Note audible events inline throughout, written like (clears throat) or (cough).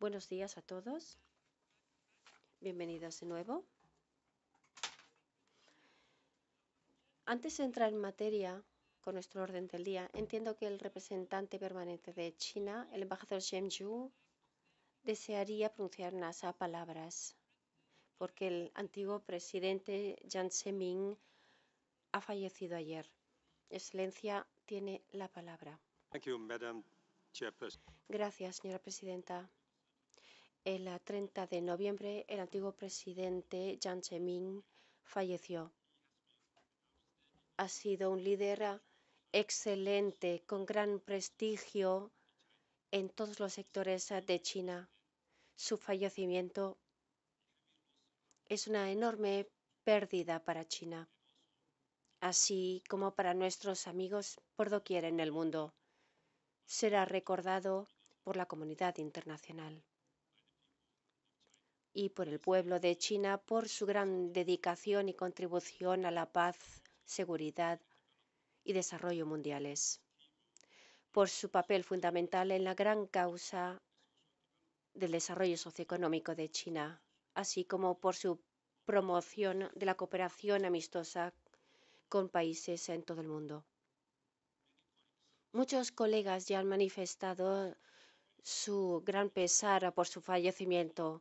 Buenos días a todos. Bienvenidos de nuevo. Antes de entrar en materia con nuestro orden del día, entiendo que el representante permanente de China, el embajador Shen Zhu, desearía pronunciar unas palabras, porque el antiguo presidente Jiang Zemin ha fallecido ayer. Excelencia, tiene la palabra. Gracias, señora presidenta. El 30 de noviembre, el antiguo presidente Jiang Zemin falleció. Ha sido un líder excelente, con gran prestigio en todos los sectores de China. Su fallecimiento es una enorme pérdida para China, así como para nuestros amigos por doquier en el mundo. Será recordado por la comunidad internacional y por el pueblo de China por su gran dedicación y contribución a la paz, seguridad y desarrollo mundiales, por su papel fundamental en la gran causa del desarrollo socioeconómico de China, así como por su promoción de la cooperación amistosa con países en todo el mundo. Muchos colegas ya han manifestado su gran pesar ah, por su fallecimiento,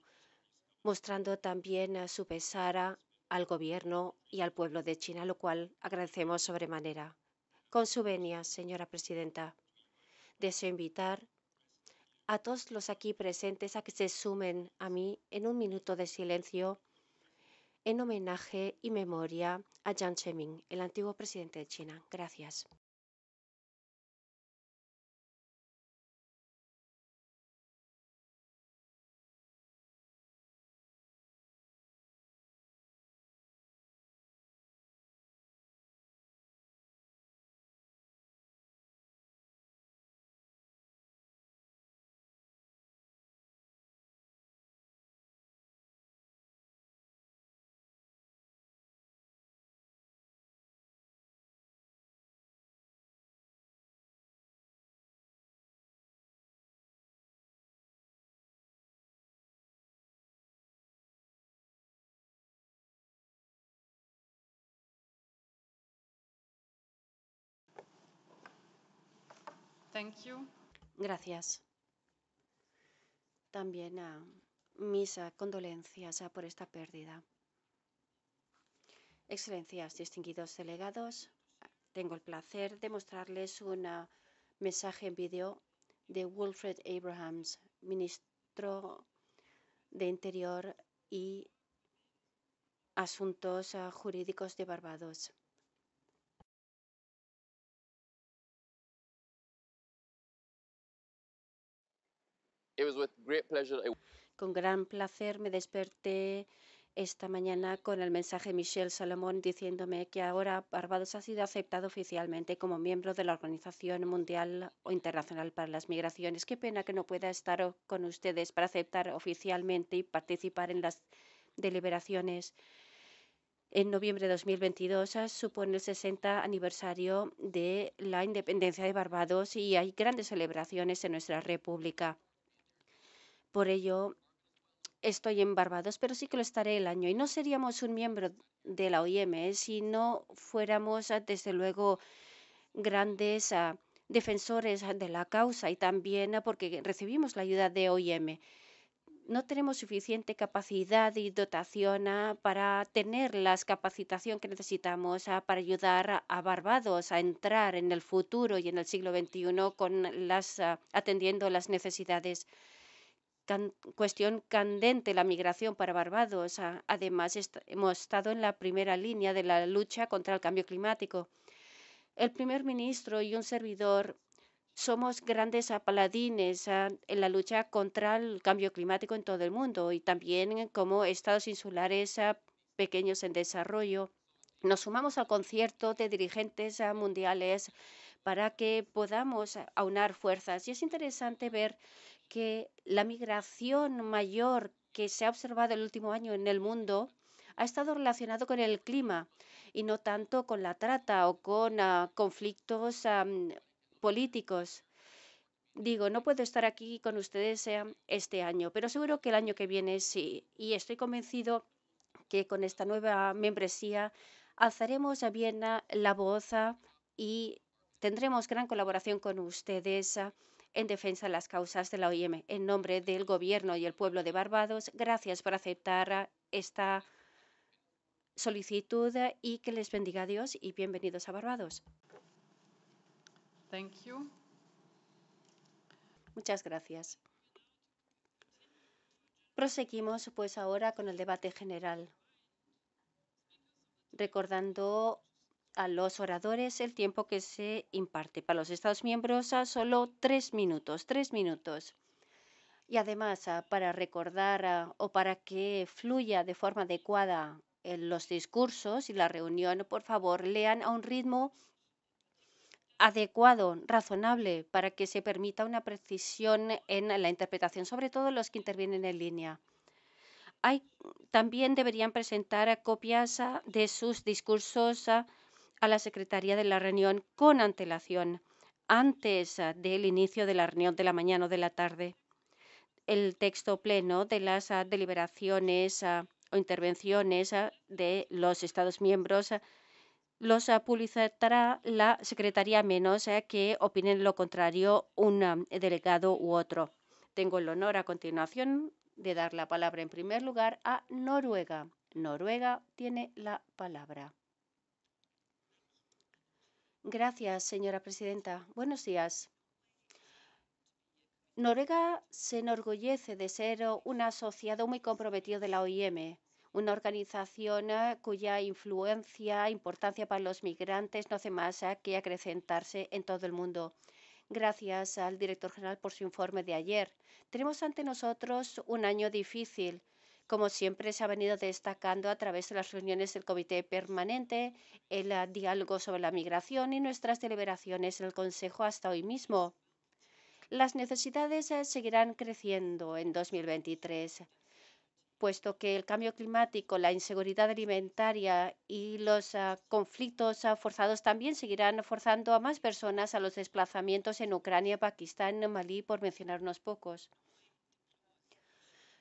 mostrando también ah, su pesar ah, al gobierno y al pueblo de China, lo cual agradecemos sobremanera. Con su venia, señora presidenta, deseo invitar a todos los aquí presentes a que se sumen a mí en un minuto de silencio en homenaje y memoria a Jiang Zemin, el antiguo presidente de China. Gracias. Gracias. También a misa condolencias por esta pérdida. Excelencias, distinguidos delegados, tengo el placer de mostrarles un ah, mensaje en vídeo de Wilfred Abrahams, ministro de Interior y Asuntos ah, Jurídicos de Barbados. Con gran placer me desperté esta mañana con el mensaje de Michelle Salomón diciéndome que ahora Barbados ha sido aceptado oficialmente como miembro de la Organización Mundial o Internacional para las Migraciones. Qué pena que no pueda estar con ustedes para aceptar oficialmente y participar en las deliberaciones. En noviembre de 2022 supone el 60 aniversario de la independencia de Barbados y hay grandes celebraciones en nuestra república. Por ello, estoy en Barbados, pero sí que lo estaré el año. Y no seríamos un miembro de la OIM ¿eh? si no fuéramos, ah, desde luego, grandes ah, defensores ah, de la causa y también porque recibimos la ayuda de OIM. No tenemos suficiente capacidad y dotación para tener la capacitación que necesitamos para ayudar a Barbados a entrar en el futuro y en el siglo XXI con las, atendiendo las necesidades cuestión candente la migración para Barbados. Además, hemos estado en la primera línea de la lucha contra el cambio climático. El primer ministro y un servidor somos grandes paladines ah, en la lucha contra el cambio climático en todo el mundo y también como estados insulares ah, pequeños en desarrollo. Nos sumamos al concierto de dirigentes ah, mundiales para que podamos aunar fuerzas. Y es interesante ver que la migración mayor que se ha observado el último año en el mundo ha estado relacionado con el clima y no tanto con la trata o con ah, conflictos políticos. Digo, no puedo estar aquí con ustedes eh, este año, pero seguro que el año que viene sí. Y estoy convencido que con esta nueva membresía alzaremos a Viena ah, la voz ah, y tendremos gran colaboración con ustedes en defensa de las causas de la OIM. En nombre del Gobierno y el pueblo de Barbados, gracias por aceptar esta solicitud y que les bendiga Dios y bienvenidos a Barbados. Thank you. Muchas gracias. Proseguimos pues ahora con el debate general, recordando a los oradores el tiempo que se imparte. Para los Estados miembros, a ah, solo tres minutos, tres minutos. Y además, ah, para recordar ah, o para que fluya de forma adecuada eh, los discursos y la reunión, por favor, lean a un ritmo adecuado, razonable, para que se permita una precisión en la interpretación, sobre todo los que intervienen en línea. Hay, también deberían presentar copias de sus discursos a la secretaría de la reunión con antelación, antes ah, del inicio de la reunión de la mañana o de la tarde. El texto pleno de las ah, deliberaciones ah, o intervenciones de los Estados miembros los publicará la Secretaría menos que opinen lo contrario un delegado u otro. Tengo el honor a continuación de dar la palabra en primer lugar a Noruega. Noruega tiene la palabra. Gracias, señora presidenta. Buenos días. Noruega se enorgullece de ser un asociado muy comprometido de la OIM, una organización eh, cuya influencia e importancia para los migrantes no hace más que acrecentarse en todo el mundo. Gracias al director general por su informe de ayer. Tenemos ante nosotros un año difícil como siempre, se ha venido destacando a través de las reuniones del Comité Permanente, el ah, diálogo sobre la migración y nuestras deliberaciones en el Consejo hasta hoy mismo. Las necesidades eh, seguirán creciendo en 2023 puesto que el cambio climático, la inseguridad alimentaria y los ah, conflictos ah, forzados también seguirán forzando a más personas a los desplazamientos en Ucrania, Pakistán, Malí, por mencionar unos pocos.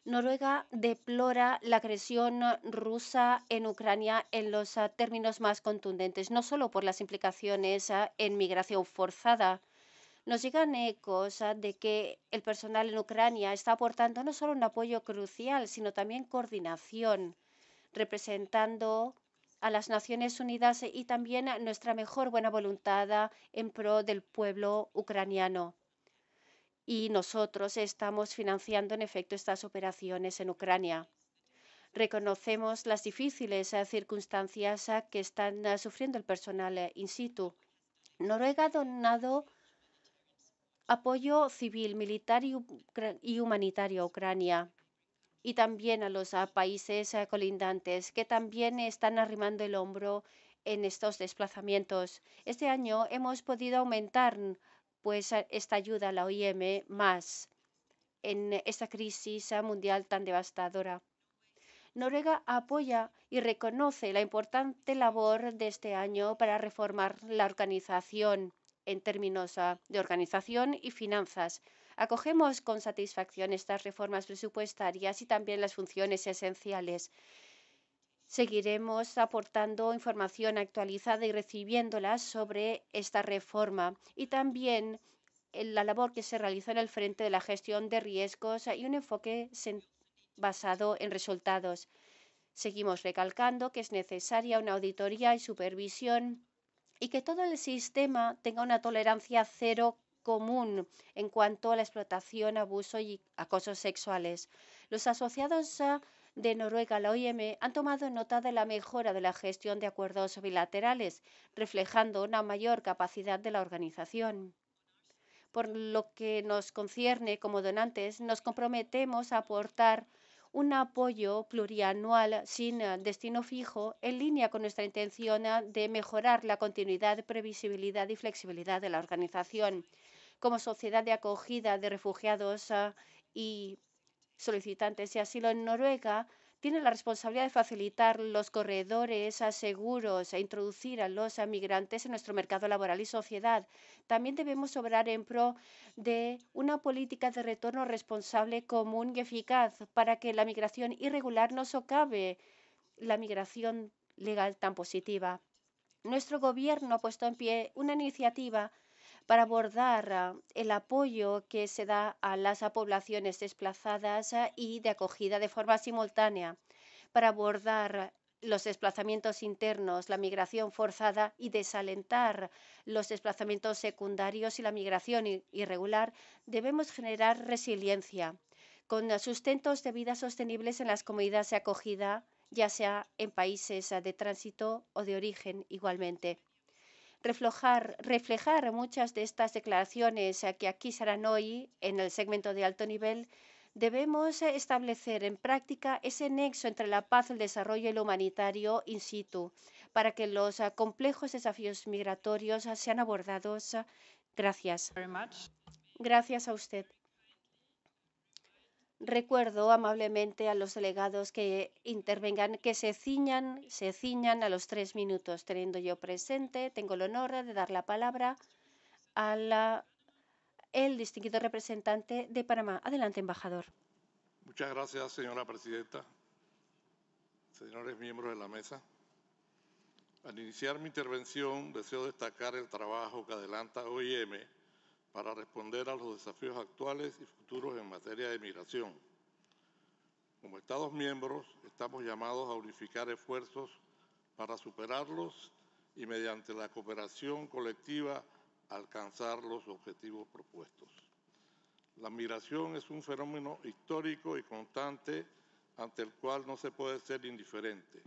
Noruega deplora la agresión rusa en Ucrania en los ah, términos más contundentes, no solo por las implicaciones ah, en migración forzada. Nos llegan ecos ah, de que el personal en Ucrania está aportando no solo un apoyo crucial, sino también coordinación, representando a las Naciones Unidas y también nuestra mejor buena voluntad en pro del pueblo ucraniano y nosotros estamos financiando en efecto estas operaciones en Ucrania. Reconocemos las difíciles eh, circunstancias eh, que están eh, sufriendo el personal in situ. Noruega ha donado apoyo civil, militar y humanitario a Ucrania y también a los países colindantes que también están arrimando el hombro en estos desplazamientos. Este año hemos podido aumentar pues esta ayuda a la OIM más en esta crisis mundial tan devastadora. Noruega apoya y reconoce la importante labor de este año para reformar la organización en términos ah, de organización y finanzas. Acogemos con satisfacción estas reformas presupuestarias y también las funciones esenciales. Seguiremos aportando información actualizada y recibiéndola sobre esta reforma y también eh, la labor que se realiza en el frente de la gestión de riesgos y un enfoque basado en resultados. Seguimos recalcando que es necesaria una auditoría y supervisión y que todo el sistema tenga una tolerancia cero común en cuanto a la explotación, abuso y acoso sexuales. Los asociados de Noruega, la OIM, han tomado nota de la mejora de la gestión de acuerdos bilaterales, reflejando una mayor capacidad de la organización. Por lo que nos concierne como donantes, nos comprometemos a aportar un apoyo plurianual sin destino fijo en línea con nuestra intención de mejorar la continuidad, previsibilidad y flexibilidad de la organización. Como sociedad de acogida de refugiados ah, y solicitantes de asilo en Noruega tienen la responsabilidad de facilitar los corredores a seguros e introducir a los migrantes en nuestro mercado laboral y sociedad. También debemos obrar en pro de una política de retorno responsable, común y eficaz para que la migración irregular no socave la migración legal tan positiva. Nuestro gobierno ha puesto en pie una iniciativa para abordar ah, el apoyo que se da a las poblaciones desplazadas ah, y de acogida de forma simultánea, para abordar los desplazamientos internos, la migración forzada y desalentar los desplazamientos secundarios y la migración irregular, debemos generar resiliencia con sustentos de vida sostenibles en las comunidades de acogida, ya sea en países ah, de tránsito o de origen igualmente reflejar, reflejar muchas de estas declaraciones eh, que aquí se hoy en el segmento de alto nivel, debemos eh, establecer en práctica ese nexo entre la paz, el desarrollo y lo humanitario in situ, para que los eh, complejos desafíos migratorios sean abordados. Gracias. Gracias a usted. Recuerdo amablemente a los delegados que intervengan que se ciñan, se ciñan a los tres minutos, teniendo yo presente, tengo el honor de dar la palabra al el distinguido representante de Panamá. Adelante, embajador. Muchas gracias, señora presidenta, señores miembros de la mesa. Al iniciar mi intervención, deseo destacar el trabajo que adelanta OIM para responder a los desafíos actuales y futuros en materia de migración. Como Estados miembros, estamos llamados a unificar esfuerzos para superarlos y mediante la cooperación colectiva alcanzar los objetivos propuestos. La migración es un fenómeno histórico y constante ante el cual no se puede ser indiferente.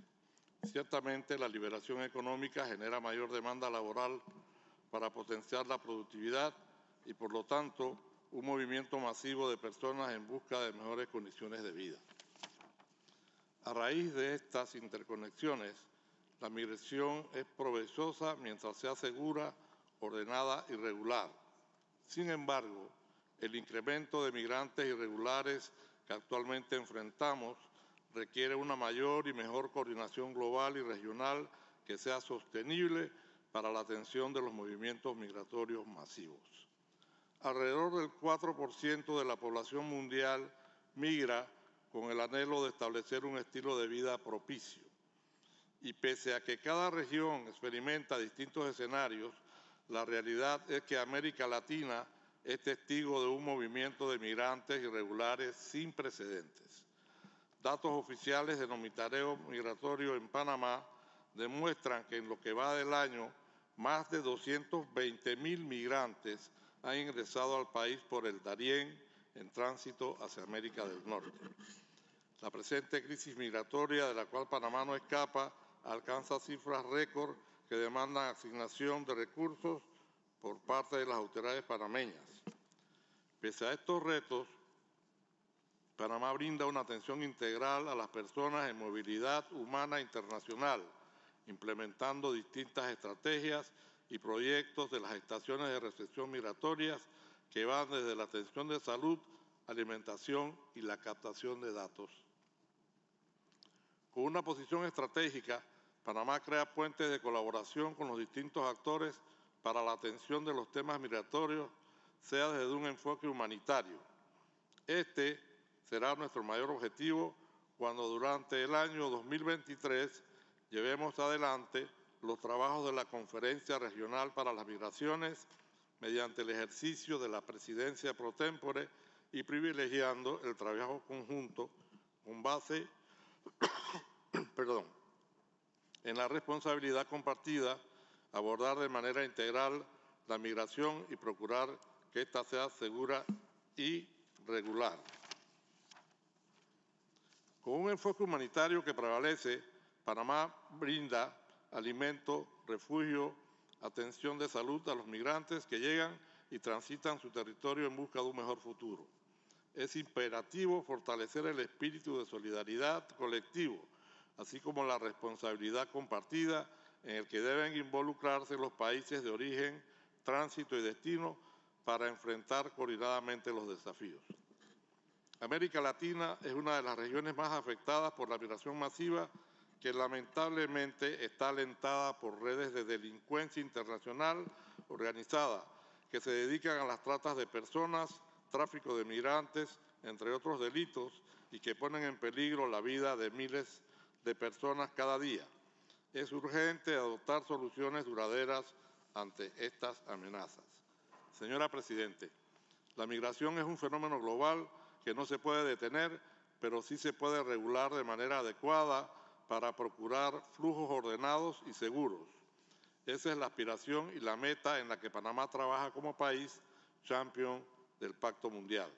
Ciertamente la liberación económica genera mayor demanda laboral para potenciar la productividad y por lo tanto un movimiento masivo de personas en busca de mejores condiciones de vida. A raíz de estas interconexiones, la migración es provechosa mientras sea segura, ordenada y regular. Sin embargo, el incremento de migrantes irregulares que actualmente enfrentamos requiere una mayor y mejor coordinación global y regional que sea sostenible para la atención de los movimientos migratorios masivos. Alrededor del 4% de la población mundial migra con el anhelo de establecer un estilo de vida propicio. Y pese a que cada región experimenta distintos escenarios, la realidad es que América Latina es testigo de un movimiento de migrantes irregulares sin precedentes. Datos oficiales de nomitareo migratorio en Panamá demuestran que en lo que va del año, más de 220 mil migrantes ha ingresado al país por el Darién en tránsito hacia América del Norte. La presente crisis migratoria de la cual Panamá no escapa alcanza cifras récord que demandan asignación de recursos por parte de las autoridades panameñas. Pese a estos retos, Panamá brinda una atención integral a las personas en movilidad humana internacional, implementando distintas estrategias y proyectos de las estaciones de recepción migratorias que van desde la atención de salud, alimentación y la captación de datos. Con una posición estratégica, Panamá crea puentes de colaboración con los distintos actores para la atención de los temas migratorios, sea desde un enfoque humanitario. Este será nuestro mayor objetivo cuando durante el año 2023 llevemos adelante los trabajos de la Conferencia Regional para las Migraciones mediante el ejercicio de la presidencia pro tempore y privilegiando el trabajo conjunto con base (coughs) perdón, en la responsabilidad compartida, abordar de manera integral la migración y procurar que ésta sea segura y regular. Con un enfoque humanitario que prevalece, Panamá brinda alimento, refugio, atención de salud a los migrantes que llegan y transitan su territorio en busca de un mejor futuro. Es imperativo fortalecer el espíritu de solidaridad colectivo, así como la responsabilidad compartida en el que deben involucrarse los países de origen, tránsito y destino para enfrentar coordinadamente los desafíos. América Latina es una de las regiones más afectadas por la migración masiva que lamentablemente está alentada por redes de delincuencia internacional organizada que se dedican a las tratas de personas, tráfico de migrantes, entre otros delitos, y que ponen en peligro la vida de miles de personas cada día. Es urgente adoptar soluciones duraderas ante estas amenazas. Señora Presidente, la migración es un fenómeno global que no se puede detener, pero sí se puede regular de manera adecuada para procurar flujos ordenados y seguros. Esa es la aspiración y la meta en la que Panamá trabaja como país champion del Pacto Mundial.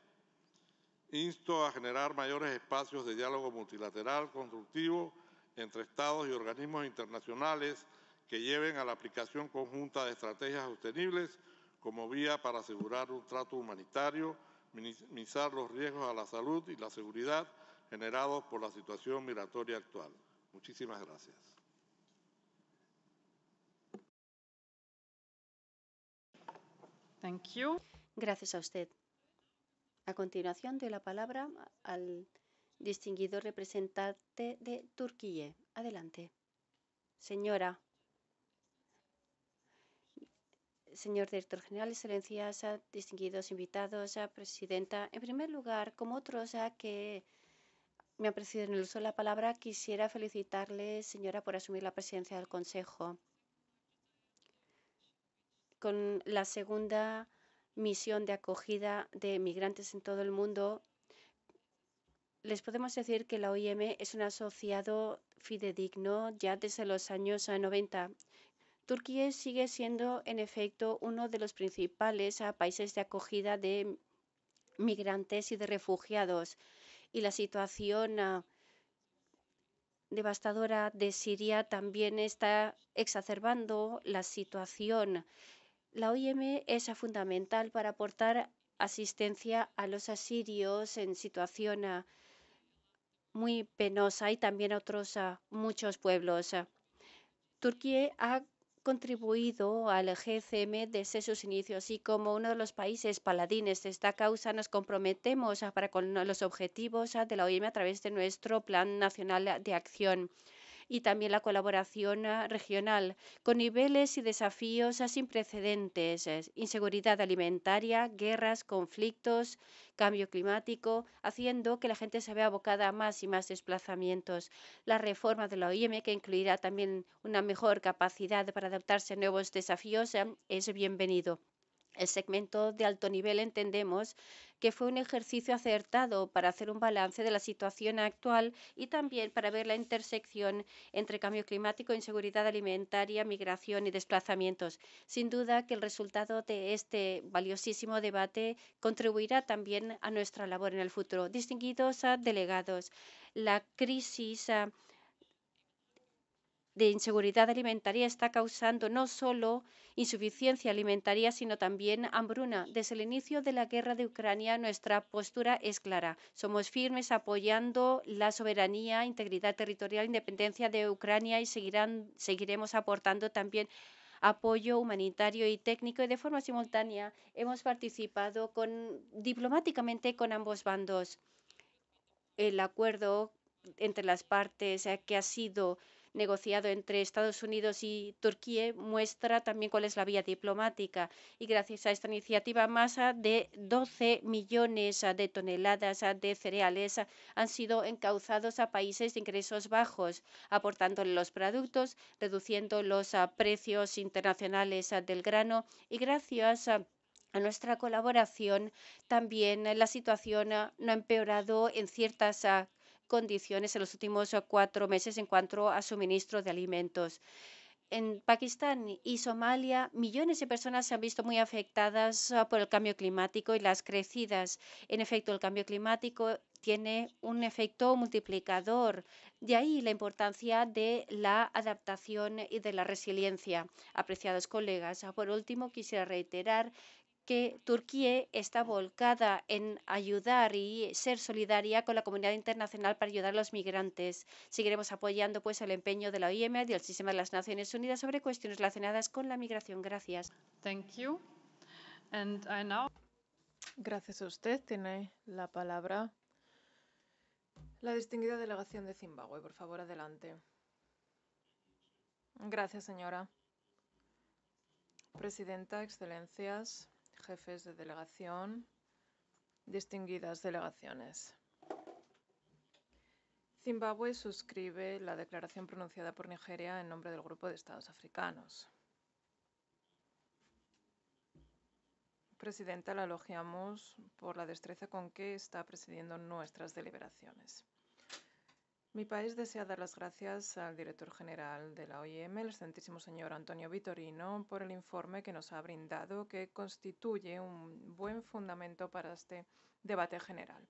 Insto a generar mayores espacios de diálogo multilateral constructivo entre Estados y organismos internacionales que lleven a la aplicación conjunta de estrategias sostenibles como vía para asegurar un trato humanitario, minimizar los riesgos a la salud y la seguridad generados por la situación migratoria actual. Muchísimas gracias. Thank you. Gracias a usted. A continuación doy la palabra al distinguido representante de Turquía. Adelante. Señora. Señor Director General, Excelencias, distinguidos invitados, presidenta. En primer lugar, como otros que me ha en el uso de la palabra, quisiera felicitarle, señora, por asumir la presidencia del Consejo. Con la segunda misión de acogida de migrantes en todo el mundo, les podemos decir que la OIM es un asociado fidedigno ya desde los años 90. Turquía sigue siendo, en efecto, uno de los principales ah, países de acogida de migrantes y de refugiados y la situación ah, devastadora de Siria también está exacerbando la situación. La OIM es fundamental para aportar asistencia a los asirios en situación ah, muy penosa y también a otros ah, muchos pueblos. Turquía ha contribuido al GCM desde sus inicios y como uno de los países paladines de esta causa nos comprometemos para con los objetivos de la OIM a través de nuestro Plan Nacional de Acción y también la colaboración ah, regional, con niveles y desafíos ah, sin precedentes, inseguridad alimentaria, guerras, conflictos, cambio climático, haciendo que la gente se vea abocada a más y más desplazamientos. La reforma de la OIM, que incluirá también una mejor capacidad para adaptarse a nuevos desafíos, ah, es bienvenido. El segmento de alto nivel entendemos que fue un ejercicio acertado para hacer un balance de la situación actual y también para ver la intersección entre cambio climático, inseguridad alimentaria, migración y desplazamientos. Sin duda que el resultado de este valiosísimo debate contribuirá también a nuestra labor en el futuro. Distinguidos delegados, la crisis de inseguridad alimentaria está causando no solo insuficiencia alimentaria, sino también hambruna. Desde el inicio de la guerra de Ucrania, nuestra postura es clara. Somos firmes apoyando la soberanía, integridad territorial, independencia de Ucrania y seguiremos aportando también apoyo humanitario y técnico y de forma simultánea hemos participado diplomáticamente con ambos bandos. El acuerdo entre las partes eh, que ha sido negociado entre Estados Unidos y Turquía muestra también cuál es la vía diplomática. Y gracias a esta iniciativa, más de 12 millones ah, de toneladas ah, de cereales ah, han sido encauzados a países de ingresos bajos, aportándole los productos, reduciendo los precios internacionales del grano y gracias a a nuestra colaboración, también eh, la situación no ha empeorado en ciertas condiciones en los últimos eh, cuatro meses en cuanto a suministro de alimentos. En Pakistán y Somalia, millones de personas se han visto muy afectadas ah, por el cambio climático y las crecidas. En efecto, el cambio climático tiene un efecto multiplicador. De ahí la importancia de la adaptación y de la resiliencia. Apreciados colegas, ah, por último, quisiera reiterar que Turquía está volcada en ayudar y ser solidaria con la comunidad internacional para ayudar a los migrantes. Seguiremos apoyando pues el empeño de la OIM y el sistema de las Naciones Unidas sobre cuestiones relacionadas con la migración. Gracias. Thank Gracias a usted. Tiene la palabra la distinguida delegación de Zimbabue. Por favor, adelante. Gracias, señora. Presidenta, excelencias, jefes de delegación, distinguidas delegaciones. Zimbabue suscribe la declaración pronunciada por Nigeria en nombre del Grupo de Estados Africanos. Presidenta, la elogiamos por la destreza con que está presidiendo nuestras deliberaciones. Mi país desea dar las gracias al director general de la OIM, el excelentísimo señor Antonio Vitorino, por el informe que nos ha brindado, que constituye un buen fundamento para este debate general.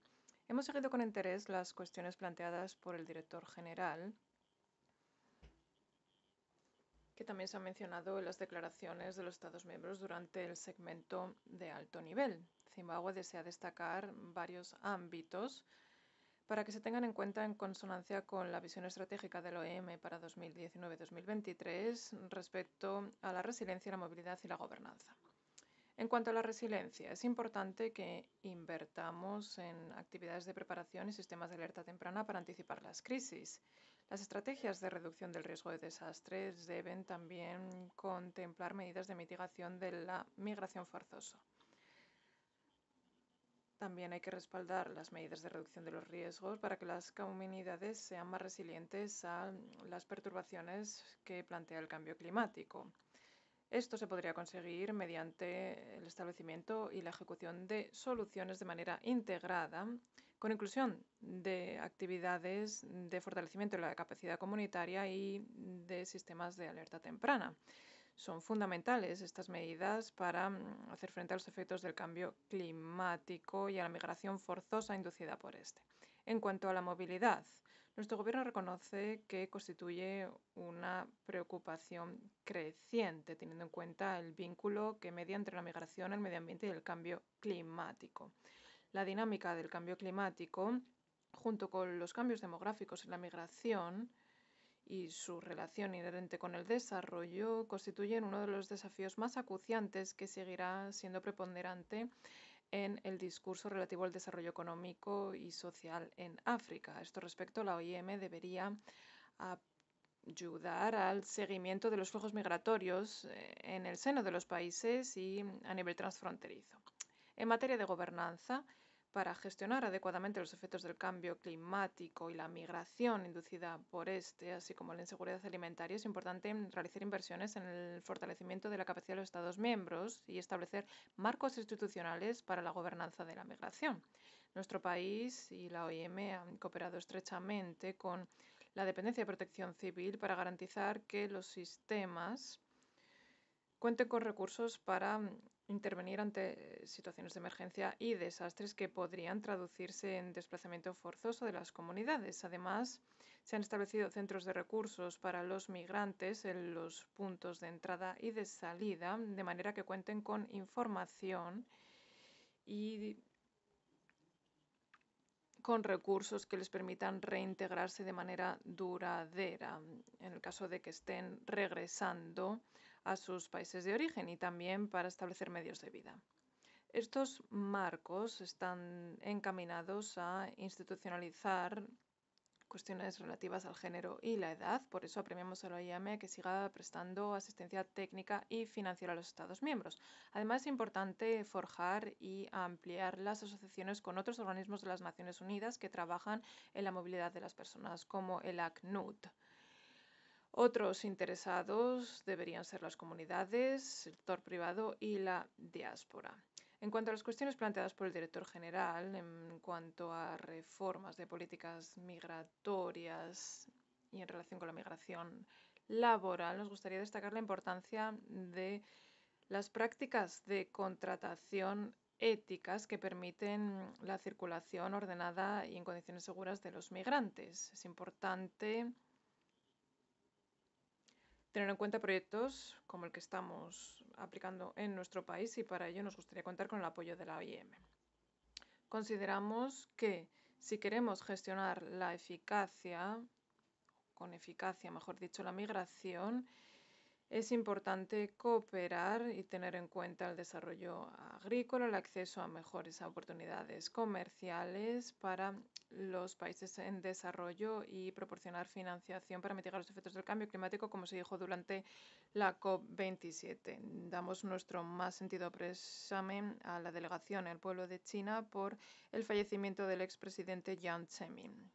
Hemos seguido con interés las cuestiones planteadas por el director general, que también se han mencionado en las declaraciones de los Estados miembros durante el segmento de alto nivel. Zimbabue desea destacar varios ámbitos para que se tengan en cuenta en consonancia con la visión estratégica del OEM para 2019-2023 respecto a la resiliencia, la movilidad y la gobernanza. En cuanto a la resiliencia, es importante que invertamos en actividades de preparación y sistemas de alerta temprana para anticipar las crisis. Las estrategias de reducción del riesgo de desastres deben también contemplar medidas de mitigación de la migración forzosa. También hay que respaldar las medidas de reducción de los riesgos para que las comunidades sean más resilientes a las perturbaciones que plantea el cambio climático. Esto se podría conseguir mediante el establecimiento y la ejecución de soluciones de manera integrada, con inclusión de actividades de fortalecimiento de la capacidad comunitaria y de sistemas de alerta temprana. Son fundamentales estas medidas para mm, hacer frente a los efectos del cambio climático y a la migración forzosa inducida por este. En cuanto a la movilidad, nuestro gobierno reconoce que constituye una preocupación creciente, teniendo en cuenta el vínculo que media entre la migración, el medio ambiente y el cambio climático. La dinámica del cambio climático, junto con los cambios demográficos y la migración, y su relación inherente con el desarrollo constituyen uno de los desafíos más acuciantes que seguirá siendo preponderante en el discurso relativo al desarrollo económico y social en África. A esto respecto, la OIM debería ayudar al seguimiento de los flujos migratorios eh, en el seno de los países y a nivel transfronterizo. En materia de gobernanza, para gestionar adecuadamente los efectos del cambio climático y la migración inducida por este, así como la inseguridad alimentaria, es importante realizar inversiones en el fortalecimiento de la capacidad de los Estados miembros y establecer marcos institucionales para la gobernanza de la migración. Nuestro país y la OIM han cooperado estrechamente con la Dependencia de Protección Civil para garantizar que los sistemas cuenten con recursos para intervenir ante situaciones de emergencia y desastres que podrían traducirse en desplazamiento forzoso de las comunidades. Además, se han establecido centros de recursos para los migrantes en los puntos de entrada y de salida, de manera que cuenten con información y con recursos que les permitan reintegrarse de manera duradera. En el caso de que estén regresando a sus países de origen y también para establecer medios de vida. Estos marcos están encaminados a institucionalizar cuestiones relativas al género y la edad, por eso apremiamos a la OIM a que siga prestando asistencia técnica y financiera a los Estados miembros. Además, es importante forjar y ampliar las asociaciones con otros organismos de las Naciones Unidas que trabajan en la movilidad de las personas, como el ACNUD. Otros interesados deberían ser las comunidades, el sector privado y la diáspora. En cuanto a las cuestiones planteadas por el director general, en cuanto a reformas de políticas migratorias y en relación con la migración laboral, nos gustaría destacar la importancia de las prácticas de contratación éticas que permiten la circulación ordenada y en condiciones seguras de los migrantes. Es importante tener en cuenta proyectos como el que estamos aplicando en nuestro país y para ello nos gustaría contar con el apoyo de la OIM. Consideramos que si queremos gestionar la eficacia, con eficacia mejor dicho, la migración, es importante cooperar y tener en cuenta el desarrollo agrícola, el acceso a mejores oportunidades comerciales para los países en desarrollo y proporcionar financiación para mitigar los efectos del cambio climático, como se dijo durante la COP27. Damos nuestro más sentido pésame a la delegación el pueblo de China por el fallecimiento del expresidente Jiang Zemin.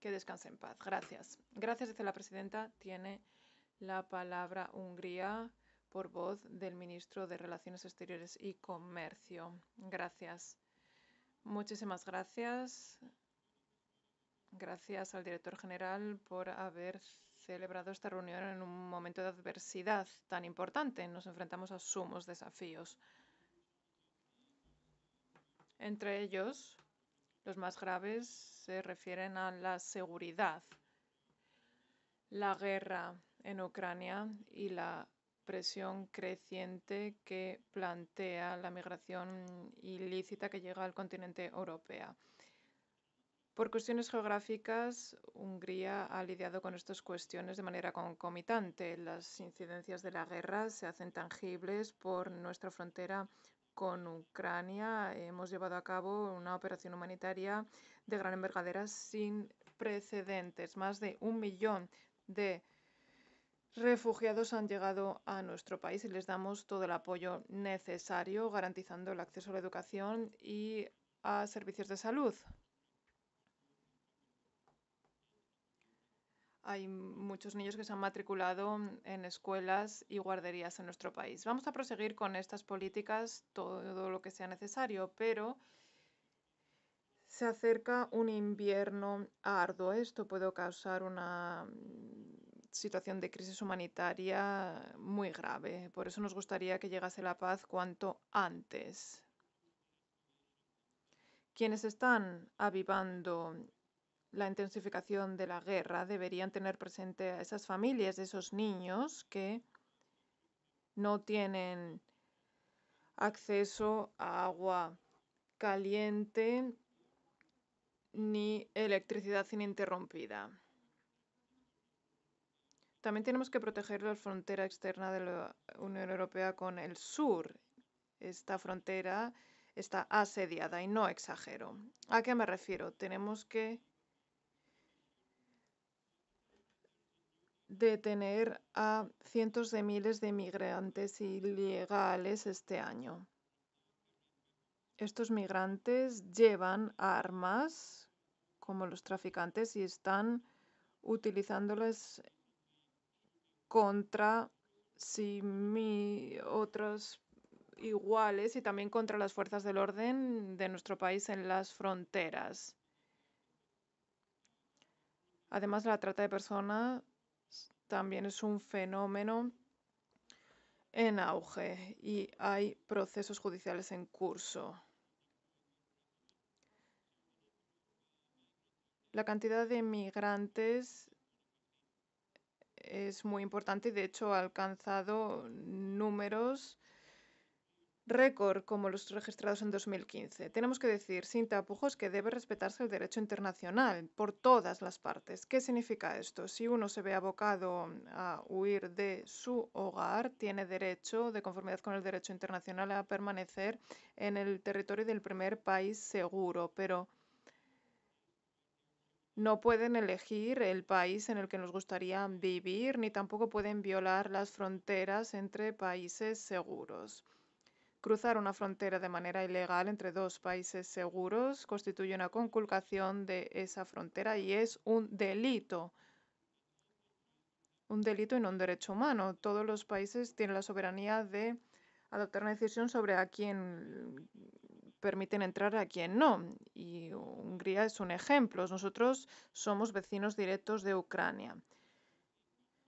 Que descanse en paz. Gracias. Gracias, dice la presidenta. Tiene la palabra Hungría por voz del ministro de Relaciones Exteriores y Comercio. Gracias. Muchísimas gracias. Gracias al director general por haber celebrado esta reunión en un momento de adversidad tan importante. Nos enfrentamos a sumos desafíos. Entre ellos, los más graves se refieren a la seguridad, la guerra en Ucrania y la presión creciente que plantea la migración ilícita que llega al continente europeo. Por cuestiones geográficas, Hungría ha lidiado con estas cuestiones de manera concomitante. Las incidencias de la guerra se hacen tangibles por nuestra frontera con Ucrania. Hemos llevado a cabo una operación humanitaria de gran envergadura sin precedentes. Más de un millón de refugiados han llegado a nuestro país y les damos todo el apoyo necesario, garantizando el acceso a la educación y a servicios de salud. Hay muchos niños que se han matriculado en escuelas y guarderías en nuestro país. Vamos a proseguir con estas políticas todo lo que sea necesario, pero se acerca un invierno arduo. Esto puede causar una situación de crisis humanitaria muy grave. Por eso nos gustaría que llegase la paz cuanto antes. Quienes están avivando la intensificación de la guerra deberían tener presente a esas familias, a esos niños que no tienen acceso a agua caliente ni electricidad ininterrumpida. También tenemos que proteger la frontera externa de la Unión Europea con el sur. Esta frontera está asediada y no exagero. ¿A qué me refiero? Tenemos que detener a cientos de miles de migrantes ilegales este año. Estos migrantes llevan armas como los traficantes y están utilizándolas contra sí, mi, otros iguales y también contra las fuerzas del orden de nuestro país en las fronteras. Además, la trata de personas también es un fenómeno en auge y hay procesos judiciales en curso. La cantidad de migrantes es muy importante y de hecho ha alcanzado números récord como los registrados en 2015. Tenemos que decir sin tapujos que debe respetarse el derecho internacional por todas las partes. ¿Qué significa esto? Si uno se ve abocado a huir de su hogar, tiene derecho, de conformidad con el derecho internacional, a permanecer en el territorio del primer país seguro, pero no pueden elegir el país en el que nos gustaría vivir, ni tampoco pueden violar las fronteras entre países seguros. Cruzar una frontera de manera ilegal entre dos países seguros constituye una conculcación de esa frontera y es un delito. Un delito y no un derecho humano. Todos los países tienen la soberanía de adoptar una decisión sobre a quién permiten entrar a quien no. Y Hungría es un ejemplo. Nosotros somos vecinos directos de Ucrania.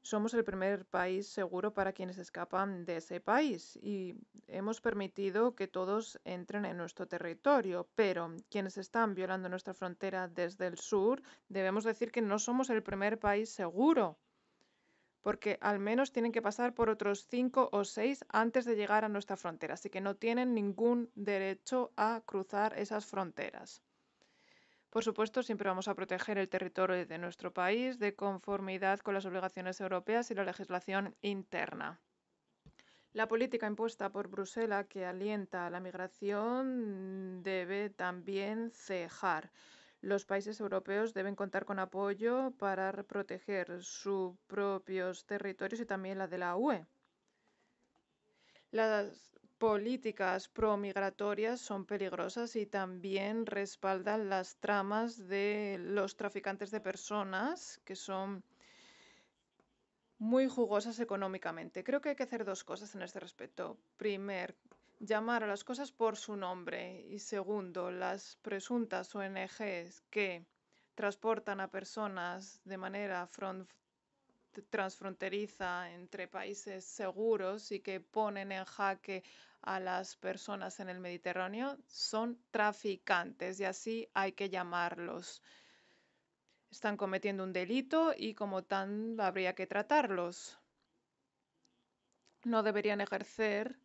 Somos el primer país seguro para quienes escapan de ese país y hemos permitido que todos entren en nuestro territorio, pero quienes están violando nuestra frontera desde el sur, debemos decir que no somos el primer país seguro porque al menos tienen que pasar por otros cinco o seis antes de llegar a nuestra frontera, así que no tienen ningún derecho a cruzar esas fronteras. Por supuesto, siempre vamos a proteger el territorio de nuestro país de conformidad con las obligaciones europeas y la legislación interna. La política impuesta por Bruselas que alienta la migración debe también cejar. Los países europeos deben contar con apoyo para proteger sus propios territorios y también la de la UE. Las políticas promigratorias son peligrosas y también respaldan las tramas de los traficantes de personas, que son muy jugosas económicamente. Creo que hay que hacer dos cosas en este respecto. Primer, llamar a las cosas por su nombre y segundo, las presuntas ONGs que transportan a personas de manera transfronteriza entre países seguros y que ponen en jaque a las personas en el Mediterráneo son traficantes y así hay que llamarlos. Están cometiendo un delito y como tal habría que tratarlos. No deberían ejercer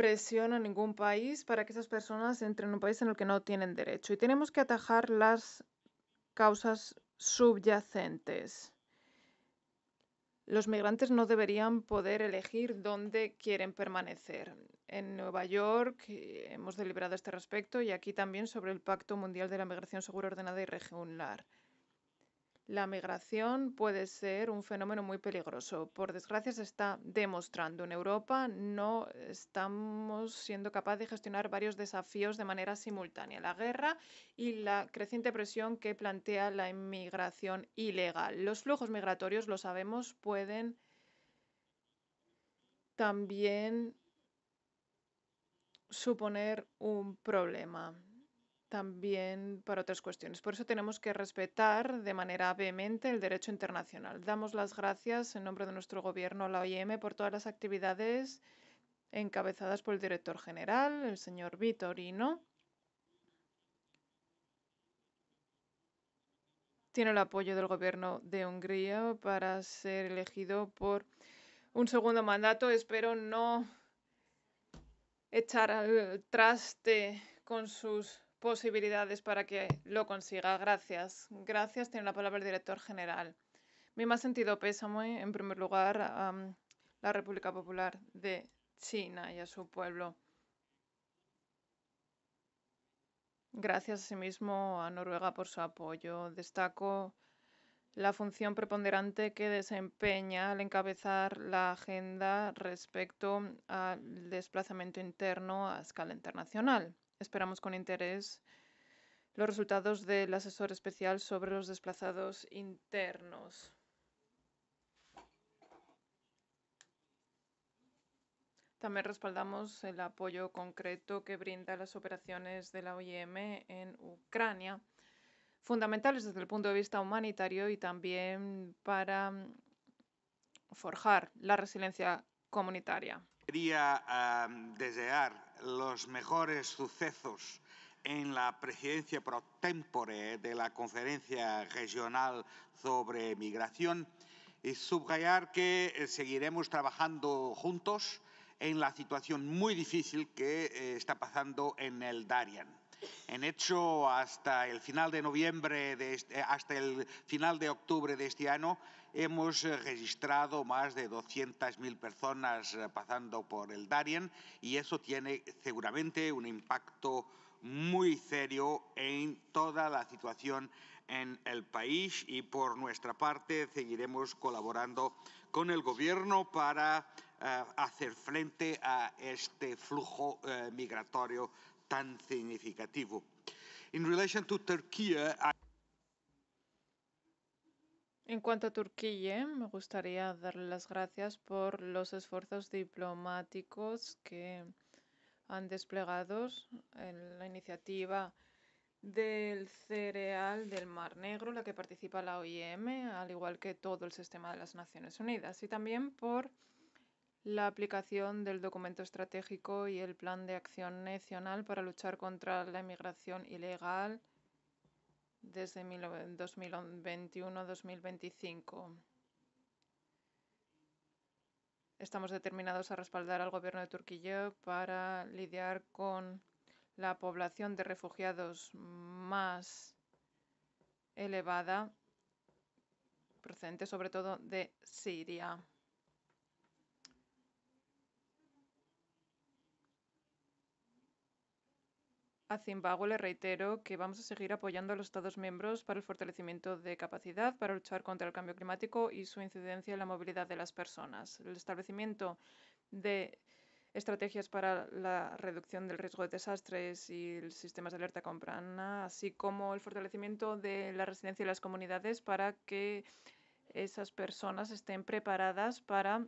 presión a ningún país para que esas personas entren en un país en el que no tienen derecho. Y tenemos que atajar las causas subyacentes. Los migrantes no deberían poder elegir dónde quieren permanecer. En Nueva York eh, hemos deliberado este respecto y aquí también sobre el Pacto Mundial de la Migración Segura, Ordenada y Regular. La migración puede ser un fenómeno muy peligroso. Por desgracia se está demostrando. En Europa no estamos siendo capaces de gestionar varios desafíos de manera simultánea. La guerra y la creciente presión que plantea la inmigración ilegal. Los flujos migratorios, lo sabemos, pueden también suponer un problema también para otras cuestiones. Por eso tenemos que respetar de manera vehemente el derecho internacional. Damos las gracias en nombre de nuestro gobierno a la OIM por todas las actividades encabezadas por el director general, el señor Vitorino. Tiene el apoyo del gobierno de Hungría para ser elegido por un segundo mandato. Espero no echar al traste con sus posibilidades para que lo consiga. Gracias. Gracias, tiene la palabra el director general. Mi más sentido pésame, eh, en primer lugar, a la República Popular de China y a su pueblo. Gracias asimismo a Noruega por su apoyo. Destaco la función preponderante que desempeña al encabezar la agenda respecto al desplazamiento interno a escala internacional. Esperamos con interés los resultados del asesor especial sobre los desplazados internos. También respaldamos el apoyo concreto que brinda las operaciones de la OIM en Ucrania, fundamentales desde el punto de vista humanitario y también para mm, forjar la resiliencia comunitaria. Quería ah, desear los mejores sucesos en la presidencia pro tempore de la Conferencia Regional sobre Migración y subrayar que eh, seguiremos trabajando juntos en la situación muy difícil que eh, está pasando en el Darien. En hecho, hasta el final de noviembre, este, eh, hasta el final de octubre de este año, hemos eh, registrado más de 200.000 personas eh, pasando por el Darien y eso tiene seguramente un impacto muy serio en toda la situación en el país y por nuestra parte seguiremos colaborando con el Gobierno para hacer frente a este flujo migratorio significativo. Eh, en cuanto a Turquía, me gustaría darle las gracias por los esfuerzos diplomáticos que han desplegado en la iniciativa del cereal del Mar Negro, la que participa la OIM, al igual que todo el sistema de las Naciones Unidas, y también por la aplicación del documento estratégico y el plan de acción nacional para luchar contra la inmigración ilegal desde 2021-2025. Estamos determinados a respaldar al gobierno de Turquía para lidiar con la población de refugiados más elevada procedente sobre todo de Siria. A Zimbabue le reitero que vamos a seguir apoyando a los Estados miembros para el fortalecimiento de capacidad para luchar contra el cambio climático y su incidencia en la movilidad de las personas. El establecimiento de estrategias para la reducción del riesgo de desastres y sistemas de alerta temprana, así como el fortalecimiento de la residencia de las comunidades para que esas personas estén preparadas para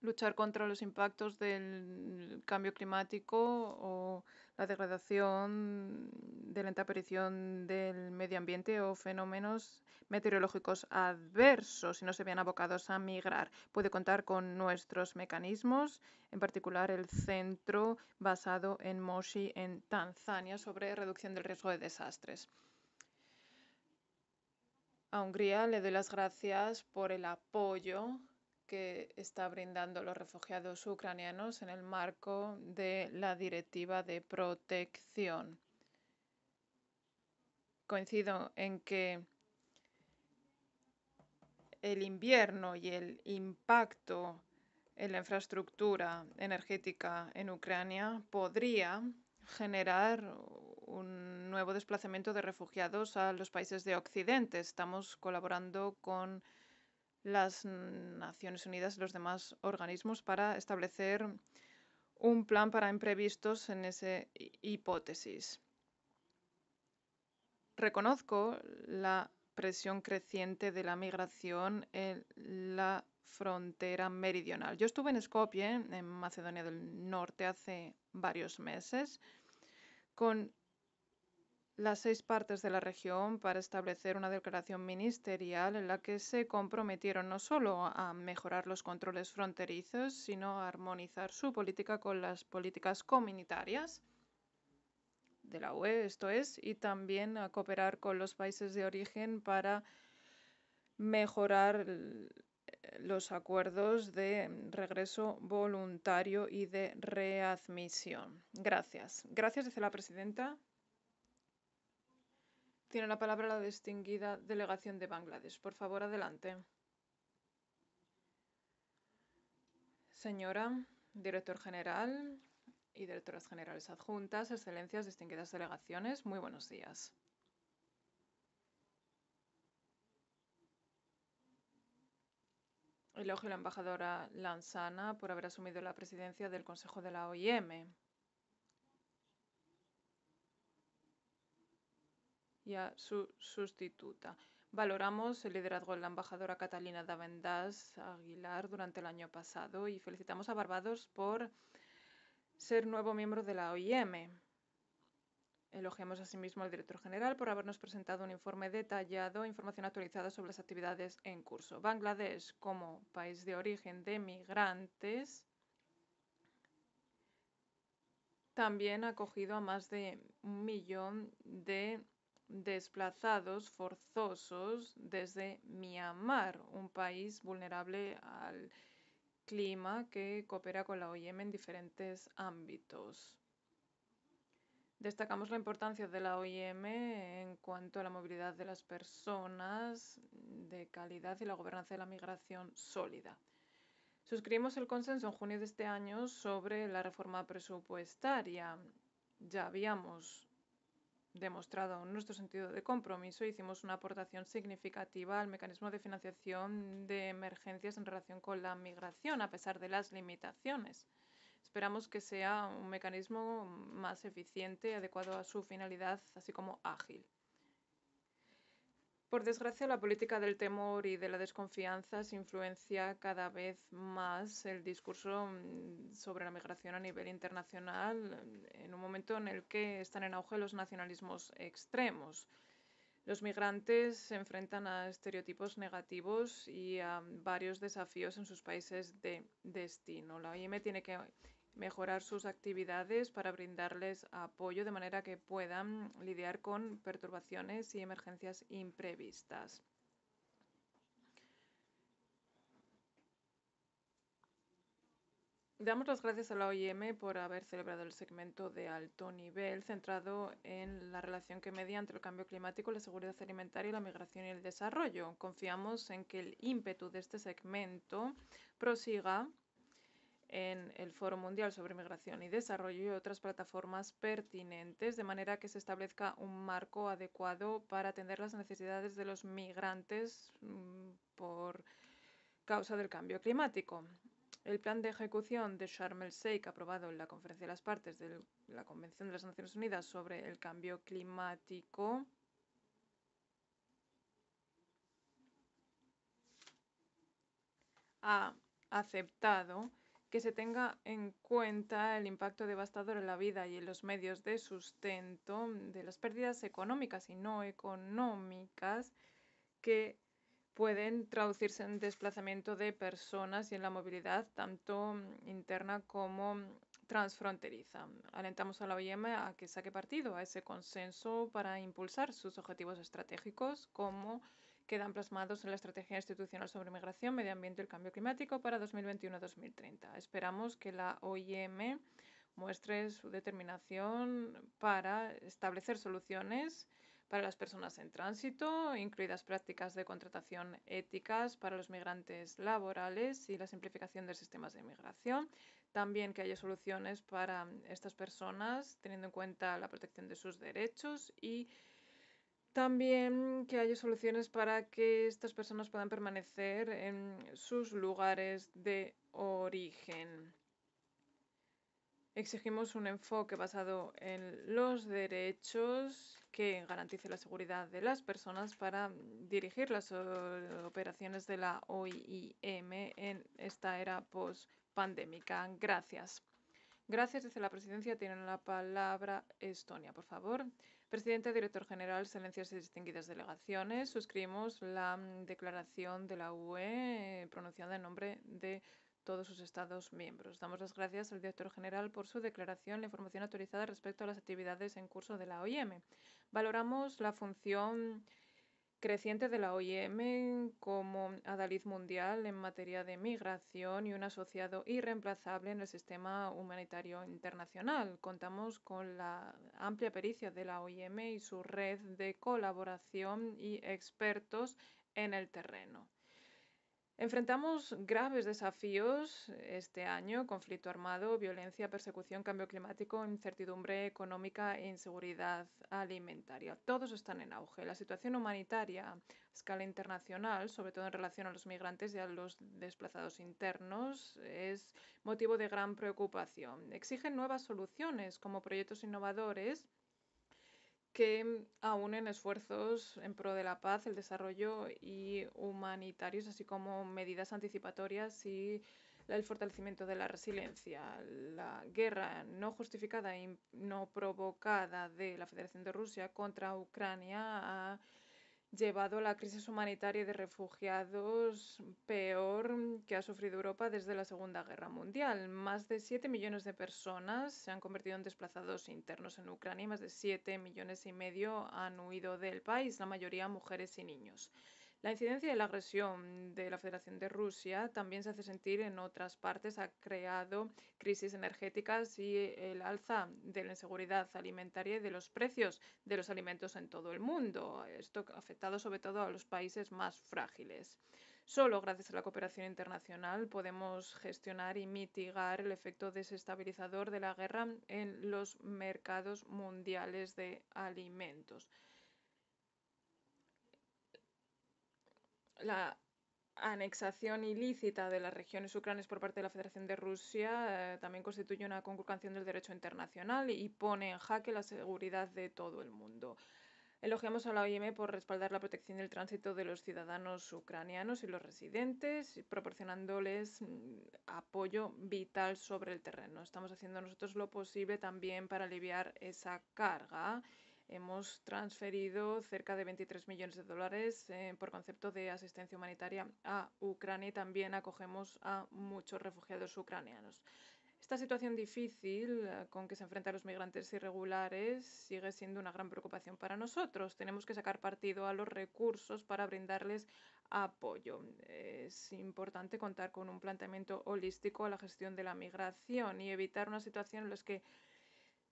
luchar contra los impactos del cambio climático o la degradación de lenta aparición del medio ambiente o fenómenos meteorológicos adversos si no se vean abocados a migrar. Puede contar con nuestros mecanismos, en particular el centro basado en Moshi en Tanzania sobre reducción del riesgo de desastres. A Hungría le doy las gracias por el apoyo que está brindando los refugiados ucranianos en el marco de la Directiva de Protección. Coincido en que el invierno y el impacto en la infraestructura energética en Ucrania podría generar un nuevo desplazamiento de refugiados a los países de Occidente. Estamos colaborando con las Naciones Unidas y los demás organismos para establecer un plan para imprevistos en esa hipótesis. Reconozco la presión creciente de la migración en la frontera meridional. Yo estuve en Skopje, en Macedonia del Norte, hace varios meses, con las seis partes de la región para establecer una declaración ministerial en la que se comprometieron no solo a mejorar los controles fronterizos, sino a armonizar su política con las políticas comunitarias de la UE, esto es, y también a cooperar con los países de origen para mejorar los acuerdos de regreso voluntario y de readmisión. Gracias. Gracias, dice la presidenta. Tiene la palabra la distinguida delegación de Bangladesh. Por favor, adelante. Señora, director general y directoras generales adjuntas, excelencias, distinguidas delegaciones, muy buenos días. Elogio a la embajadora Lanzana por haber asumido la presidencia del Consejo de la OIM. y a su sustituta. Valoramos el liderazgo de la embajadora Catalina Davendás Aguilar durante el año pasado y felicitamos a Barbados por ser nuevo miembro de la OIM. Elogiamos asimismo al director general por habernos presentado un informe detallado, información actualizada sobre las actividades en curso. Bangladesh, como país de origen de migrantes, también ha acogido a más de un millón de desplazados forzosos desde Myanmar, un país vulnerable al clima que coopera con la OIM en diferentes ámbitos. Destacamos la importancia de la OIM en cuanto a la movilidad de las personas de calidad y la gobernanza de la migración sólida. Suscribimos el consenso en junio de este año sobre la reforma presupuestaria. Ya habíamos demostrado nuestro sentido de compromiso, e hicimos una aportación significativa al mecanismo de financiación de emergencias en relación con la migración, a pesar de las limitaciones. Esperamos que sea un mecanismo más eficiente, adecuado a su finalidad, así como ágil. Por desgracia, la política del temor y de la desconfianza se influencia cada vez más el discurso mm, sobre la migración a nivel internacional mm, en un momento en el que están en auge los nacionalismos extremos. Los migrantes se enfrentan a estereotipos negativos y a varios desafíos en sus países de destino. La OIM tiene que mejorar sus actividades para brindarles apoyo de manera que puedan lidiar con perturbaciones y emergencias imprevistas. Damos las gracias a la OIM por haber celebrado el segmento de alto nivel centrado en la relación que media entre el cambio climático, la seguridad alimentaria, la migración y el desarrollo. Confiamos en que el ímpetu de este segmento prosiga en el Foro Mundial sobre Migración y Desarrollo y otras plataformas pertinentes, de manera que se establezca un marco adecuado para atender las necesidades de los migrantes mm, por causa del cambio climático. El plan de ejecución de Sharm el Sheikh, aprobado en la Conferencia de las Partes de la Convención de las Naciones Unidas sobre el Cambio Climático, ha aceptado que se tenga en cuenta el impacto devastador en la vida y en los medios de sustento de las pérdidas económicas y no económicas que pueden traducirse en desplazamiento de personas y en la movilidad tanto interna como transfronteriza. Alentamos a la OIM a que saque partido a ese consenso para impulsar sus objetivos estratégicos como quedan plasmados en la Estrategia Institucional sobre Migración, Medio Ambiente y el Cambio Climático para 2021-2030. Esperamos que la OIM muestre su determinación para establecer soluciones para las personas en tránsito, incluidas prácticas de contratación éticas para los migrantes laborales y la simplificación de sistemas de inmigración. También que haya soluciones para estas personas teniendo en cuenta la protección de sus derechos y también que haya soluciones para que estas personas puedan permanecer en sus lugares de origen. Exigimos un enfoque basado en los derechos que garantice la seguridad de las personas para dirigir las operaciones de la OIM en esta era post-pandémica. Gracias. Gracias, dice la presidencia. Tiene la palabra Estonia, por favor. Presidente, director general, excelencias y distinguidas delegaciones, suscribimos la mm, declaración de la UE eh, pronunciada en nombre de todos sus Estados miembros. Damos las gracias al director general por su declaración, la información autorizada respecto a las actividades en curso de la OIM. Valoramos la función creciente de la OIM como adalid mundial en materia de migración y un asociado irreemplazable en el sistema humanitario internacional. Contamos con la amplia pericia de la OIM y su red de colaboración y expertos en el terreno. Enfrentamos graves desafíos este año, conflicto armado, violencia, persecución, cambio climático, incertidumbre económica e inseguridad alimentaria. Todos están en auge. La situación humanitaria a escala internacional, sobre todo en relación a los migrantes y a los desplazados internos, es motivo de gran preocupación. Exigen nuevas soluciones como proyectos innovadores que mm, aúnen esfuerzos en pro de la paz, el desarrollo y humanitarios, así como medidas anticipatorias y el fortalecimiento de la resiliencia. La guerra no justificada y no provocada de la Federación de Rusia contra Ucrania ha llevado a la crisis humanitaria de refugiados peor que ha sufrido Europa desde la Segunda Guerra Mundial. Más de 7 millones de personas se han convertido en desplazados internos en Ucrania y más de 7 millones y medio han huido del país, la mayoría mujeres y niños. La incidencia de la agresión de la Federación de Rusia también se hace sentir en otras partes, ha creado crisis energéticas y eh, el alza de la inseguridad alimentaria y de los precios de los alimentos en todo el mundo, esto ha afectado sobre todo a los países más frágiles. Solo gracias a la cooperación internacional podemos gestionar y mitigar el efecto desestabilizador de la guerra en los mercados mundiales de alimentos. la anexación ilícita de las regiones ucranianas por parte de la Federación de Rusia eh, también constituye una conculcación del derecho internacional y pone en jaque la seguridad de todo el mundo. Elogiamos a la OIM por respaldar la protección del tránsito de los ciudadanos ucranianos y los residentes, proporcionándoles mm, apoyo vital sobre el terreno. Estamos haciendo nosotros lo posible también para aliviar esa carga Hemos transferido cerca de 23 millones de dólares eh, por concepto de asistencia humanitaria a Ucrania y también acogemos a muchos refugiados ucranianos. Esta situación difícil eh, con que se enfrentan los migrantes irregulares sigue siendo una gran preocupación para nosotros. Tenemos que sacar partido a los recursos para brindarles apoyo. Es importante contar con un planteamiento holístico a la gestión de la migración y evitar una situación en la que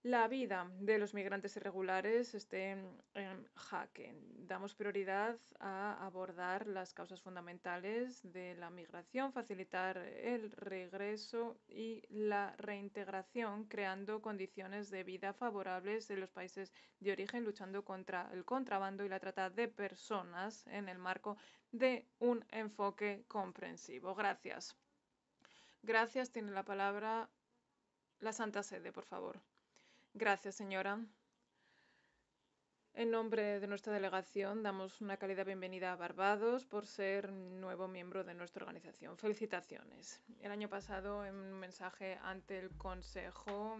la vida de los migrantes irregulares esté en jaque. Damos prioridad a abordar las causas fundamentales de la migración, facilitar el regreso y la reintegración, creando condiciones de vida favorables en los países de origen, luchando contra el contrabando y la trata de personas en el marco de un enfoque comprensivo. Gracias. Gracias. Tiene la palabra la Santa Sede, por favor. Gracias, señora. En nombre de nuestra delegación damos una cálida bienvenida a Barbados por ser nuevo miembro de nuestra organización. Felicitaciones. El año pasado, en un mensaje ante el Consejo,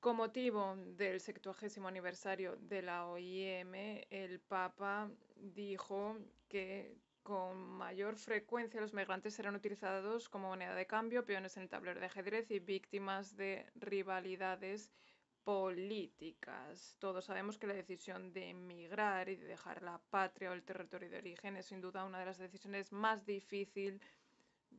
con motivo del 70 aniversario de la OIM, el Papa dijo que con mayor frecuencia los migrantes serán utilizados como moneda de cambio, peones en el tablero de ajedrez y víctimas de rivalidades políticas. Todos sabemos que la decisión de emigrar y de dejar la patria o el territorio de origen es sin duda una de las decisiones más difíciles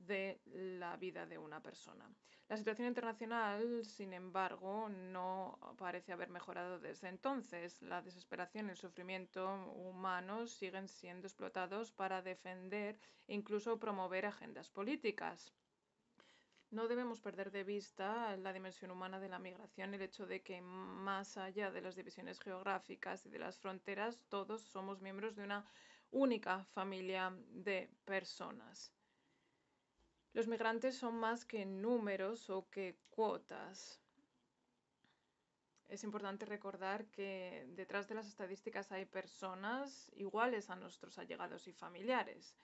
de la vida de una persona. La situación internacional, sin embargo, no parece haber mejorado desde entonces. La desesperación y el sufrimiento humanos siguen siendo explotados para defender e incluso promover agendas políticas. No debemos perder de vista la dimensión humana de la migración, el hecho de que más allá de las divisiones geográficas y de las fronteras, todos somos miembros de una única familia de personas. Los migrantes son más que números o que cuotas. Es importante recordar que detrás de las estadísticas hay personas iguales a nuestros allegados y familiares.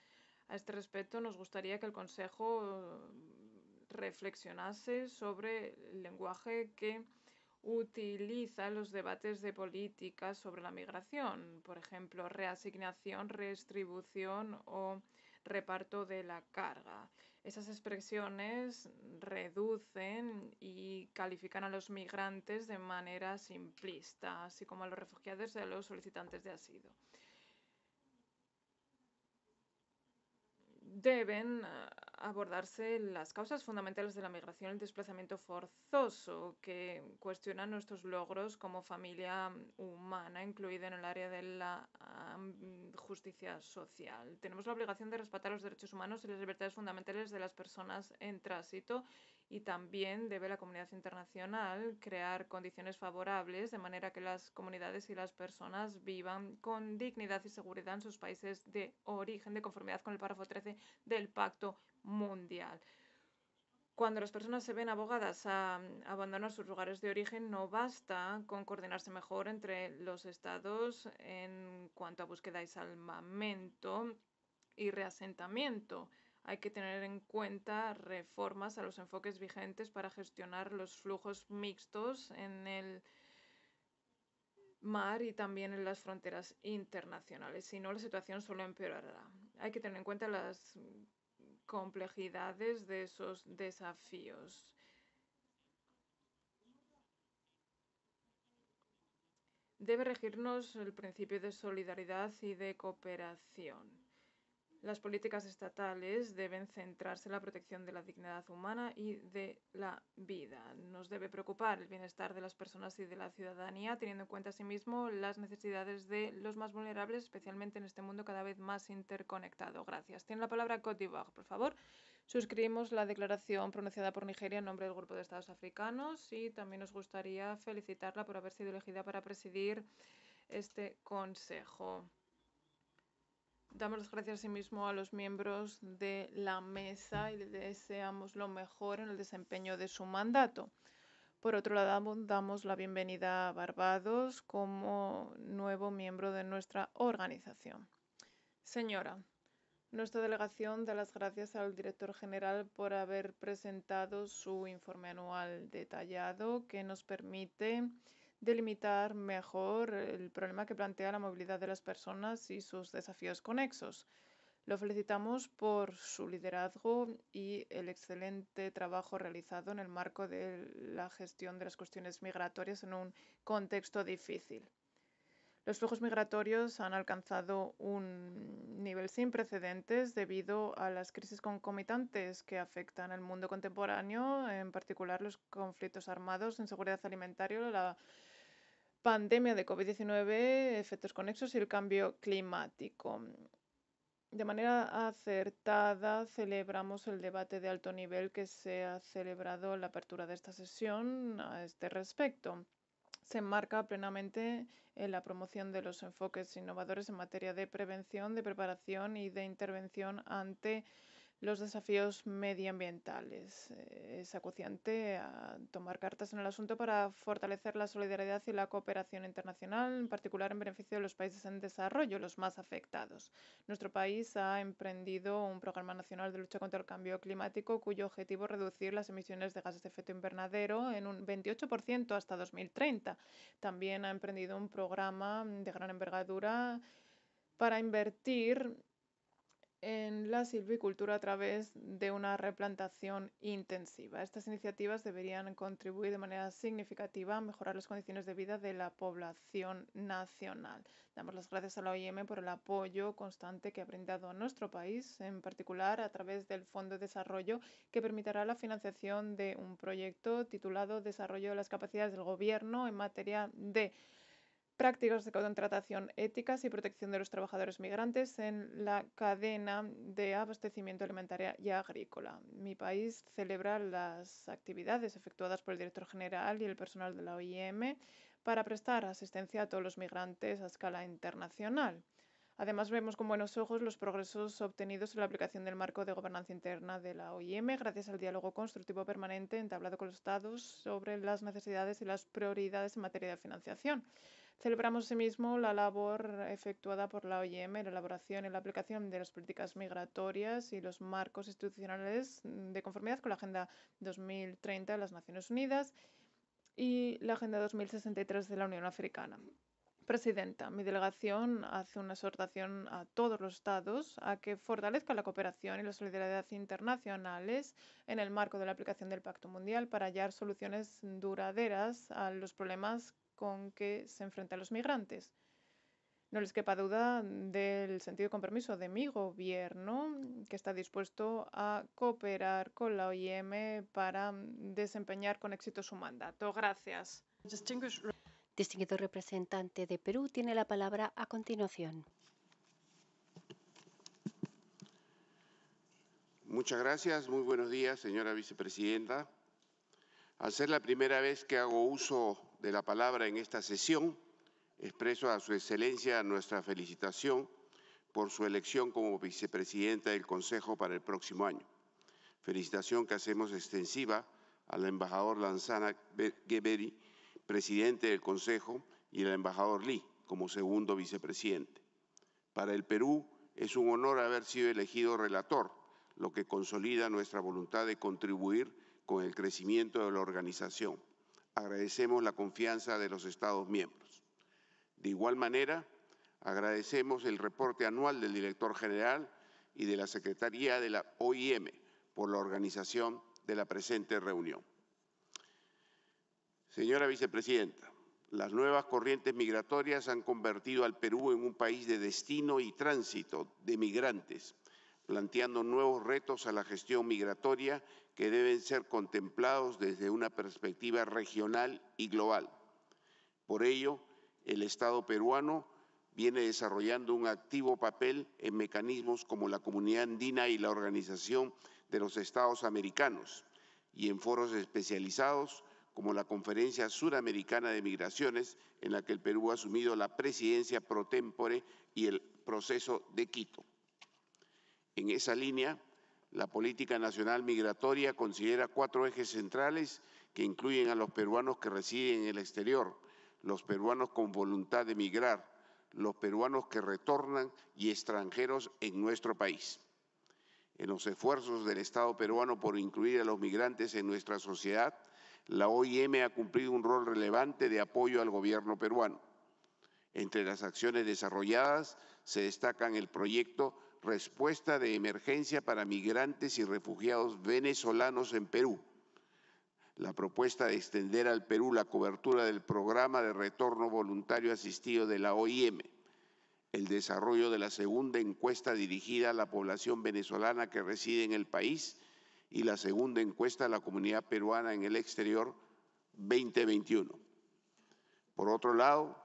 A este respecto, nos gustaría que el Consejo eh, reflexionase sobre el lenguaje que utiliza los debates de política sobre la migración, por ejemplo, reasignación, redistribución o reparto de la carga. Esas expresiones reducen y califican a los migrantes de manera simplista, así como a los refugiados y a los solicitantes de asilo. Deben abordarse las causas fundamentales de la migración el desplazamiento forzoso, que cuestionan nuestros logros como familia humana, incluida en el área de la justicia social. Tenemos la obligación de respetar los derechos humanos y las libertades fundamentales de las personas en tránsito y también debe la comunidad internacional crear condiciones favorables de manera que las comunidades y las personas vivan con dignidad y seguridad en sus países de origen de conformidad con el párrafo 13 del Pacto Mundial. Cuando las personas se ven abogadas a mm, abandonar sus lugares de origen, no basta con coordinarse mejor entre los estados en cuanto a búsqueda y salvamento y reasentamiento hay que tener en cuenta reformas a los enfoques vigentes para gestionar los flujos mixtos en el mar y también en las fronteras internacionales. Si no, la situación solo empeorará. Hay que tener en cuenta las complejidades de esos desafíos. Debe regirnos el principio de solidaridad y de cooperación. Las políticas estatales deben centrarse en la protección de la dignidad humana y de la vida. Nos debe preocupar el bienestar de las personas y de la ciudadanía, teniendo en cuenta asimismo las necesidades de los más vulnerables, especialmente en este mundo cada vez más interconectado. Gracias. Tiene la palabra Cote por favor. Suscribimos la declaración pronunciada por Nigeria en nombre del Grupo de Estados Africanos y también nos gustaría felicitarla por haber sido elegida para presidir este Consejo damos las gracias a sí mismo a los miembros de la mesa y deseamos lo mejor en el desempeño de su mandato. Por otro lado, damos la bienvenida a Barbados como nuevo miembro de nuestra organización. Señora, nuestra delegación da las gracias al director general por haber presentado su informe anual detallado que nos permite delimitar mejor el problema que plantea la movilidad de las personas y sus desafíos conexos. Lo felicitamos por su liderazgo y el excelente trabajo realizado en el marco de la gestión de las cuestiones migratorias en un contexto difícil. Los flujos migratorios han alcanzado un nivel sin precedentes debido a las crisis concomitantes que afectan al mundo contemporáneo, en particular los conflictos armados, inseguridad alimentaria, la pandemia de COVID-19, efectos conexos y el cambio climático. De manera acertada celebramos el debate de alto nivel que se ha celebrado en la apertura de esta sesión a este respecto. Se enmarca plenamente en la promoción de los enfoques innovadores en materia de prevención, de preparación y de intervención ante los desafíos medioambientales. Eh, es acuciante tomar cartas en el asunto para fortalecer la solidaridad y la cooperación internacional, en particular en beneficio de los países en desarrollo, los más afectados. Nuestro país ha emprendido un programa nacional de lucha contra el cambio climático cuyo objetivo es reducir las emisiones de gases de efecto invernadero en un 28% hasta 2030. También ha emprendido un programa de gran envergadura para invertir en la silvicultura a través de una replantación intensiva. Estas iniciativas deberían contribuir de manera significativa a mejorar las condiciones de vida de la población nacional. Damos las gracias a la OIM por el apoyo constante que ha brindado a nuestro país, en particular a través del Fondo de Desarrollo, que permitirá la financiación de un proyecto titulado Desarrollo de las capacidades del Gobierno en materia de prácticas de contratación éticas y protección de los trabajadores migrantes en la cadena de abastecimiento alimentaria y agrícola. Mi país celebra las actividades efectuadas por el director general y el personal de la OIM para prestar asistencia a todos los migrantes a escala internacional. Además, vemos con buenos ojos los progresos obtenidos en la aplicación del marco de gobernanza interna de la OIM gracias al diálogo constructivo permanente entablado con los Estados sobre las necesidades y las prioridades en materia de financiación. Celebramos asimismo la labor efectuada por la OIM en la elaboración y la aplicación de las políticas migratorias y los marcos institucionales de conformidad con la Agenda 2030 de las Naciones Unidas y la Agenda 2063 de la Unión Africana. Presidenta, mi delegación hace una exhortación a todos los Estados a que fortalezcan la cooperación y la solidaridad internacionales en el marco de la aplicación del Pacto Mundial para hallar soluciones duraderas a los problemas con que se enfrenta a los migrantes. No les quepa duda del sentido de compromiso de mi gobierno, que está dispuesto a cooperar con la OIM para desempeñar con éxito su mandato. Gracias. Distinguido representante de Perú, tiene la palabra a continuación. Muchas gracias. Muy buenos días, señora vicepresidenta. Al ser la primera vez que hago uso de la palabra en esta sesión. Expreso a su excelencia nuestra felicitación por su elección como vicepresidenta del Consejo para el próximo año. Felicitación que hacemos extensiva al embajador Lanzana Geberi, presidente del Consejo, y al embajador Lee como segundo vicepresidente. Para el Perú es un honor haber sido elegido relator, lo que consolida nuestra voluntad de contribuir con el crecimiento de la organización agradecemos la confianza de los Estados miembros. De igual manera, agradecemos el reporte anual del director general y de la Secretaría de la OIM por la organización de la presente reunión. Señora vicepresidenta, las nuevas corrientes migratorias han convertido al Perú en un país de destino y tránsito de migrantes planteando nuevos retos a la gestión migratoria que deben ser contemplados desde una perspectiva regional y global. Por ello, el Estado peruano viene desarrollando un activo papel en mecanismos como la Comunidad Andina y la Organización de los Estados Americanos y en foros especializados como la Conferencia Suramericana de Migraciones, en la que el Perú ha asumido la presidencia pro tempore y el proceso de Quito. En esa línea, la política nacional migratoria considera cuatro ejes centrales que incluyen a los peruanos que residen en el exterior, los peruanos con voluntad de migrar, los peruanos que retornan y extranjeros en nuestro país. En los esfuerzos del Estado peruano por incluir a los migrantes en nuestra sociedad, la OIM ha cumplido un rol relevante de apoyo al gobierno peruano. Entre las acciones desarrolladas se destacan el proyecto respuesta de emergencia para migrantes y refugiados venezolanos en Perú. La propuesta de extender al Perú la cobertura del programa de retorno voluntario asistido de la OIM. El desarrollo de la segunda encuesta dirigida a la población venezolana que reside en el país y la segunda encuesta a la comunidad peruana en el exterior 2021. Por otro lado,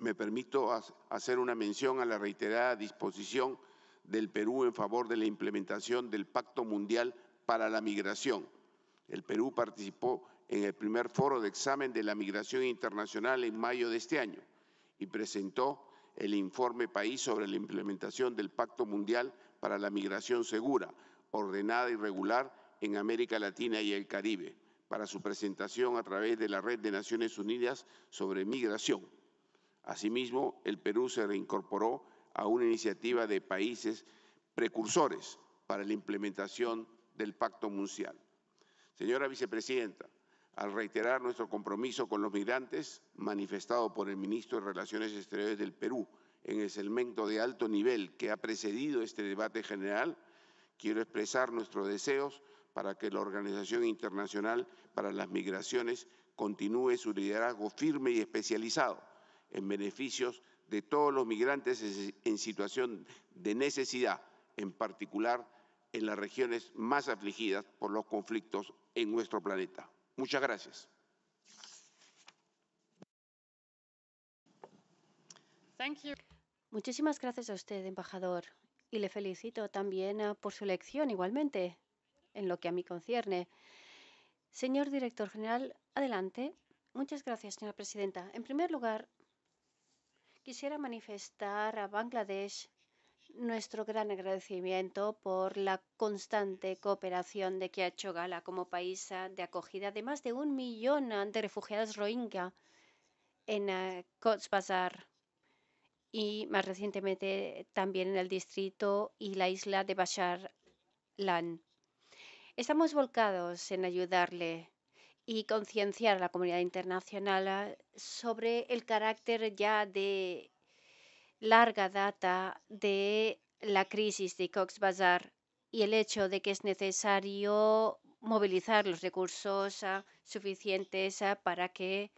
me permito hacer una mención a la reiterada disposición del Perú en favor de la implementación del Pacto Mundial para la Migración. El Perú participó en el primer foro de examen de la migración internacional en mayo de este año y presentó el informe país sobre la implementación del Pacto Mundial para la Migración Segura, ordenada y regular en América Latina y el Caribe, para su presentación a través de la Red de Naciones Unidas sobre Migración. Asimismo, el Perú se reincorporó a una iniciativa de países precursores para la implementación del Pacto Mundial. Señora Vicepresidenta, al reiterar nuestro compromiso con los migrantes, manifestado por el ministro de Relaciones Exteriores del Perú en el segmento de alto nivel que ha precedido este debate general, quiero expresar nuestros deseos para que la Organización Internacional para las Migraciones continúe su liderazgo firme y especializado en beneficios de todos los migrantes en situación de necesidad, en particular en las regiones más afligidas por los conflictos en nuestro planeta. Muchas gracias. Muchísimas gracias a usted, embajador, y le felicito también ah, por su elección igualmente, en lo que a mí concierne. Señor director general, adelante. Muchas gracias, señora presidenta. En primer lugar, Quisiera manifestar a Bangladesh nuestro gran agradecimiento por la constante cooperación de que gala como país de acogida de más de un millón de refugiados rohingya en Cox's eh, Bazar y más recientemente también en el distrito y la isla de Bashar Lan. Estamos volcados en ayudarle y concienciar a la comunidad internacional ah, sobre el carácter ya de larga data de la crisis de Cox's Bazar y el hecho de que es necesario movilizar los recursos ah, suficientes ah, para que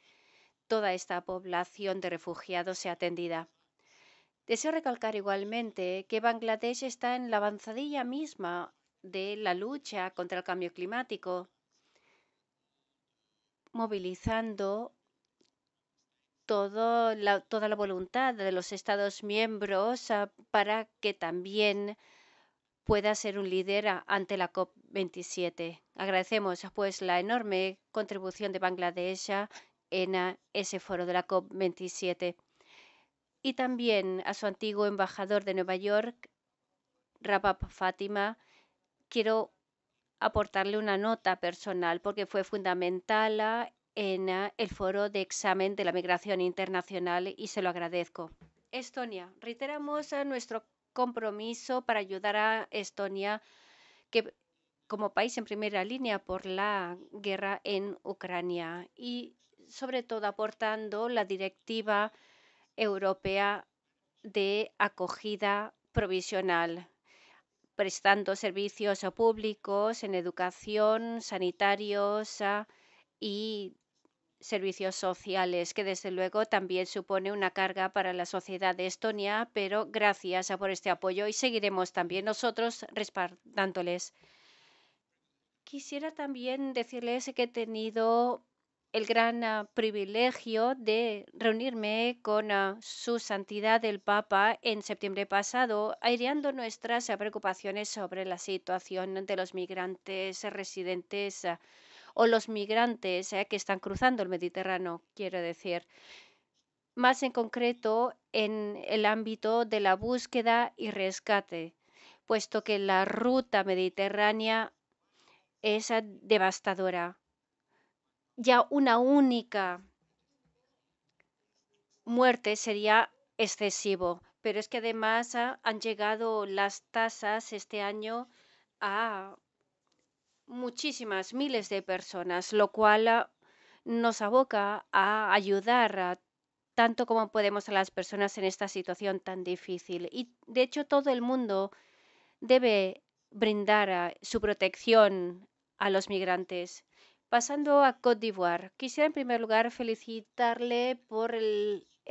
toda esta población de refugiados sea atendida. Deseo recalcar igualmente que Bangladesh está en la avanzadilla misma de la lucha contra el cambio climático movilizando toda la voluntad de los Estados miembros ah, para que también pueda ser un líder ante la COP27. Agradecemos pues la enorme contribución de Bangladesh ah, en ah, ese foro de la COP27 y también a su antiguo embajador de Nueva York, Rabab Fátima. Quiero aportarle una nota personal porque fue fundamental ah, en ah, el foro de examen de la migración internacional y se lo agradezco. Estonia. Reiteramos ah, nuestro compromiso para ayudar a Estonia que como país en primera línea por la guerra en Ucrania y sobre todo aportando la directiva europea de acogida provisional prestando servicios públicos en educación, sanitarios ah, y servicios sociales, que desde luego también supone una carga para la sociedad de Estonia, pero gracias por este apoyo y seguiremos también nosotros respaldándoles. Quisiera también decirles que he tenido el gran ah, privilegio de reunirme con ah, su santidad el Papa en septiembre pasado, aireando nuestras ah, preocupaciones sobre la situación de los migrantes residentes o los migrantes eh, que están cruzando el Mediterráneo, quiero decir. Más en concreto, en el ámbito de la búsqueda y rescate, puesto que la ruta mediterránea es devastadora ya una única muerte sería excesivo. Pero es que además han llegado las tasas este año a muchísimas miles de personas, lo cual ah, nos aboca a ayudar tanto como podemos a las personas en esta situación tan difícil. Y de hecho todo el mundo debe brindar ah, su protección a los migrantes. Pasando a Côte d'Ivoire, quisiera en primer lugar felicitarle por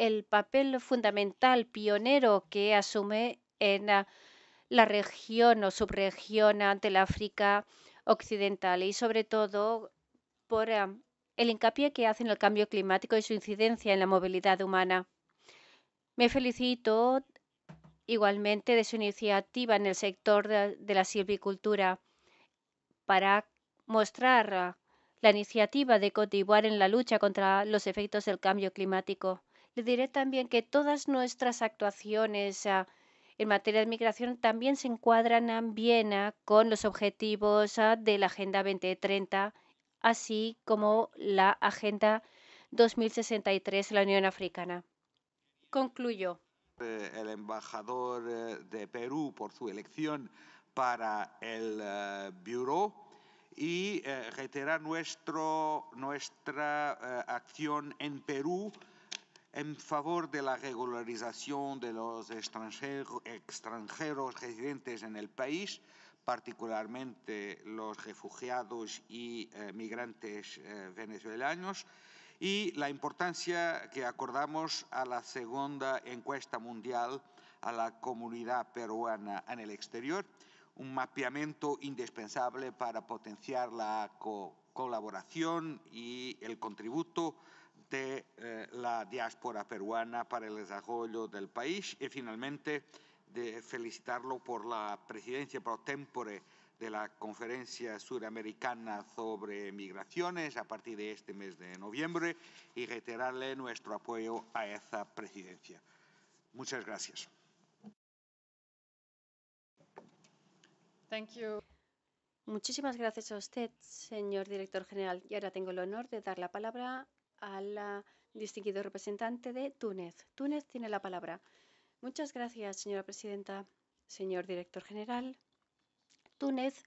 el, papel fundamental, pionero que asume en la región o subregión ante el África Occidental y sobre todo por ah, el hincapié que hace en el cambio climático y su incidencia en la movilidad humana. Me felicito igualmente de su iniciativa en el sector de la silvicultura para mostrar ah, la iniciativa de Cote en la lucha contra los efectos del cambio climático. Le diré también que todas nuestras actuaciones ah, en materia de migración también se encuadran bien ah, con los objetivos ah, de la Agenda 2030, así como la Agenda 2063 de la Unión Africana. Concluyo. Eh, el embajador eh, de Perú por su elección para el eh, Bureau y eh, reiterar nuestro, nuestra eh, acción en Perú en favor de la regularización de los extranjeros, residentes en el país, particularmente los refugiados y eh, migrantes venezolanos, y la importancia que acordamos a la segunda encuesta mundial a la comunidad peruana en el exterior un mapeamiento indispensable para potenciar la colaboración y el contributo de eh, la diáspora peruana para el desarrollo del país y finalmente de felicitarlo por la presidencia pro tempore de la Conferencia Suramericana sobre Migraciones a partir de este mes de noviembre y reiterarle nuestro apoyo a esa presidencia. Muchas gracias. Thank Muchísimas gracias a usted, señor director general. Y ahora tengo el honor de dar la palabra al distinguido representante de Túnez. Túnez tiene la palabra. Muchas gracias, señora presidenta, señor director general. Túnez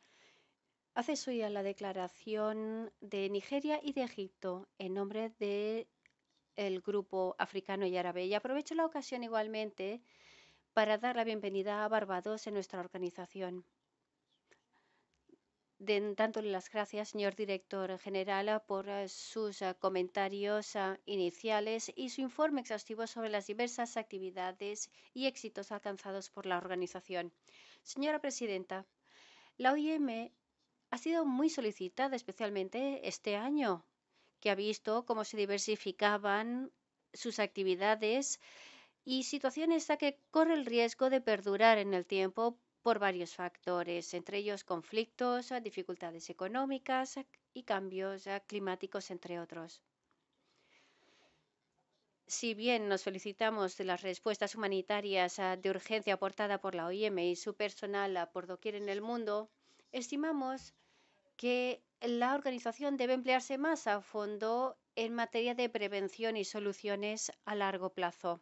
hace suya la declaración de Nigeria y de Egipto en nombre del grupo africano y árabe. Y aprovecho la ocasión igualmente para dar la bienvenida a Barbados en nuestra organización dándole las gracias, señor director general, ah, por ah, sus ah, comentarios iniciales y su informe exhaustivo sobre las diversas actividades y éxitos alcanzados por la organización. Señora presidenta, la OIM ha sido muy solicitada, especialmente este año, que ha visto cómo se diversificaban sus actividades y situaciones a que corre el riesgo de perdurar en el tiempo por varios factores, entre ellos conflictos, ah, dificultades económicas ah, y cambios ah, climáticos, entre otros. Si bien nos felicitamos de las respuestas humanitarias de urgencia aportada por la OIM y su personal por doquier en el mundo, estimamos que la organización debe emplearse más a fondo en materia de prevención y soluciones a largo plazo.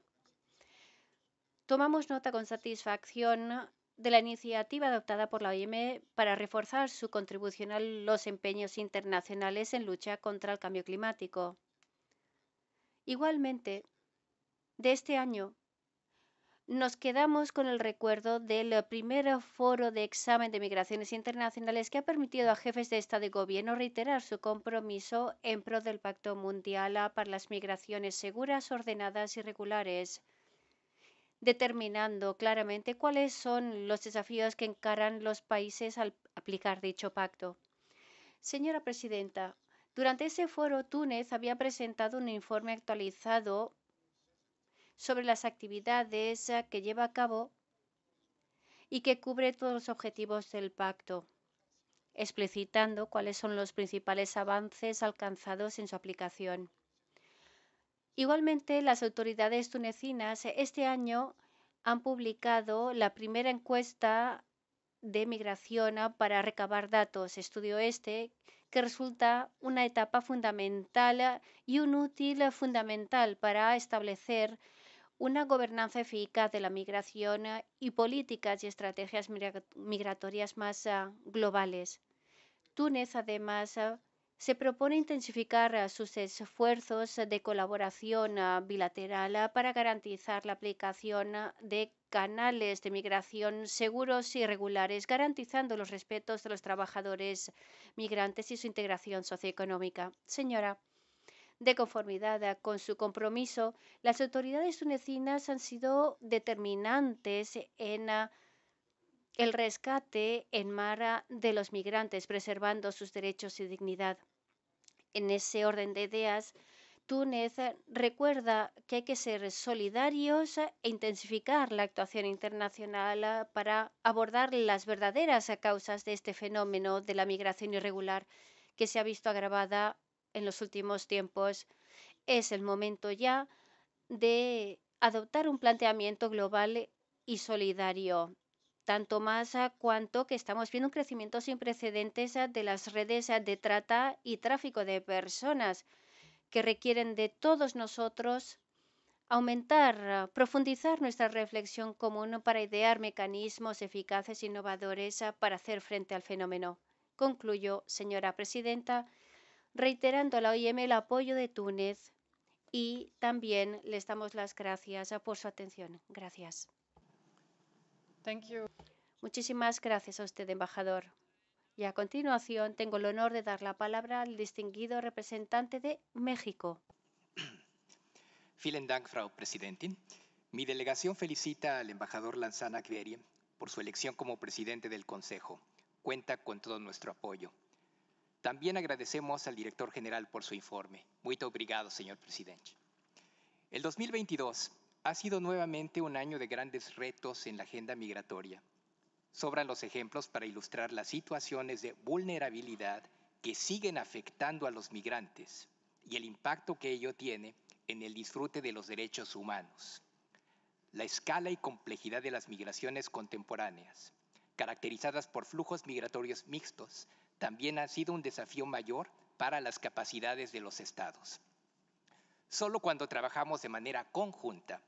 Tomamos nota con satisfacción de la iniciativa adoptada por la OIM para reforzar su contribución a los empeños internacionales en lucha contra el cambio climático. Igualmente, de este año, nos quedamos con el recuerdo del primer foro de examen de migraciones internacionales que ha permitido a jefes de Estado y Gobierno reiterar su compromiso en pro del Pacto Mundial para las migraciones seguras, ordenadas y regulares determinando claramente cuáles son los desafíos que encaran los países al aplicar dicho pacto. Señora Presidenta, durante ese foro Túnez había presentado un informe actualizado sobre las actividades ah, que lleva a cabo y que cubre todos los objetivos del pacto, explicitando cuáles son los principales avances alcanzados en su aplicación. Igualmente, las autoridades tunecinas eh, este año han publicado la primera encuesta de migración ah, para recabar datos, estudio este, que resulta una etapa fundamental ah, y un útil ah, fundamental para establecer una gobernanza eficaz de la migración y políticas y estrategias migratorias más globales. Túnez, además, se propone intensificar ah, sus esfuerzos de colaboración ah, bilateral ah, para garantizar la aplicación de canales de migración seguros y regulares, garantizando los respetos de los trabajadores migrantes y su integración socioeconómica. Señora, de conformidad con su compromiso, las autoridades tunecinas han sido determinantes en el rescate en mar de los migrantes, preservando sus derechos y dignidad. En ese orden de ideas, Túnez recuerda que hay que ser solidarios e intensificar la actuación internacional ah, para abordar las verdaderas causas de este fenómeno de la migración irregular que se ha visto agravada en los últimos tiempos. Es el momento ya de adoptar un planteamiento global y solidario tanto más cuanto que estamos viendo un crecimiento sin precedentes ah, de las redes ah, de trata y tráfico de personas que requieren de todos nosotros aumentar, ah, profundizar nuestra reflexión común para idear mecanismos eficaces e innovadores para hacer frente al fenómeno. Concluyo, señora presidenta, reiterando a la OIM el apoyo de Túnez y también le damos las gracias por su atención. Gracias. Thank you. Muchísimas gracias a usted, embajador. Y a continuación tengo el honor de dar la palabra al distinguido representante de México. (clears throat) Vielen Dank, Frau Präsidentin. Mi delegación felicita al embajador Lanzana guerri por su elección como presidente del Consejo. Cuenta con todo nuestro apoyo. También agradecemos al director general por su informe. Muy obrigado, señor presidente. El 2022 ha sido nuevamente un año de grandes retos en la agenda migratoria. Sobran los ejemplos para ilustrar las situaciones de vulnerabilidad que siguen afectando a los migrantes y el impacto que ello tiene en el disfrute de los derechos humanos. La escala y complejidad de las migraciones contemporáneas, caracterizadas por flujos migratorios mixtos, también ha sido un desafío mayor para las capacidades de los estados. Solo cuando trabajamos de manera conjunta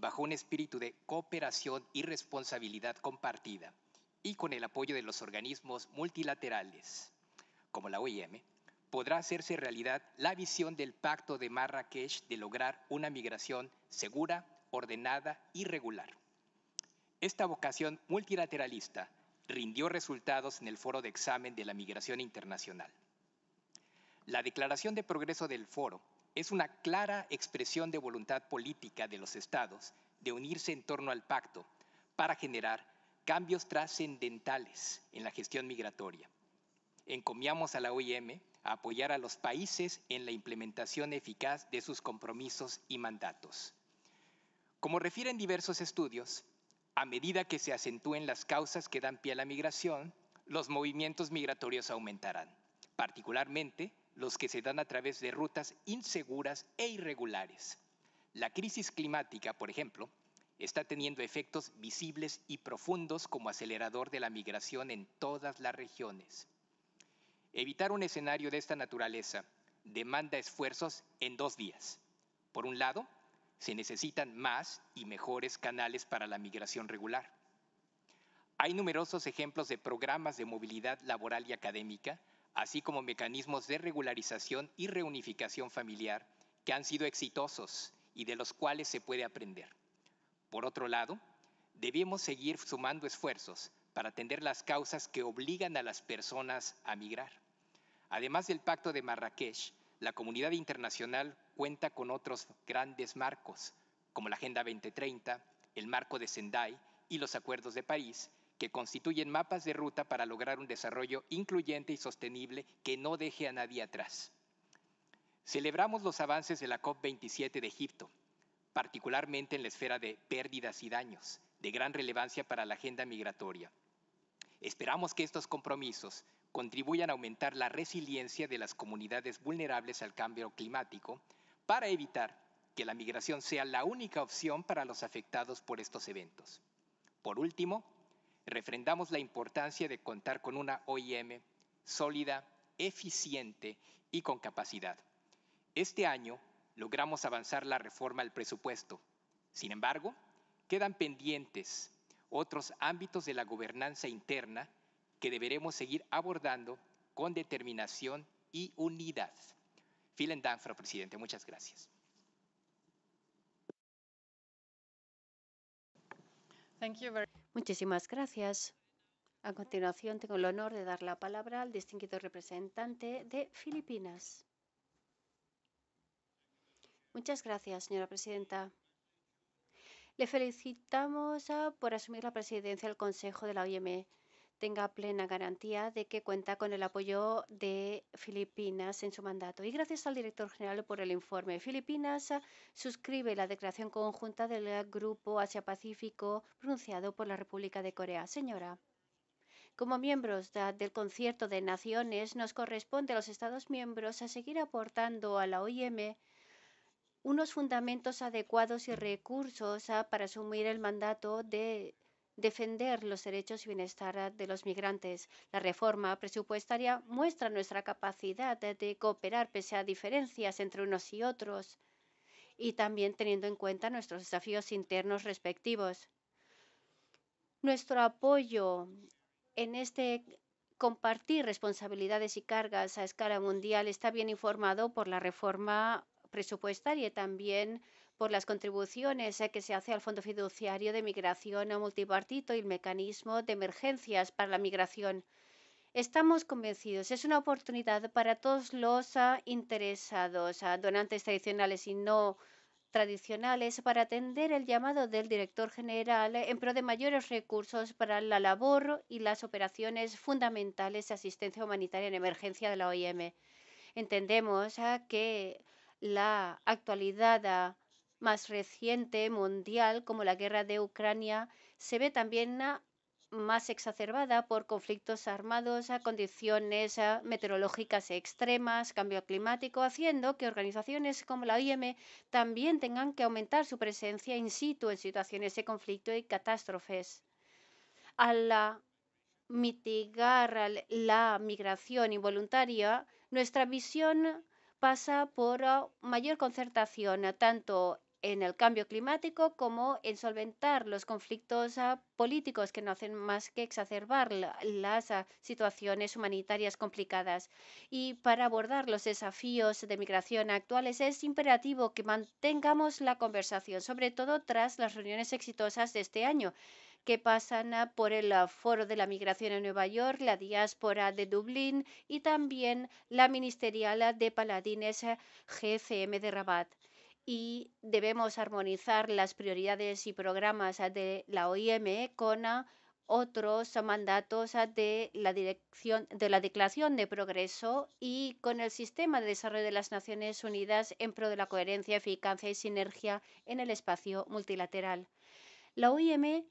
bajo un espíritu de cooperación y responsabilidad compartida y con el apoyo de los organismos multilaterales, como la OIM, podrá hacerse realidad la visión del Pacto de Marrakech de lograr una migración segura, ordenada y regular. Esta vocación multilateralista rindió resultados en el Foro de Examen de la Migración Internacional. La Declaración de Progreso del Foro es una clara expresión de voluntad política de los estados de unirse en torno al pacto para generar cambios trascendentales en la gestión migratoria. Encomiamos a la OIM a apoyar a los países en la implementación eficaz de sus compromisos y mandatos. Como refieren diversos estudios, a medida que se acentúen las causas que dan pie a la migración, los movimientos migratorios aumentarán, particularmente los que se dan a través de rutas inseguras e irregulares. La crisis climática, por ejemplo, está teniendo efectos visibles y profundos como acelerador de la migración en todas las regiones. Evitar un escenario de esta naturaleza demanda esfuerzos en dos días. Por un lado, se necesitan más y mejores canales para la migración regular. Hay numerosos ejemplos de programas de movilidad laboral y académica así como mecanismos de regularización y reunificación familiar que han sido exitosos y de los cuales se puede aprender. Por otro lado, debemos seguir sumando esfuerzos para atender las causas que obligan a las personas a migrar. Además del Pacto de Marrakech, la comunidad internacional cuenta con otros grandes marcos, como la Agenda 2030, el marco de Sendai y los acuerdos de París, que constituyen mapas de ruta para lograr un desarrollo incluyente y sostenible que no deje a nadie atrás. Celebramos los avances de la COP27 de Egipto, particularmente en la esfera de pérdidas y daños, de gran relevancia para la agenda migratoria. Esperamos que estos compromisos contribuyan a aumentar la resiliencia de las comunidades vulnerables al cambio climático para evitar que la migración sea la única opción para los afectados por estos eventos. Por último, refrendamos la importancia de contar con una OIM sólida, eficiente y con capacidad. Este año logramos avanzar la reforma al presupuesto. Sin embargo, quedan pendientes otros ámbitos de la gobernanza interna que deberemos seguir abordando con determinación y unidad. Vielen Dank, Presidente. Muchas gracias. Thank Muchísimas gracias. A continuación, tengo el honor de dar la palabra al distinguido representante de Filipinas. Muchas gracias, señora presidenta. Le felicitamos ah, por asumir la presidencia del Consejo de la OIM tenga plena garantía de que cuenta con el apoyo de Filipinas en su mandato. Y gracias al director general por el informe. Filipinas ah, suscribe la declaración conjunta del Grupo Asia-Pacífico pronunciado por la República de Corea. Señora. Como miembros ah, del concierto de naciones, nos corresponde a los Estados miembros seguir aportando a la OIM unos fundamentos adecuados y recursos ah, para asumir el mandato de defender los derechos y bienestar ah, de los migrantes. La reforma presupuestaria muestra nuestra capacidad de cooperar pese a diferencias entre unos y otros y también teniendo en cuenta nuestros desafíos internos respectivos. Nuestro apoyo en este compartir responsabilidades y cargas a escala mundial está bien informado por la reforma presupuestaria y también por las contribuciones eh, que se hace al Fondo Fiduciario de Migración Multipartito y el Mecanismo de Emergencias para la Migración. Estamos convencidos, es una oportunidad para todos los ah, interesados, ah, donantes tradicionales y no tradicionales, para atender el llamado del director general en pro de mayores recursos para la labor y las operaciones fundamentales de asistencia humanitaria en emergencia de la OIM. Entendemos ah, que la actualidad más reciente mundial, como la guerra de Ucrania, se ve también ah, más exacerbada por conflictos armados, a ah, condiciones ah, meteorológicas extremas, cambio climático, haciendo que organizaciones como la OIM e también tengan que aumentar su presencia in situ en situaciones de conflicto y catástrofes. Al mitigar la migración involuntaria, nuestra visión pasa por mayor concertación tanto en el cambio climático como en solventar los conflictos ah, políticos que no hacen más que exacerbar las ah, situaciones humanitarias complicadas. Y para abordar los desafíos de migración actuales es imperativo que mantengamos la conversación, sobre todo tras las reuniones exitosas de este año que pasan ah, por el Foro de la Migración en Nueva York, la Diáspora de Dublín y también la Ministerial de Paladines GCM de Rabat y debemos armonizar las prioridades y programas ah, de la OIM con ah, otros mandatos ah, de la dirección de la Declaración de Progreso y con el Sistema de Desarrollo de las Naciones Unidas en pro de la coherencia, eficacia y sinergia en el espacio multilateral. La OIM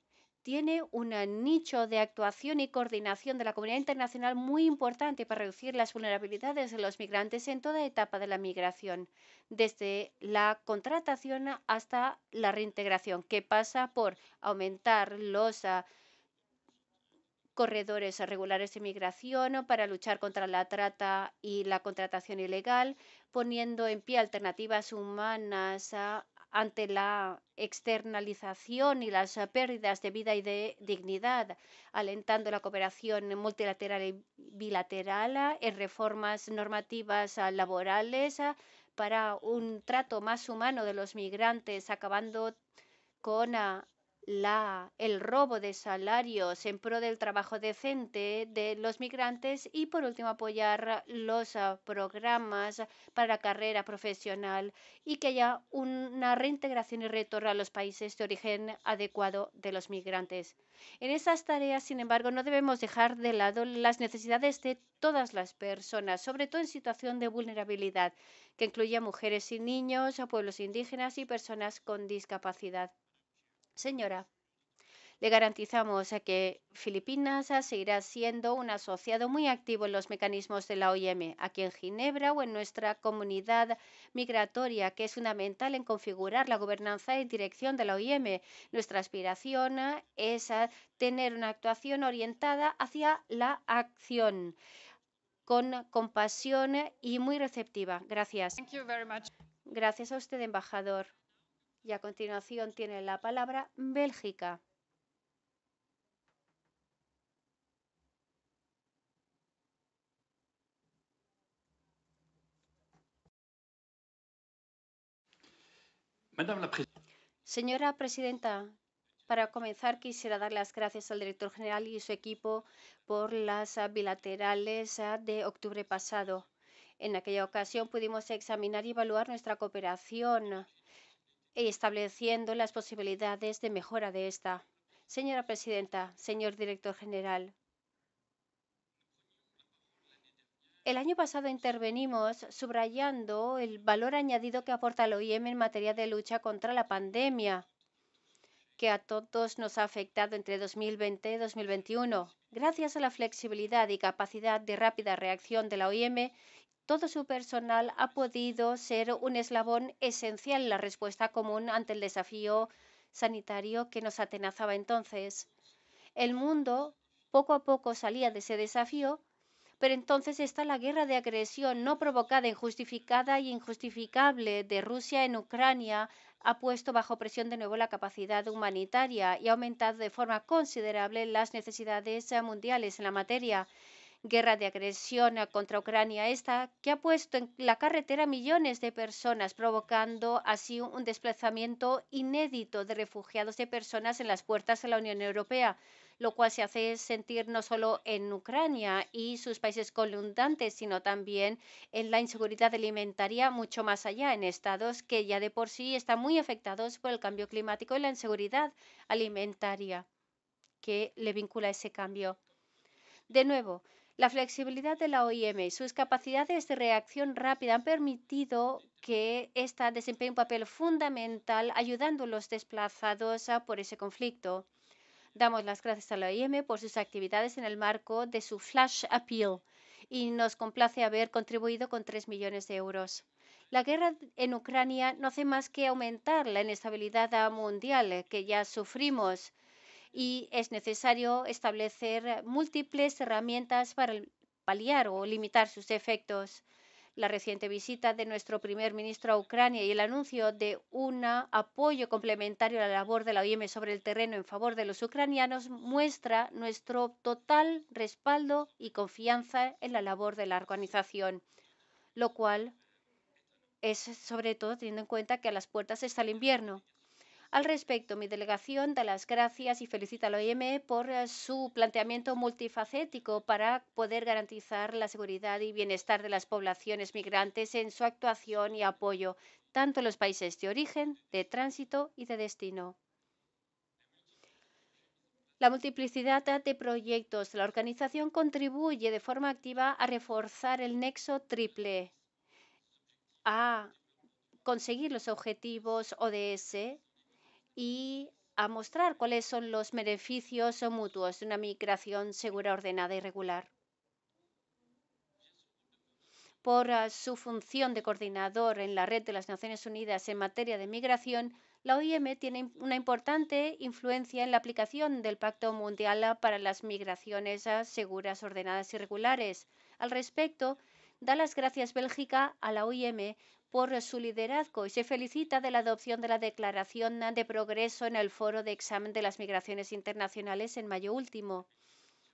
tiene un nicho de actuación y coordinación de la comunidad internacional muy importante para reducir las vulnerabilidades de los migrantes en toda etapa de la migración, desde la contratación hasta la reintegración, que pasa por aumentar los ah, corredores regulares de migración para luchar contra la trata y la contratación ilegal, poniendo en pie alternativas humanas a ah, ante la externalización y las eh, pérdidas de vida y de dignidad, alentando la cooperación multilateral y bilateral ah, en reformas normativas ah, laborales ah, para un trato más humano de los migrantes, acabando con el robo de salarios en pro del trabajo decente de los migrantes y, por último, apoyar los ah, programas para carrera profesional y que haya una reintegración y retorno a los países de origen adecuado de los migrantes. En esas tareas, sin embargo, no debemos dejar de lado las necesidades de todas las personas, sobre todo en situación de vulnerabilidad, que incluye a mujeres y niños, a pueblos indígenas y personas con discapacidad. Señora, le garantizamos a que Filipinas seguirá siendo un asociado muy activo en los mecanismos de la OIM, aquí en Ginebra o en nuestra comunidad migratoria, que es fundamental en configurar la gobernanza y dirección de la OIM. Nuestra aspiración es tener una actuación orientada hacia la acción con compasión y muy receptiva. Gracias. Gracias a usted, embajador. Y a continuación tiene la palabra Bélgica. Señora presidenta, para comenzar quisiera dar las gracias al director general y su equipo por las bilaterales ah, de octubre pasado. En aquella ocasión pudimos examinar y evaluar nuestra cooperación ...y estableciendo las posibilidades de mejora de esta. Señora Presidenta, señor Director General, El año pasado intervenimos subrayando el valor añadido que aporta la OIM en materia de lucha contra la pandemia, que a todos nos ha afectado entre 2020 y 2021. Gracias a la flexibilidad y capacidad de rápida reacción de la OIM todo su personal ha podido ser un eslabón esencial en la respuesta común ante el desafío sanitario que nos atenazaba entonces. El mundo poco a poco salía de ese desafío, pero entonces está la guerra de agresión no provocada, injustificada e injustificable de Rusia en Ucrania ha puesto bajo presión de nuevo la capacidad humanitaria y ha aumentado de forma considerable las necesidades eh, mundiales en la materia guerra de agresión eh, contra Ucrania esta que ha puesto en la carretera millones de personas, provocando así un desplazamiento inédito de refugiados de personas en las puertas de la Unión Europea lo cual se hace sentir no solo en Ucrania y sus países colundantes sino también en la inseguridad alimentaria mucho más allá, en estados que ya de por sí están muy afectados por el cambio climático y la inseguridad alimentaria que le vincula ese cambio. De nuevo, la flexibilidad de la OIM y sus capacidades de reacción rápida han permitido que esta desempeñe un papel fundamental ayudando a los desplazados por ese conflicto. Damos las gracias a la OIM por sus actividades en el marco de su Flash Appeal y nos complace haber contribuido con 3 millones de euros. La guerra en Ucrania no hace más que aumentar la inestabilidad mundial que ya sufrimos y es necesario establecer múltiples herramientas para paliar o limitar sus efectos. La reciente visita de nuestro primer ministro a Ucrania y el anuncio de un apoyo complementario a la labor de la OIM sobre el terreno en favor de los ucranianos muestra nuestro total respaldo y confianza en la labor de la organización, lo cual es sobre todo teniendo en cuenta que a las puertas está el invierno. Al respecto, mi delegación da las gracias y felicita al OIM por eh, su planteamiento multifacético para poder garantizar la seguridad y bienestar de las poblaciones migrantes en su actuación y apoyo, tanto en los países de origen, de tránsito y de destino. La multiplicidad de proyectos de la organización contribuye de forma activa a reforzar el nexo triple, a conseguir los objetivos ODS y a mostrar cuáles son los beneficios mutuos de una migración segura, ordenada y regular. Por ah, su función de coordinador en la Red de las Naciones Unidas en materia de migración, la OIM tiene una importante influencia en la aplicación del Pacto Mundial ah, para las Migraciones ah, Seguras, Ordenadas y Regulares. Al respecto, da las gracias Bélgica a la OIM por su liderazgo y se felicita de la adopción de la Declaración de Progreso en el Foro de Examen de las Migraciones Internacionales en mayo último.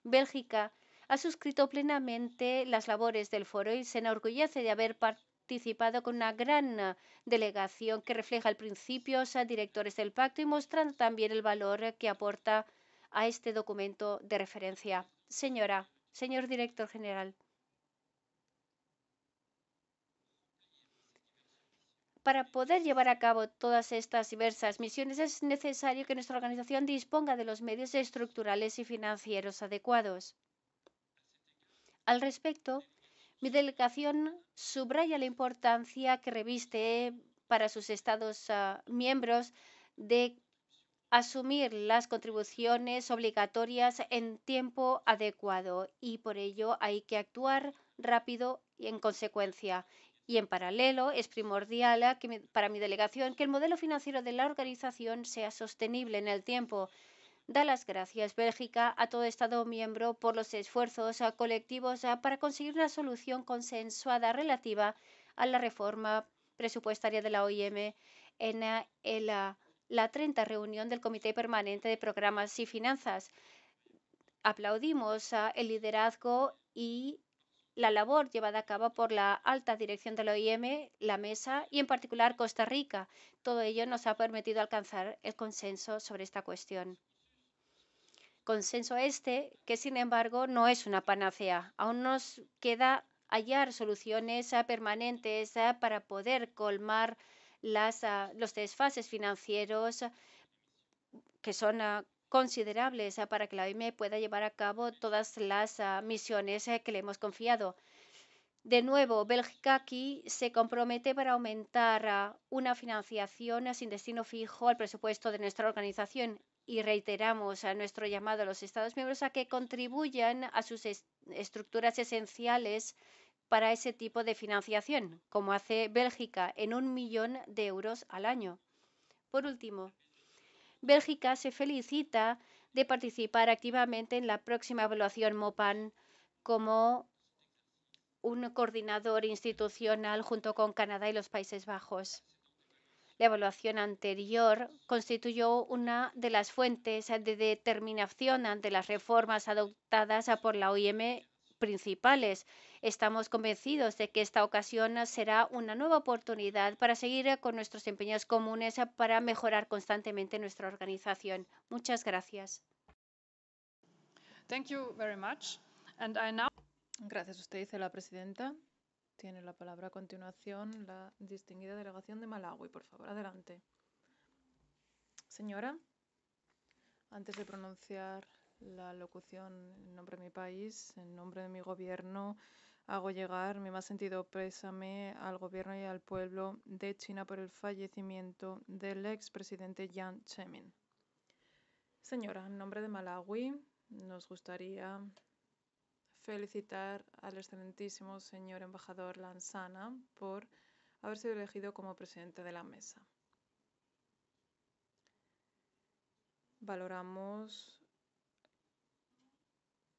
Bélgica ha suscrito plenamente las labores del foro y se enorgullece de haber participado con una gran delegación que refleja el principio a directores del pacto y mostrando también el valor que aporta a este documento de referencia. Señora, señor director general. Para poder llevar a cabo todas estas diversas misiones es necesario que nuestra organización disponga de los medios estructurales y financieros adecuados. Al respecto, mi delegación subraya la importancia que reviste para sus Estados ah, miembros de asumir las contribuciones obligatorias en tiempo adecuado y por ello hay que actuar rápido y en consecuencia y en paralelo, es primordial que para mi delegación que el modelo financiero de la organización sea sostenible en el tiempo. Da las gracias Bélgica a todo Estado miembro por los esfuerzos colectivos para conseguir una solución consensuada relativa a la reforma presupuestaria de la OIM en la 30 reunión del Comité Permanente de Programas y Finanzas. Aplaudimos el liderazgo y la labor llevada a cabo por la alta dirección de la OIM, la mesa y en particular Costa Rica. Todo ello nos ha permitido alcanzar el consenso sobre esta cuestión. Consenso este que, sin embargo, no es una panacea. Aún nos queda hallar soluciones ah, permanentes ah, para poder colmar las, ah, los desfases financieros que son considerables para que la OIM pueda llevar a cabo todas las ah, misiones eh, que le hemos confiado. De nuevo, Bélgica aquí se compromete para aumentar ah, una financiación ah, sin destino fijo al presupuesto de nuestra organización y reiteramos a nuestro llamado a los Estados miembros a que contribuyan a sus estructuras esenciales para ese tipo de financiación, como hace Bélgica, en un millón de euros al año. Por último, Bélgica se felicita de participar activamente en la próxima evaluación MOPAN como un coordinador institucional junto con Canadá y los Países Bajos. La evaluación anterior constituyó una de las fuentes de determinación ante las reformas adoptadas por la OIM principales. Estamos convencidos de que esta ocasión será una nueva oportunidad para seguir eh, con nuestros empeños comunes eh, para mejorar constantemente nuestra organización. Muchas gracias. much. Gracias, usted dice la presidenta. Tiene la palabra a continuación la distinguida delegación de Malawi. Por favor, adelante. Señora, antes de pronunciar la locución en nombre de mi país, en nombre de mi gobierno, hago llegar mi más sentido pésame al gobierno y al pueblo de China por el fallecimiento del expresidente Jiang Zemin. Señora, en nombre de Malawi, nos gustaría felicitar al excelentísimo señor embajador Lanzana por haber sido elegido como presidente de la mesa. Valoramos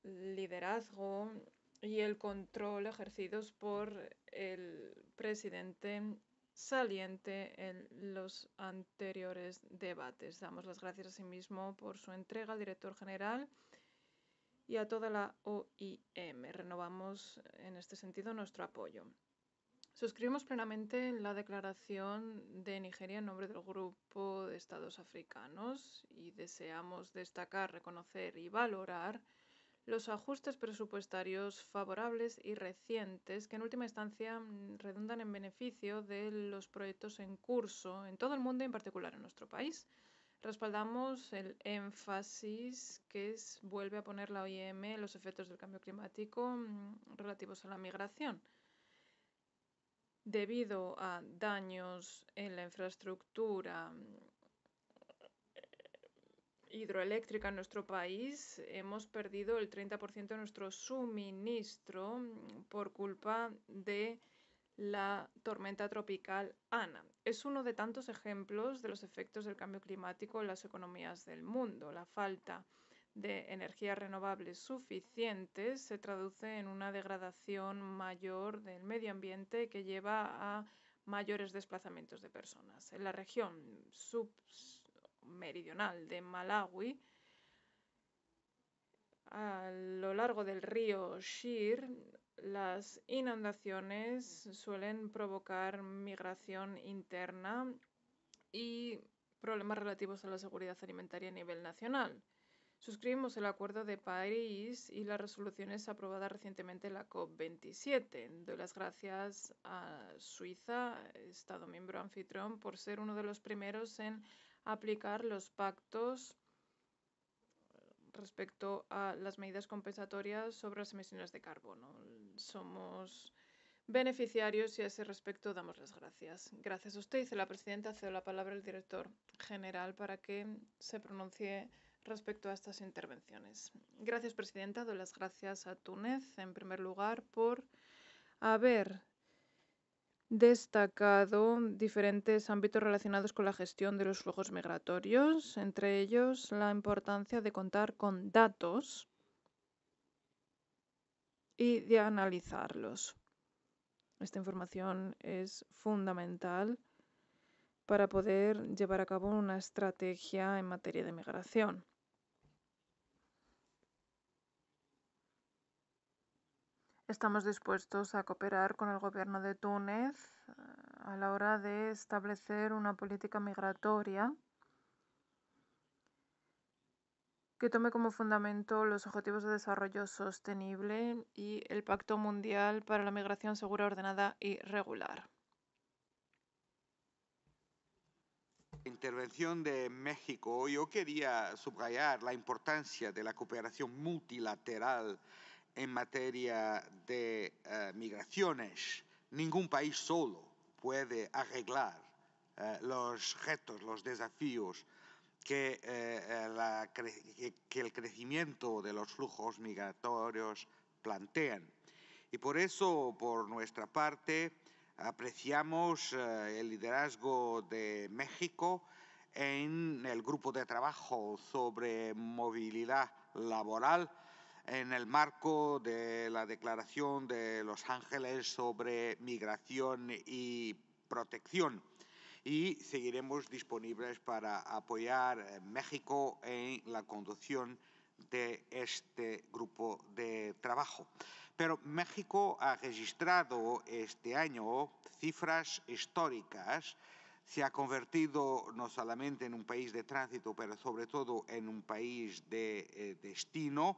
liderazgo y el control ejercidos por el presidente saliente en los anteriores debates. Damos las gracias a sí mismo por su entrega al director general y a toda la OIM. Renovamos en este sentido nuestro apoyo. Suscribimos plenamente la declaración de Nigeria en nombre del Grupo de Estados Africanos y deseamos destacar, reconocer y valorar los ajustes presupuestarios favorables y recientes que en última instancia mm, redundan en beneficio de los proyectos en curso en todo el mundo y en particular en nuestro país. Respaldamos el énfasis que vuelve a poner la OIM en los efectos del cambio climático mm, relativos a la migración debido a daños en la infraestructura mm, hidroeléctrica en nuestro país, hemos perdido el 30% de nuestro suministro mm, por culpa de la tormenta tropical Ana. Es uno de tantos ejemplos de los efectos del cambio climático en las economías del mundo. La falta de energías renovables suficientes se traduce en una degradación mayor del medio ambiente que lleva a mayores desplazamientos de personas. En la región sub meridional de Malawi, a lo largo del río Shir, las inundaciones suelen provocar migración interna y problemas relativos a la seguridad alimentaria a nivel nacional. Suscribimos el Acuerdo de París y las resoluciones aprobadas recientemente en la COP27. Doy las gracias a Suiza, Estado miembro anfitrión, por ser uno de los primeros en aplicar los pactos respecto a las medidas compensatorias sobre las emisiones de carbono. Somos beneficiarios y a ese respecto damos las gracias. Gracias a usted, dice la presidenta. Cedo la palabra al director general para que se pronuncie respecto a estas intervenciones. Gracias, presidenta. Doy las gracias a Túnez, en primer lugar, por haber destacado diferentes ámbitos relacionados con la gestión de los flujos migratorios, entre ellos la importancia de contar con datos y de analizarlos. Esta información es fundamental para poder llevar a cabo una estrategia en materia de migración. Estamos dispuestos a cooperar con el gobierno de Túnez eh, a la hora de establecer una política migratoria que tome como fundamento los Objetivos de Desarrollo Sostenible y el Pacto Mundial para la Migración Segura, Ordenada y Regular. Intervención de México. Yo quería subrayar la importancia de la cooperación multilateral en materia de eh, migraciones, ningún país solo puede arreglar eh, los retos, los desafíos eh, que, que, el crecimiento de los flujos migratorios plantean. Y por eso, por nuestra parte, apreciamos el liderazgo de México en el grupo de trabajo sobre movilidad laboral en el marco de la Declaración de Los Ángeles sobre migración y protección y seguiremos disponibles para apoyar a eh, México en la conducción de este grupo de trabajo. Pero México ha registrado este año cifras históricas. Se ha convertido no solamente en un país de tránsito, pero sobre todo en un país de eh, destino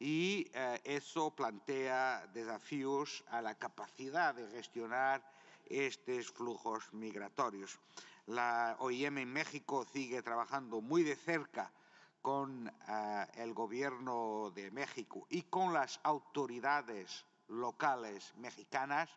y eh, eso plantea desafíos a la capacidad de gestionar estos flujos migratorios. La OIM en México sigue trabajando muy de cerca con eh, el gobierno de México y con las autoridades locales mexicanas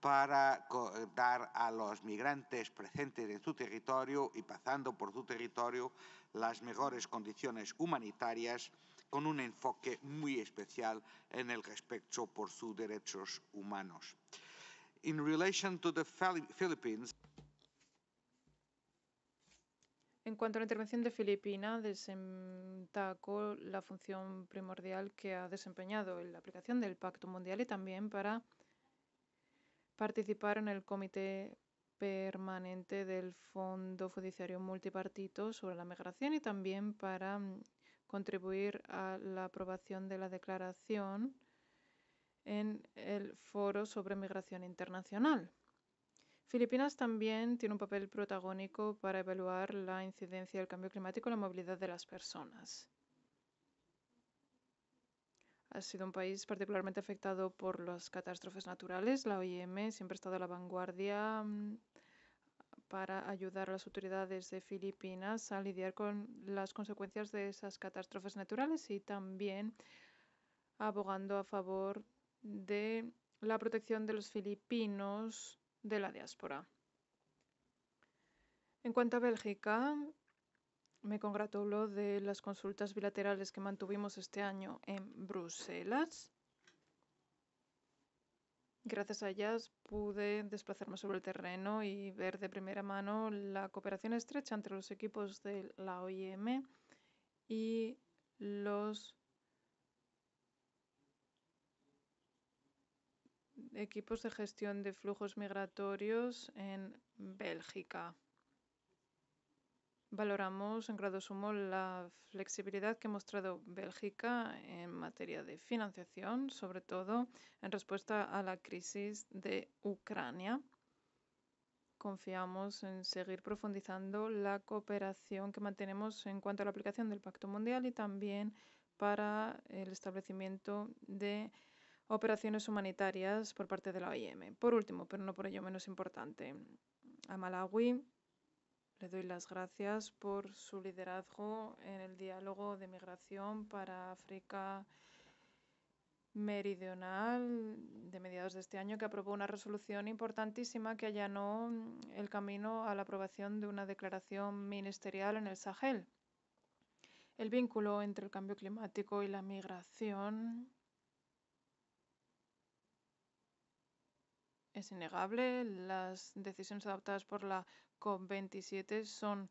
para dar a los migrantes presentes en su territorio y pasando por su territorio las mejores condiciones humanitarias con un enfoque muy especial en el respeto por sus derechos humanos. en cuanto a la intervención de Filipinas, destacó la función primordial que ha desempeñado en la aplicación del Pacto Mundial y también para participar en el Comité Permanente del Fondo Judiciario Multipartito sobre la Migración y también para contribuir a la aprobación de la declaración en el Foro sobre Migración Internacional. Filipinas también tiene un papel protagónico para evaluar la incidencia del cambio climático en la movilidad de las personas. Ha sido un país particularmente afectado por las catástrofes naturales. La OIM siempre ha estado a la vanguardia mm, para ayudar a las autoridades de Filipinas a lidiar con las consecuencias de esas catástrofes naturales y también abogando a favor de la protección de los filipinos de la diáspora. En cuanto a Bélgica, me congratulo de las consultas bilaterales que mantuvimos este año en Bruselas Gracias a ellas pude desplazarme sobre el terreno y ver de primera mano la cooperación estrecha entre los equipos de la OIM y los equipos de gestión de flujos migratorios en Bélgica. Valoramos en grado sumo la flexibilidad que ha mostrado Bélgica en materia de financiación, sobre todo en respuesta a la crisis de Ucrania. Confiamos en seguir profundizando la cooperación que mantenemos en cuanto a la aplicación del Pacto Mundial y también para el establecimiento de operaciones humanitarias por parte de la OIM. Por último, pero no por ello menos importante, a Malawi le doy las gracias por su liderazgo en el diálogo de migración para África Meridional de mediados de este año que aprobó una resolución importantísima que allanó mm, el camino a la aprobación de una declaración ministerial en el Sahel. El vínculo entre el cambio climático y la migración es innegable. Las decisiones adoptadas por la COP27 son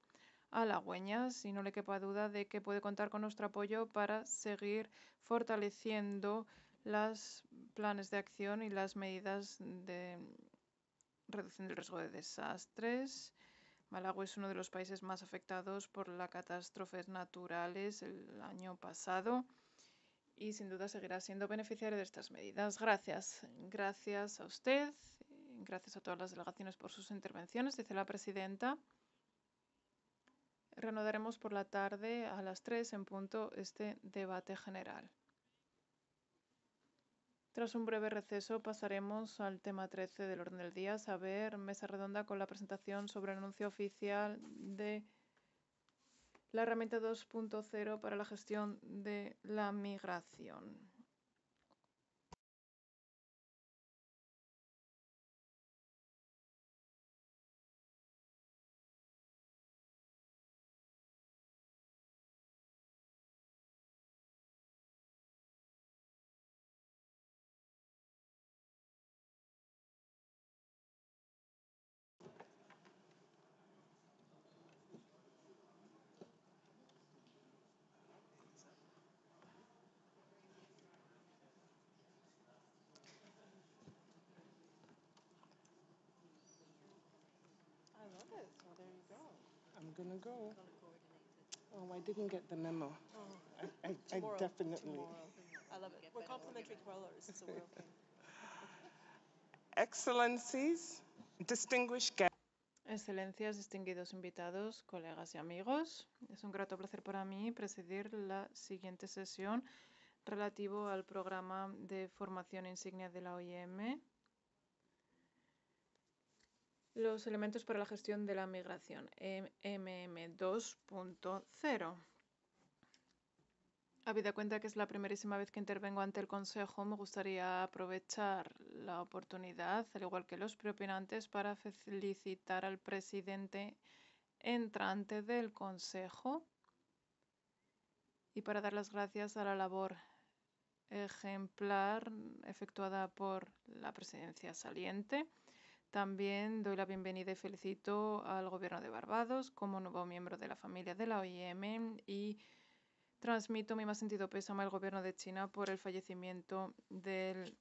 halagüeñas y no le quepa duda de que puede contar con nuestro apoyo para seguir fortaleciendo los planes de acción y las medidas de reducción del riesgo de desastres. Malawi es uno de los países más afectados por las catástrofes naturales el año pasado y sin duda seguirá siendo beneficiario de estas medidas. Gracias. Gracias a usted. Gracias a todas las delegaciones por sus intervenciones, dice la presidenta. Renodaremos por la tarde a las 3 en punto este debate general. Tras un breve receso pasaremos al tema 13 del orden del día, saber mesa redonda con la presentación sobre el anuncio oficial de la herramienta 2.0 para la gestión de la migración. Oh, I didn't get the memo. Oh. definitely. I love it. We're (laughs) distinguished Excelencias, distinguidos invitados, colegas y amigos, es un grato placer para mí presidir la siguiente sesión relativo al programa de formación insignia de la OIM los elementos para la gestión de la migración, MM2.0. Em, Habida cuenta que es la primerísima vez que intervengo ante el Consejo, me gustaría aprovechar la oportunidad, al igual que los preopinantes, para felicitar al presidente entrante del Consejo y para dar las gracias a la labor ejemplar efectuada por la presidencia saliente también doy la bienvenida y felicito al Gobierno de Barbados como nuevo miembro de la familia de la OIM y transmito mi más sentido pésame al Gobierno de China por el fallecimiento del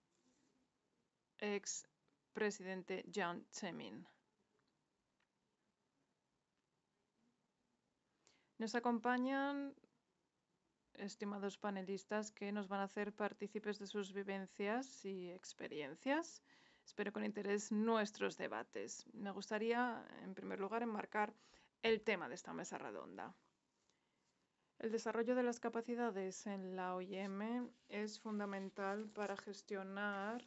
ex presidente Jiang Zemin. Nos acompañan estimados panelistas que nos van a hacer partícipes de sus vivencias y experiencias. Espero con interés nuestros debates. Me gustaría, en primer lugar, enmarcar el tema de esta mesa redonda. El desarrollo de las capacidades en la OIM es fundamental para gestionar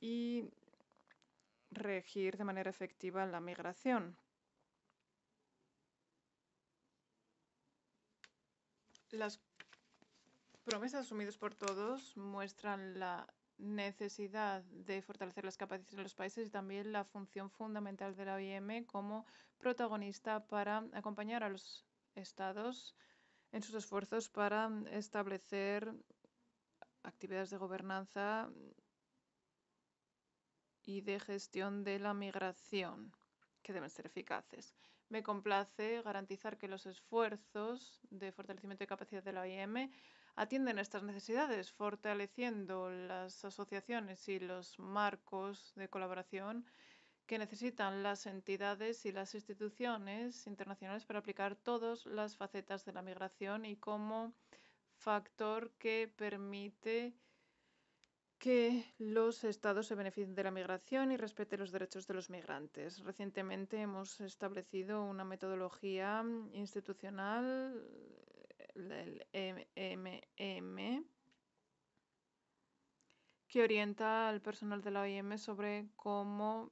y regir de manera efectiva la migración. Las promesas asumidas por todos muestran la necesidad de fortalecer las capacidades de los países y también la función fundamental de la OIM como protagonista para acompañar a los estados en sus esfuerzos para establecer actividades de gobernanza y de gestión de la migración que deben ser eficaces. Me complace garantizar que los esfuerzos de fortalecimiento de capacidad de la OIM atienden estas necesidades, fortaleciendo las asociaciones y los marcos de colaboración que necesitan las entidades y las instituciones internacionales para aplicar todas las facetas de la migración y como factor que permite que los estados se beneficien de la migración y respeten los derechos de los migrantes. Recientemente hemos establecido una metodología institucional del MMM que orienta al personal de la OIM sobre cómo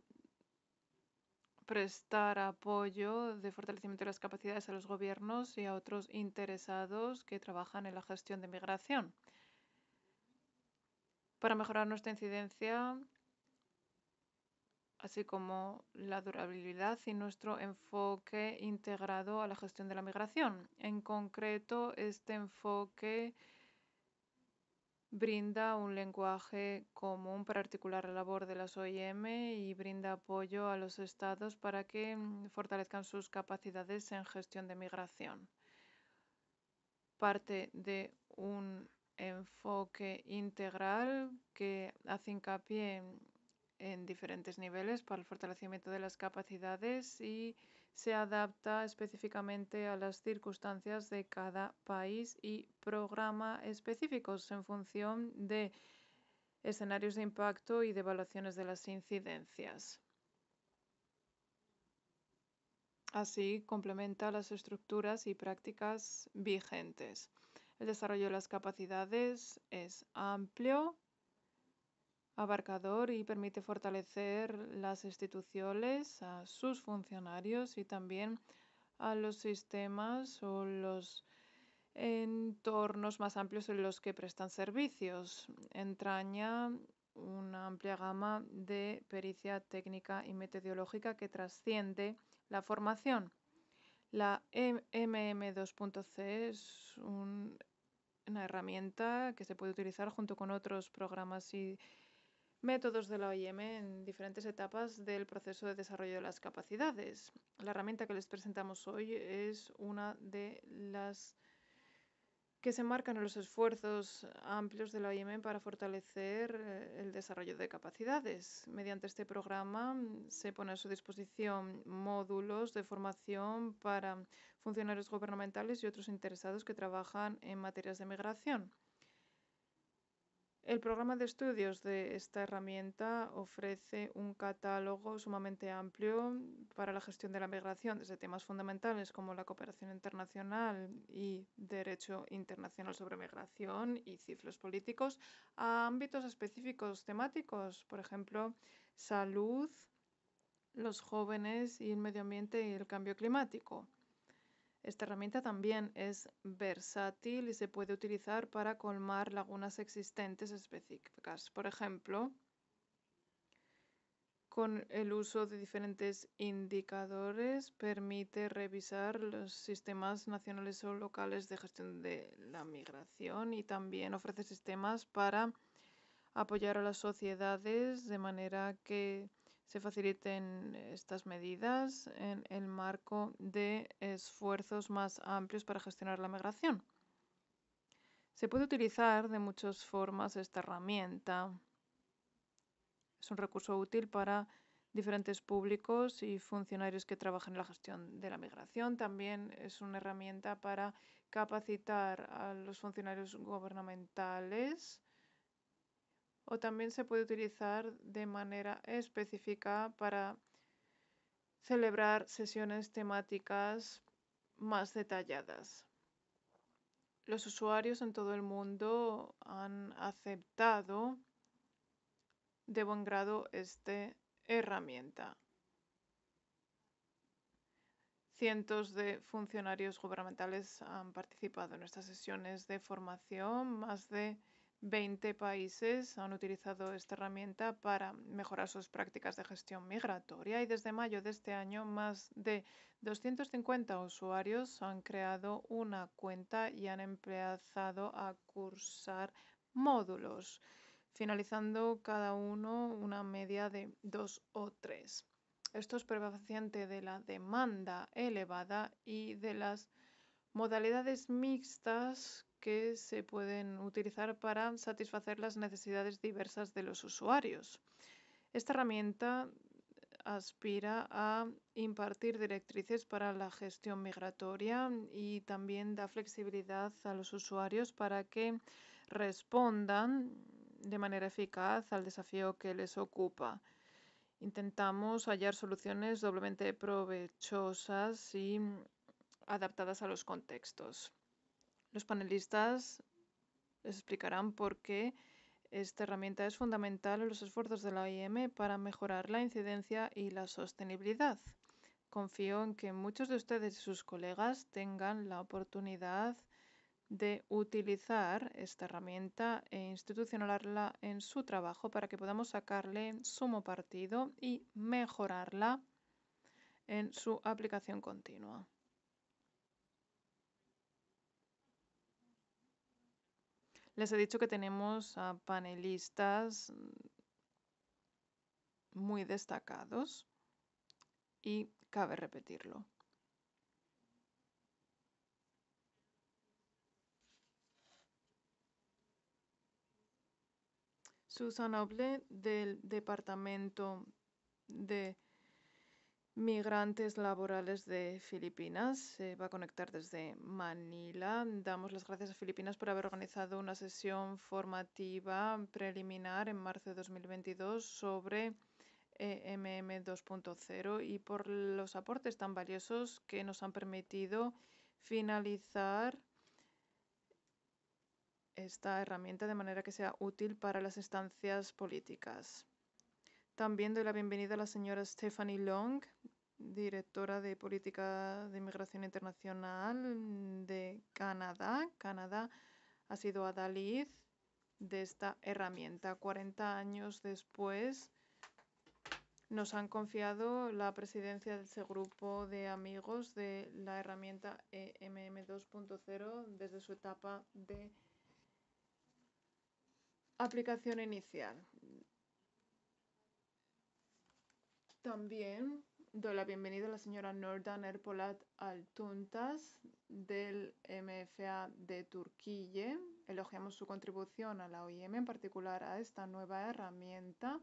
prestar apoyo de fortalecimiento de las capacidades a los gobiernos y a otros interesados que trabajan en la gestión de migración. Para mejorar nuestra incidencia así como la durabilidad y nuestro enfoque integrado a la gestión de la migración. En concreto, este enfoque brinda un lenguaje común para articular la labor de las OIM y brinda apoyo a los estados para que mm, fortalezcan sus capacidades en gestión de migración. Parte de un enfoque integral que hace hincapié en en diferentes niveles para el fortalecimiento de las capacidades y se adapta específicamente a las circunstancias de cada país y programa específicos en función de escenarios de impacto y de evaluaciones de las incidencias. Así complementa las estructuras y prácticas vigentes. El desarrollo de las capacidades es amplio abarcador y permite fortalecer las instituciones, a sus funcionarios y también a los sistemas o los entornos más amplios en los que prestan servicios. Entraña una amplia gama de pericia técnica y metodológica que trasciende la formación. La MM2.c es una herramienta que se puede utilizar junto con otros programas y métodos de la OIM en diferentes etapas del proceso de desarrollo de las capacidades. La herramienta que les presentamos hoy es una de las que se marcan en los esfuerzos amplios de la OIM para fortalecer eh, el desarrollo de capacidades. Mediante este programa mm, se pone a su disposición módulos de formación para funcionarios gubernamentales y otros interesados que trabajan en materias de migración. El programa de estudios de esta herramienta ofrece un catálogo sumamente amplio para la gestión de la migración, desde temas fundamentales como la cooperación internacional y derecho internacional sobre migración y cifros políticos, a ámbitos específicos temáticos, por ejemplo, salud, los jóvenes y el medio ambiente y el cambio climático. Esta herramienta también es versátil y se puede utilizar para colmar lagunas existentes específicas. Por ejemplo, con el uso de diferentes indicadores permite revisar los sistemas nacionales o locales de gestión de la migración y también ofrece sistemas para apoyar a las sociedades de manera que se faciliten estas medidas en el marco de esfuerzos más amplios para gestionar la migración. Se puede utilizar de muchas formas esta herramienta. Es un recurso útil para diferentes públicos y funcionarios que trabajan en la gestión de la migración. También es una herramienta para capacitar a los funcionarios gubernamentales o también se puede utilizar de manera específica para celebrar sesiones temáticas más detalladas. Los usuarios en todo el mundo han aceptado de buen grado esta herramienta. Cientos de funcionarios gubernamentales han participado en estas sesiones de formación, más de 20 países han utilizado esta herramienta para mejorar sus prácticas de gestión migratoria y desde mayo de este año más de 250 usuarios han creado una cuenta y han empezado a cursar módulos, finalizando cada uno una media de dos o tres. Esto es prevaciente de la demanda elevada y de las modalidades mixtas que se pueden utilizar para satisfacer las necesidades diversas de los usuarios. Esta herramienta aspira a impartir directrices para la gestión migratoria y también da flexibilidad a los usuarios para que respondan de manera eficaz al desafío que les ocupa. Intentamos hallar soluciones doblemente provechosas y adaptadas a los contextos. Los panelistas les explicarán por qué esta herramienta es fundamental en los esfuerzos de la OIM para mejorar la incidencia y la sostenibilidad. Confío en que muchos de ustedes y sus colegas tengan la oportunidad de utilizar esta herramienta e institucionalizarla en su trabajo para que podamos sacarle sumo partido y mejorarla en su aplicación continua. Les he dicho que tenemos a panelistas mm, muy destacados y cabe repetirlo. Susan Oble del Departamento de migrantes laborales de Filipinas. Se va a conectar desde Manila. Damos las gracias a Filipinas por haber organizado una sesión formativa preliminar en marzo de 2022 sobre EMM 2.0 y por los aportes tan valiosos que nos han permitido finalizar esta herramienta de manera que sea útil para las instancias políticas. También doy la bienvenida a la señora Stephanie Long, directora de Política de Inmigración Internacional de Canadá. Canadá ha sido adalid de esta herramienta. 40 años después nos han confiado la presidencia de ese grupo de amigos de la herramienta EMM 2.0 desde su etapa de aplicación inicial. También doy la bienvenida a la señora Nordan Erpolat Altuntas del MFA de Turquille. Elogiamos su contribución a la OIM, en particular a esta nueva herramienta,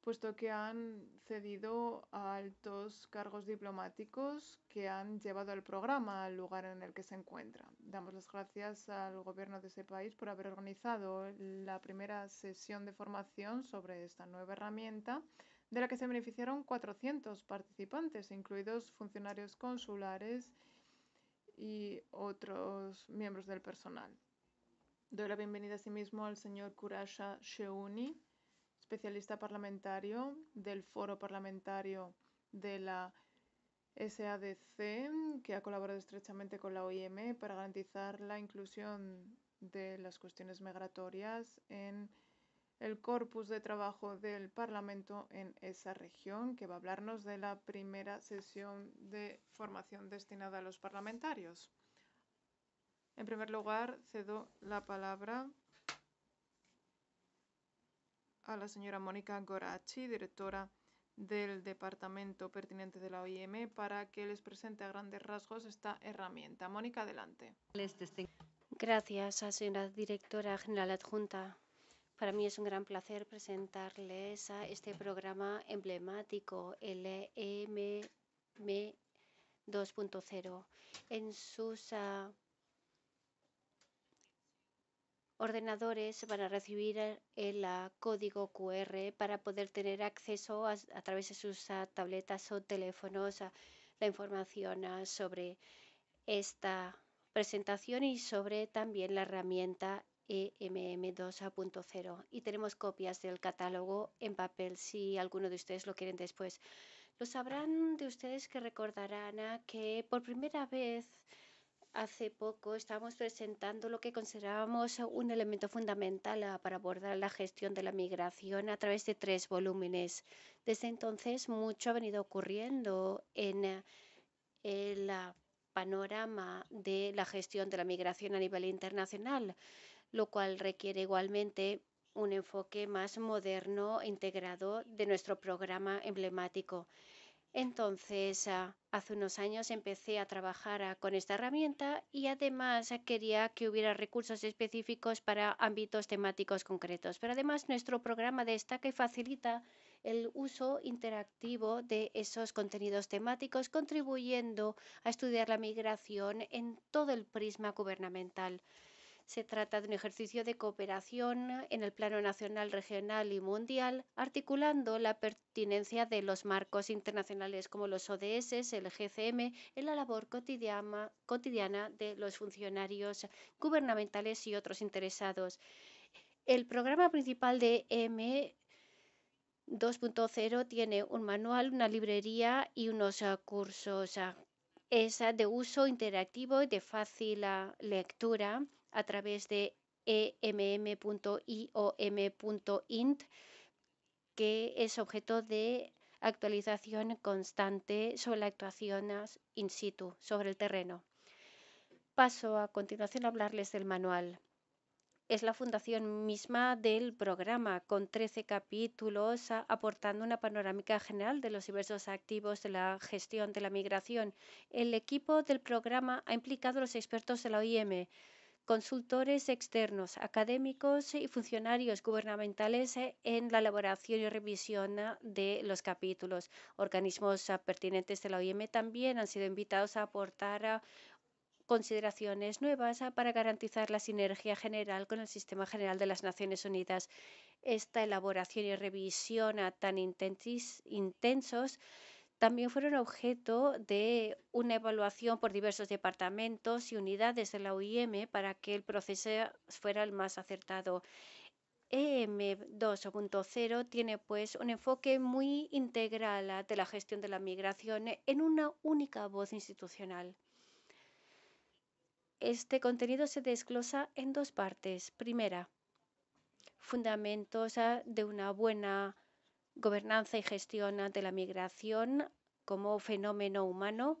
puesto que han cedido a altos cargos diplomáticos que han llevado el programa al lugar en el que se encuentra. Damos las gracias al gobierno de ese país por haber organizado la primera sesión de formación sobre esta nueva herramienta de la que se beneficiaron 400 participantes, incluidos funcionarios consulares y otros miembros del personal. Doy la bienvenida asimismo al señor Kurasha Sheuni, especialista parlamentario del Foro Parlamentario de la SADC, que ha colaborado estrechamente con la OIM para garantizar la inclusión de las cuestiones migratorias en el corpus de trabajo del Parlamento en esa región, que va a hablarnos de la primera sesión de formación destinada a los parlamentarios. En primer lugar, cedo la palabra a la señora Mónica Gorachi, directora del departamento pertinente de la OIM, para que les presente a grandes rasgos esta herramienta. Mónica, adelante. Gracias, señora directora general adjunta. Para mí es un gran placer presentarles a este programa emblemático, lm e 2.0. En sus ah, ordenadores van a recibir eh, el, ah, código QR para poder tener acceso a, través de sus ah, tabletas o teléfonos a la información sobre esta presentación y sobre también la herramienta emm eh, 20 y tenemos copias del catálogo en papel si alguno de ustedes lo quieren después. Lo sabrán de ustedes que recordarán que por primera vez hace poco estábamos presentando lo que considerábamos un elemento fundamental ah, para abordar la gestión de la migración a través de tres volúmenes. Desde entonces mucho ha venido ocurriendo en el eh, panorama de la gestión de la migración a nivel internacional lo cual requiere igualmente un enfoque más moderno e integrado de nuestro programa emblemático. Entonces, ah, hace unos años empecé a trabajar ah, con esta herramienta y además quería que hubiera recursos específicos para ámbitos temáticos concretos. Pero además nuestro programa destaca y facilita el uso interactivo de esos contenidos temáticos, contribuyendo a estudiar la migración en todo el prisma gubernamental. Se trata de un ejercicio de cooperación ah, en el plano nacional, regional y mundial, articulando la pertinencia de los marcos internacionales como los ODS, el GCM, en la labor cotidiana, de los funcionarios gubernamentales y otros interesados. El programa principal de M 2.0 tiene un manual, una librería y unos ah, cursos. Ah. Es de uso interactivo y de fácil lectura a través de emm.iom.int, que es objeto de actualización constante sobre la actuación in situ, sobre el terreno. Paso a continuación a hablarles del manual. Es la fundación misma del programa, con 13 capítulos aportando una panorámica general de los diversos activos de la gestión de la migración. El equipo del programa ha implicado a los expertos de la OIM, consultores externos, académicos y funcionarios gubernamentales en la elaboración y revisión ah, de los capítulos. Organismos ah, pertinentes de la OIM también han sido invitados a aportar ah, consideraciones nuevas para garantizar la sinergia general con el Sistema General de las Naciones Unidas. Esta elaboración y revisión tan intensos también fueron objeto de una evaluación por diversos departamentos y unidades de la OIM para que el proceso fuera el más acertado. EM2.0 tiene pues un enfoque muy integral de la gestión de la migración en una única voz institucional. Este contenido se desglosa en dos partes. Primera, fundamentos de una buena Gobernanza y gestión de la migración como fenómeno humano,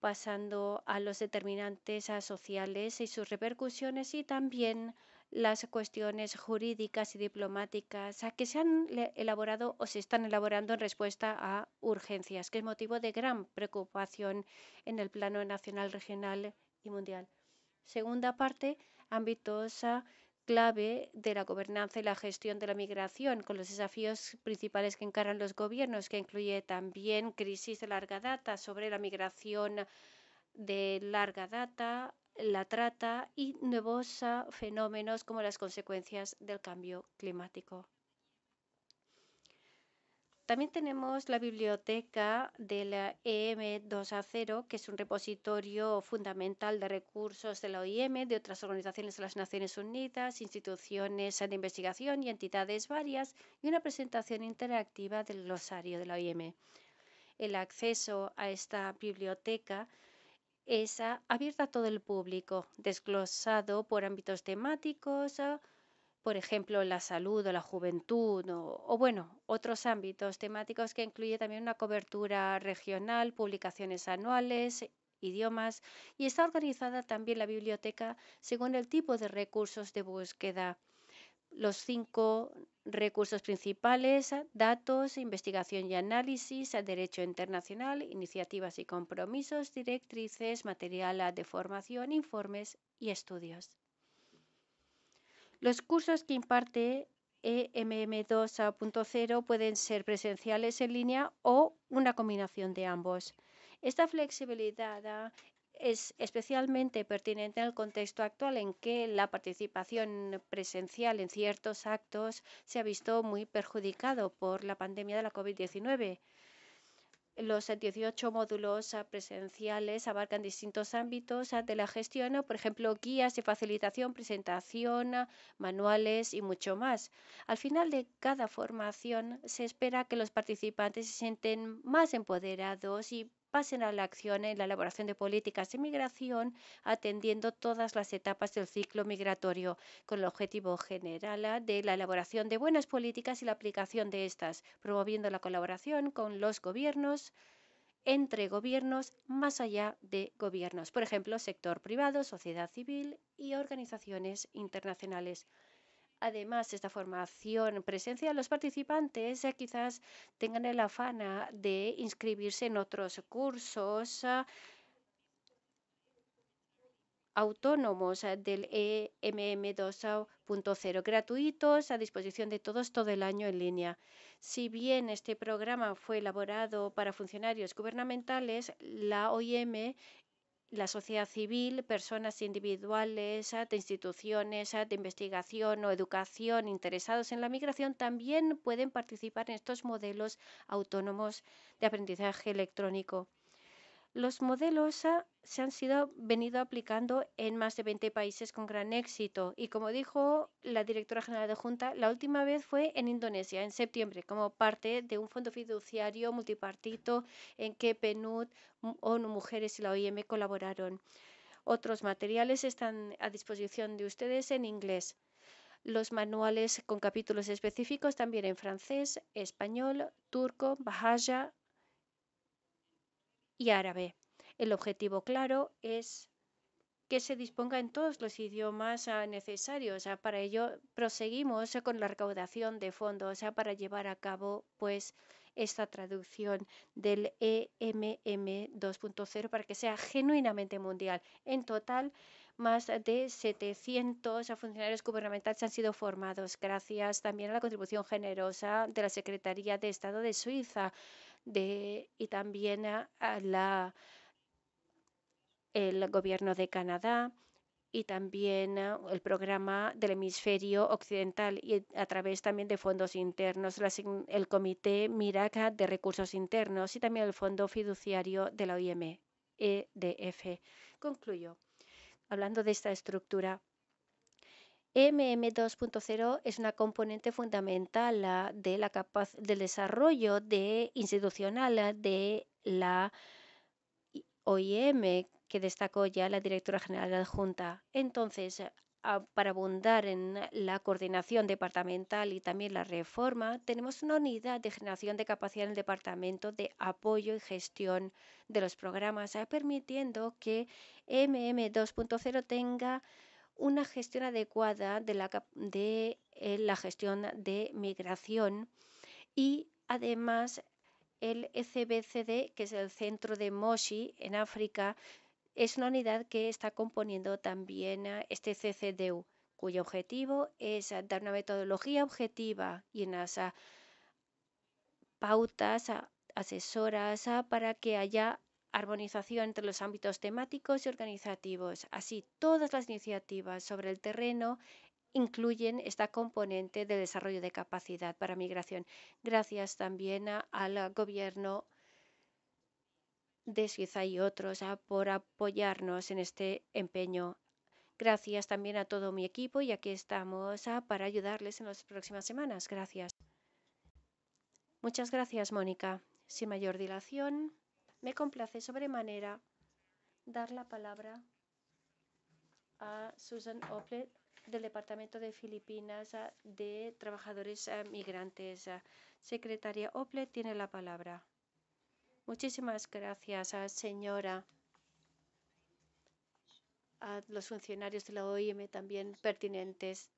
pasando a los determinantes sociales y sus repercusiones y también las cuestiones jurídicas y diplomáticas que se han elaborado o se están elaborando en respuesta a urgencias, que es motivo de gran preocupación en el plano nacional, regional y mundial. Segunda parte, ámbitos clave de la gobernanza y la gestión de la migración, con los desafíos principales que encaran los gobiernos, que incluye también crisis de larga data sobre la migración de larga data, la trata y nuevos ah, fenómenos como las consecuencias del cambio climático. También tenemos la biblioteca de la EM2A0, que es un repositorio fundamental de recursos de la OIM, de otras organizaciones de las Naciones Unidas, instituciones de investigación y entidades varias, y una presentación interactiva del glosario de la OIM. El acceso a esta biblioteca es abierta a todo el público, desglosado por ámbitos temáticos, por ejemplo, la salud o la juventud, o, bueno, otros ámbitos temáticos que incluye también una cobertura regional, publicaciones anuales, idiomas, y está organizada también la biblioteca según el tipo de recursos de búsqueda. Los cinco recursos principales, datos, investigación y análisis, derecho internacional, iniciativas y compromisos, directrices, material de formación, informes y estudios. Los cursos que imparte EMM2.0 pueden ser presenciales en línea o una combinación de ambos. Esta flexibilidad es especialmente pertinente en el contexto actual en que la participación presencial en ciertos actos se ha visto muy perjudicado por la pandemia de la COVID-19. Los 18 módulos ah, presenciales abarcan distintos ámbitos ah, de la gestión, por ejemplo, guías de facilitación, presentación, ah, manuales y mucho más. Al final de cada formación se espera que los participantes se sienten más empoderados y pasen a la acción en la elaboración de políticas de migración, atendiendo todas las etapas del ciclo migratorio, con el objetivo general ah, de la elaboración de buenas políticas y la aplicación de estas, promoviendo la colaboración con los gobiernos entre gobiernos más allá de gobiernos, por ejemplo, sector privado, sociedad civil y organizaciones internacionales. Además, esta formación presencial, los participantes eh, quizás tengan el afán ah, de inscribirse en otros cursos ah, autónomos ah, del EMM 2.0, gratuitos, a disposición de todos todo el año en línea. Si bien este programa fue elaborado para funcionarios gubernamentales, la OIM la sociedad civil, personas individuales, ah, de instituciones, ah, de investigación o educación interesados en la migración también pueden participar en estos modelos autónomos de aprendizaje electrónico. Los modelos se han sido, venido aplicando en más de 20 países con gran éxito y como dijo la directora general de Junta, la última vez fue en Indonesia en septiembre como parte de un fondo fiduciario multipartito en que PNUD, ONU Mujeres y la OIM colaboraron. Otros materiales están a disposición de ustedes en inglés. Los manuales con capítulos específicos también en francés, español, turco, bahaya, y árabe. El objetivo claro es que se disponga en todos los idiomas ah, necesarios. Para ello proseguimos con la recaudación de fondos para llevar a cabo pues esta traducción del EMM 2.0 para que sea genuinamente mundial. En total, más de 700 funcionarios gubernamentales han sido formados gracias también a la contribución generosa de la Secretaría de Estado de Suiza y también a, la, el gobierno de Canadá y también el programa del hemisferio occidental y a través también de fondos internos, el Comité Miraca de Recursos Internos y también el Fondo Fiduciario de la OIM, EDF. Concluyo. Hablando de esta estructura, MM2.0 es una componente fundamental de la del desarrollo de, institucional de la OIM, que destacó ya la directora general adjunta. Entonces, para abundar en la coordinación departamental y también la reforma, tenemos una unidad de generación de capacidad en el Departamento de Apoyo y Gestión de los Programas, permitiendo que MM2.0 tenga una gestión adecuada de la, de, eh, la gestión de migración y además el ECBCD, que es el centro de Moshi en África, es una unidad que está componiendo también eh, este CCDU, cuyo objetivo es eh, dar una metodología objetiva y unas ah, pautas ah, asesoras ah, para que haya armonización entre los ámbitos temáticos y organizativos. Así, todas las iniciativas sobre el terreno incluyen esta componente de desarrollo de capacidad para migración, gracias también al gobierno de Suiza y otros ah, por apoyarnos en este empeño. Gracias también a todo mi equipo y aquí estamos ah, para ayudarles en las próximas semanas. Gracias. Muchas gracias, Mónica. Sin mayor dilación. Me complace sobremanera dar la palabra a Susan Oplet del Departamento de Filipinas de Trabajadores Migrantes. Secretaria Oplet tiene la palabra. Muchísimas gracias, señora. A los funcionarios de la OIM también pertinentes.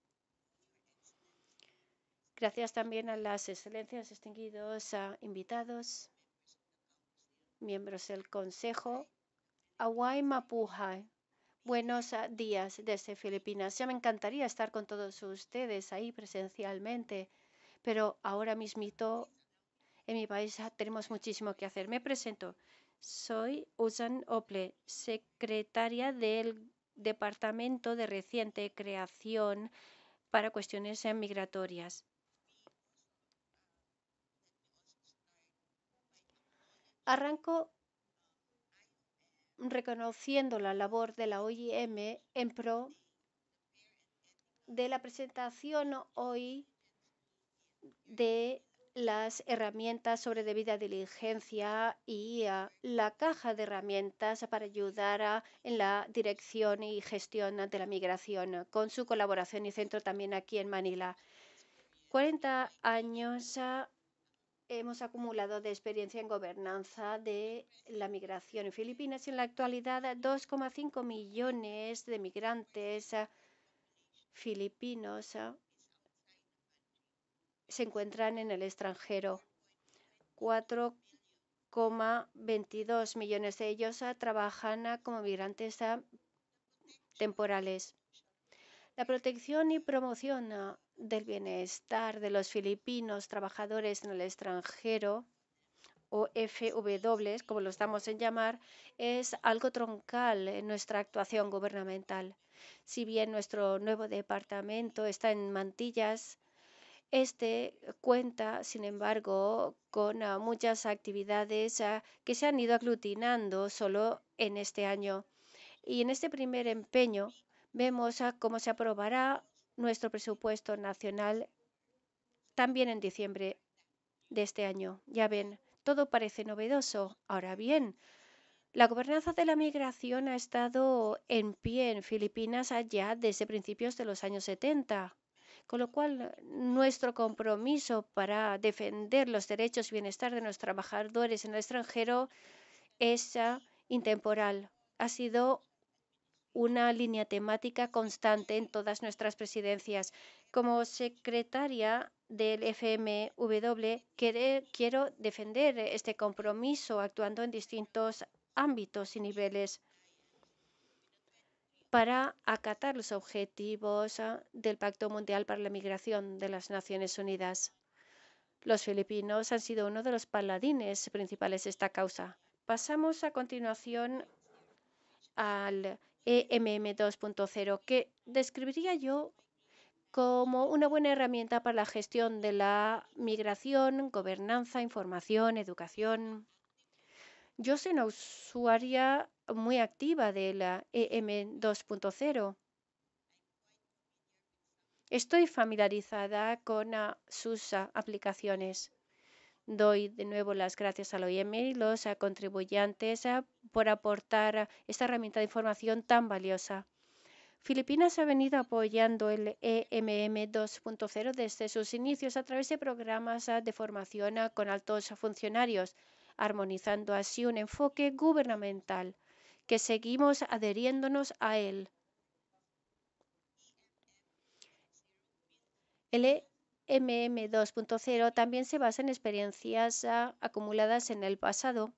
Gracias también a las excelencias, distinguidos invitados miembros del Consejo. Aguay Mapuja, buenos días desde Filipinas. Ya me encantaría estar con todos ustedes ahí presencialmente, pero ahora mismito en mi país tenemos muchísimo que hacer. Me presento. Soy Usan Ople, secretaria del Departamento de reciente creación para cuestiones migratorias. Arranco reconociendo la labor de la OIM en pro de la presentación hoy de las herramientas sobre debida diligencia y la caja de herramientas para ayudar en la dirección y gestión de la migración, con su colaboración y centro también aquí en Manila. 40 años hemos acumulado de experiencia en gobernanza de la migración en Filipinas y en la actualidad 2,5 millones de migrantes ah, filipinos ah, se encuentran en el extranjero. 4,22 millones de ellos ah, trabajan como migrantes temporales. La protección y promoción del bienestar de los filipinos trabajadores en el extranjero o FW, como lo estamos en llamar, es algo troncal en nuestra actuación gubernamental. Si bien nuestro nuevo departamento está en mantillas, este cuenta, sin embargo, con ah, muchas actividades ah, que se han ido aglutinando solo en este año. Y en este primer empeño vemos ah, cómo se aprobará nuestro presupuesto nacional también en diciembre de este año. Ya ven, todo parece novedoso. Ahora bien, la gobernanza de la migración ha estado en pie en Filipinas allá desde principios de los años 70, con lo cual nuestro compromiso para defender los derechos y bienestar de los trabajadores en el extranjero es ah, intemporal. Ha sido una línea temática constante en todas nuestras presidencias. Como secretaria del FMW, quiero defender este compromiso actuando en distintos ámbitos y niveles para acatar los objetivos ah, del Pacto Mundial para la Migración de las Naciones Unidas. Los filipinos han sido uno de los paladines principales de esta causa. Pasamos a continuación al EMM 2.0, que describiría yo como una buena herramienta para la gestión de la migración, gobernanza, información, educación. Yo soy una usuaria muy activa de la EM 2.0. Estoy familiarizada con ah, sus ah, aplicaciones. Doy de nuevo las gracias al OIM y los contribuyentes por aportar esta herramienta de información tan valiosa. Filipinas ha venido apoyando el EMM 2.0 desde sus inicios a través de programas ah, de formación ah, con altos funcionarios, armonizando así un enfoque gubernamental, que seguimos adheriéndonos a él. E MM2.0 también se basa en experiencias ah, acumuladas en el pasado,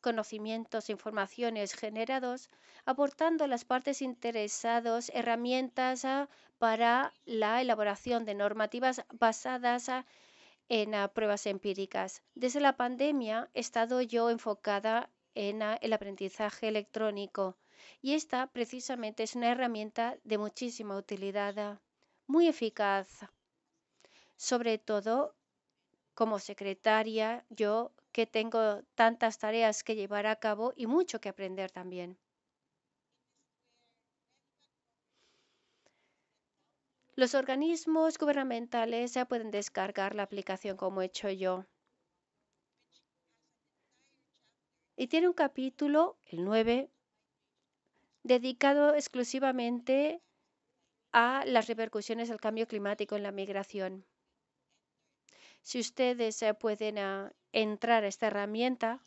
conocimientos e informaciones generados, aportando a las partes interesadas herramientas ah, para la elaboración de normativas basadas ah, en pruebas empíricas. Desde la pandemia he estado yo enfocada en el aprendizaje electrónico y esta precisamente es una herramienta de muchísima utilidad, ah, muy eficaz. Sobre todo como secretaria, yo que tengo tantas tareas que llevar a cabo y mucho que aprender también. Los organismos gubernamentales ya pueden descargar la aplicación como he hecho yo. Y tiene un capítulo, el 9, dedicado exclusivamente a las repercusiones del cambio climático en la migración. Si ustedes eh, pueden ah, entrar a esta herramienta,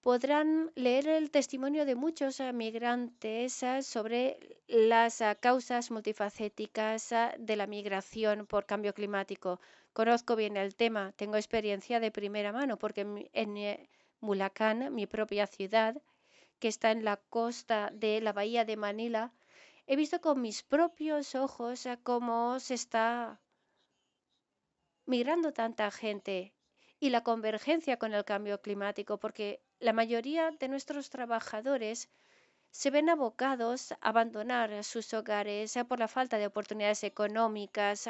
podrán leer el testimonio de muchos ah, migrantes ah, sobre las causas multifacéticas de la migración por cambio climático. Conozco bien el tema, tengo experiencia de primera mano porque en eh, Mulacán, mi propia ciudad, que está en la costa de la bahía de Manila, he visto con mis propios ojos cómo se está migrando tanta gente y la convergencia con el cambio climático, porque la mayoría de nuestros trabajadores se ven abocados a abandonar sus hogares por la falta de oportunidades económicas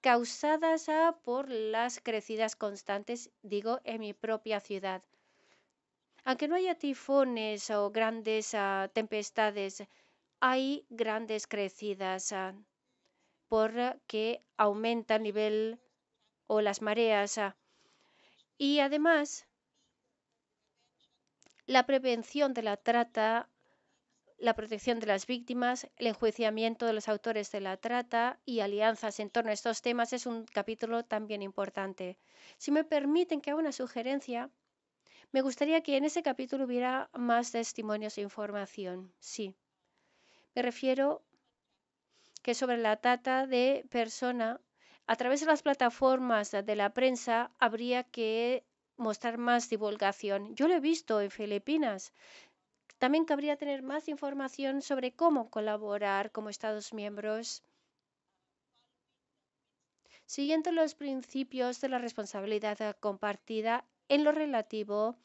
causadas por las crecidas constantes, digo, en mi propia ciudad. Aunque no haya tifones o grandes ah, tempestades, hay grandes crecidas ah, por porque ah, aumenta el nivel o las mareas. y además, la prevención de la trata, la protección de las víctimas, el enjuiciamiento de los autores de la trata y alianzas en torno a estos temas es un capítulo también importante. Si me permiten que haga una sugerencia, me gustaría que en ese capítulo hubiera más testimonios e información, sí. Me refiero que sobre la trata de persona, a través de las plataformas de la prensa, habría que mostrar más divulgación. Yo lo he visto en Filipinas. También cabría tener más información sobre cómo colaborar como Estados miembros siguiendo los principios de la responsabilidad compartida en lo relativo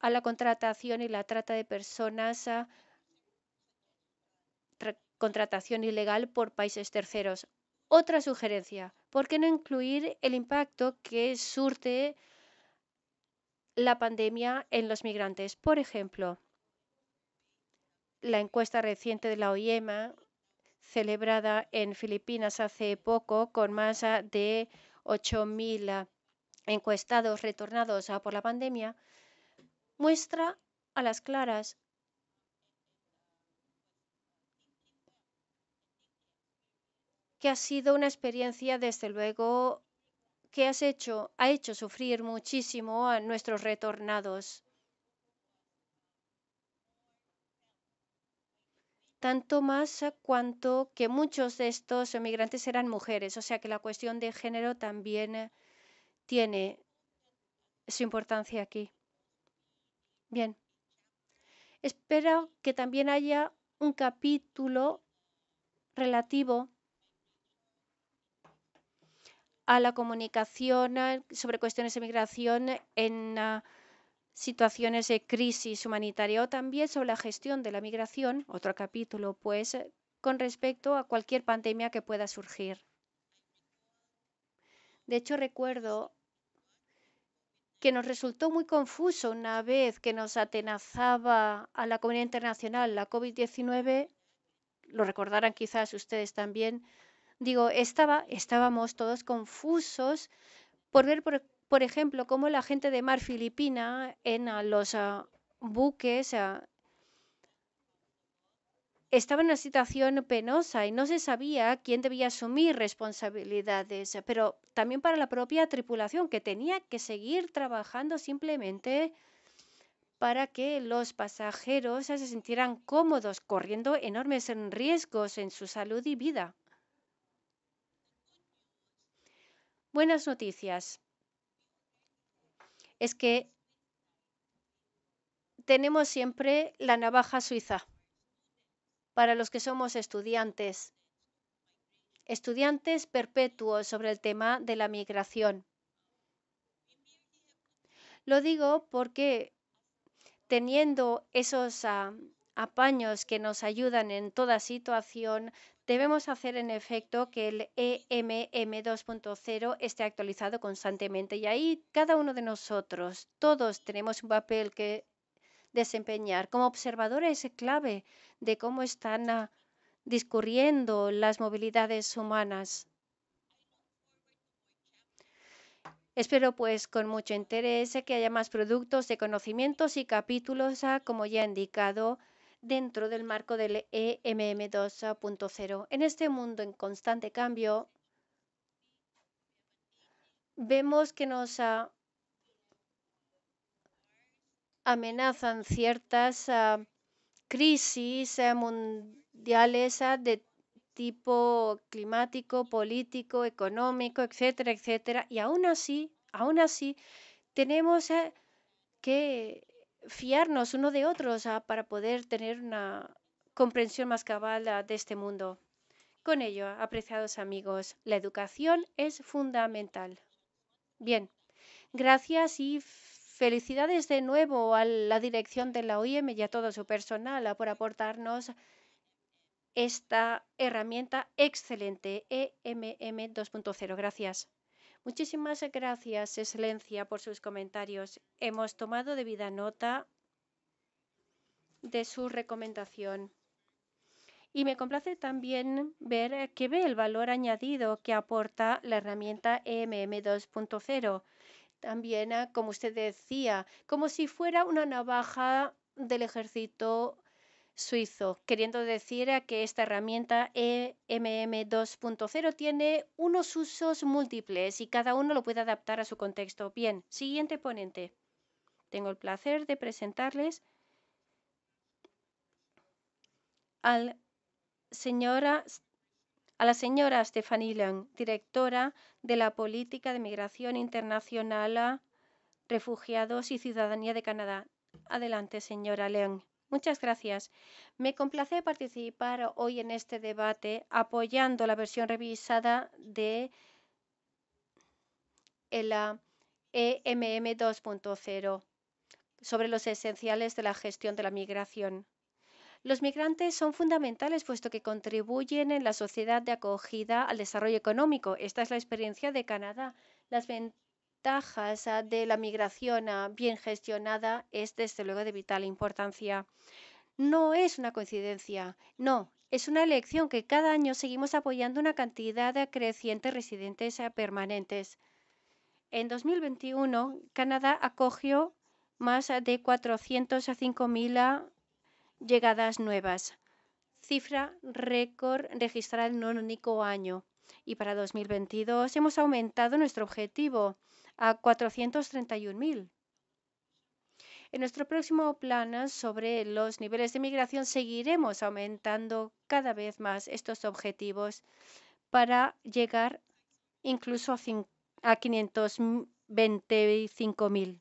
a la contratación y la trata de personas, a contratación ilegal por países terceros. Otra sugerencia, ¿por qué no incluir el impacto que surte la pandemia en los migrantes? Por ejemplo, la encuesta reciente de la OIM celebrada en Filipinas hace poco con más de 8.000 encuestados retornados por la pandemia, muestra a las claras que ha sido una experiencia, desde luego, que hecho, ha hecho sufrir muchísimo a nuestros retornados. tanto más cuanto que muchos de estos emigrantes eran mujeres, o sea que la cuestión de género también tiene su importancia aquí. Bien. Espero que también haya un capítulo relativo a la comunicación sobre cuestiones de migración en ah, situaciones de crisis humanitaria o también sobre la gestión de la migración, otro capítulo, pues, eh, con respecto a cualquier pandemia que pueda surgir. De hecho, recuerdo que nos resultó muy confuso una vez que nos atenazaba a la comunidad internacional la COVID-19, lo recordarán quizás ustedes también, digo, estaba, estábamos todos confusos por ver, por, ejemplo, cómo la gente de Mar Filipina en los ah, buques ah, estaba en una situación penosa y no se sabía quién debía asumir responsabilidades, pero también para la propia tripulación, que tenía que seguir trabajando simplemente para que los pasajeros se sintieran cómodos, corriendo enormes riesgos en su salud y vida. Buenas noticias. Es que tenemos siempre la navaja suiza para los que somos estudiantes, estudiantes perpetuos sobre el tema de la migración. Lo digo porque teniendo esos ah, apaños que nos ayudan en toda situación, debemos hacer en efecto que el EMM 2.0 esté actualizado constantemente. Y ahí cada uno de nosotros, todos tenemos un papel que desempeñar. Como observador es clave de cómo están ah, discurriendo las movilidades humanas. Espero pues con mucho interés que haya más productos de conocimientos y capítulos, ah, como ya he indicado, dentro del marco del EMM 2.0. En este mundo en constante cambio, vemos que nos ha ah, amenazan ciertas ah, crisis eh, mundiales ah, de tipo climático, político, económico, etcétera, etcétera. Y aún así, aún así, tenemos eh, que fiarnos uno de otros ah, para poder tener una comprensión más cabal de este mundo. Con ello, apreciados amigos, la educación es fundamental. Bien, gracias y Felicidades de nuevo a la dirección de la OIM y a todo su personal ah, por aportarnos esta herramienta excelente, EMM 2.0. Gracias. Muchísimas gracias, Excelencia, por sus comentarios. Hemos tomado debida nota de su recomendación. Y me complace también ver que ve el valor añadido que aporta la herramienta EMM 2.0 también, como usted decía, como si fuera una navaja del ejército suizo, queriendo decir que esta herramienta EMM 2.0 tiene unos usos múltiples y cada uno lo puede adaptar a su contexto. Bien, siguiente ponente. Tengo el placer de presentarles al señora a la señora Stephanie Leung, directora de la Política de Migración Internacional, Refugiados y Ciudadanía de Canadá. Adelante, señora Leung. Muchas gracias. Me complace participar hoy en este debate apoyando la versión revisada de la EMM 2.0 sobre los esenciales de la gestión de la migración. Los migrantes son fundamentales puesto que contribuyen en la sociedad de acogida al desarrollo económico. Esta es la experiencia de Canadá. Las ventajas ah, de la migración ah, bien gestionada es desde luego de vital importancia. No es una coincidencia, no, es una elección que cada año seguimos apoyando una cantidad de crecientes residentes ah, permanentes. En 2021, Canadá acogió más de 405.000 llegadas nuevas, cifra récord registrada en un único año. Y para 2022 hemos aumentado nuestro objetivo a 431.000. En nuestro próximo plan sobre los niveles de migración seguiremos aumentando cada vez más estos objetivos para llegar incluso a 525.000.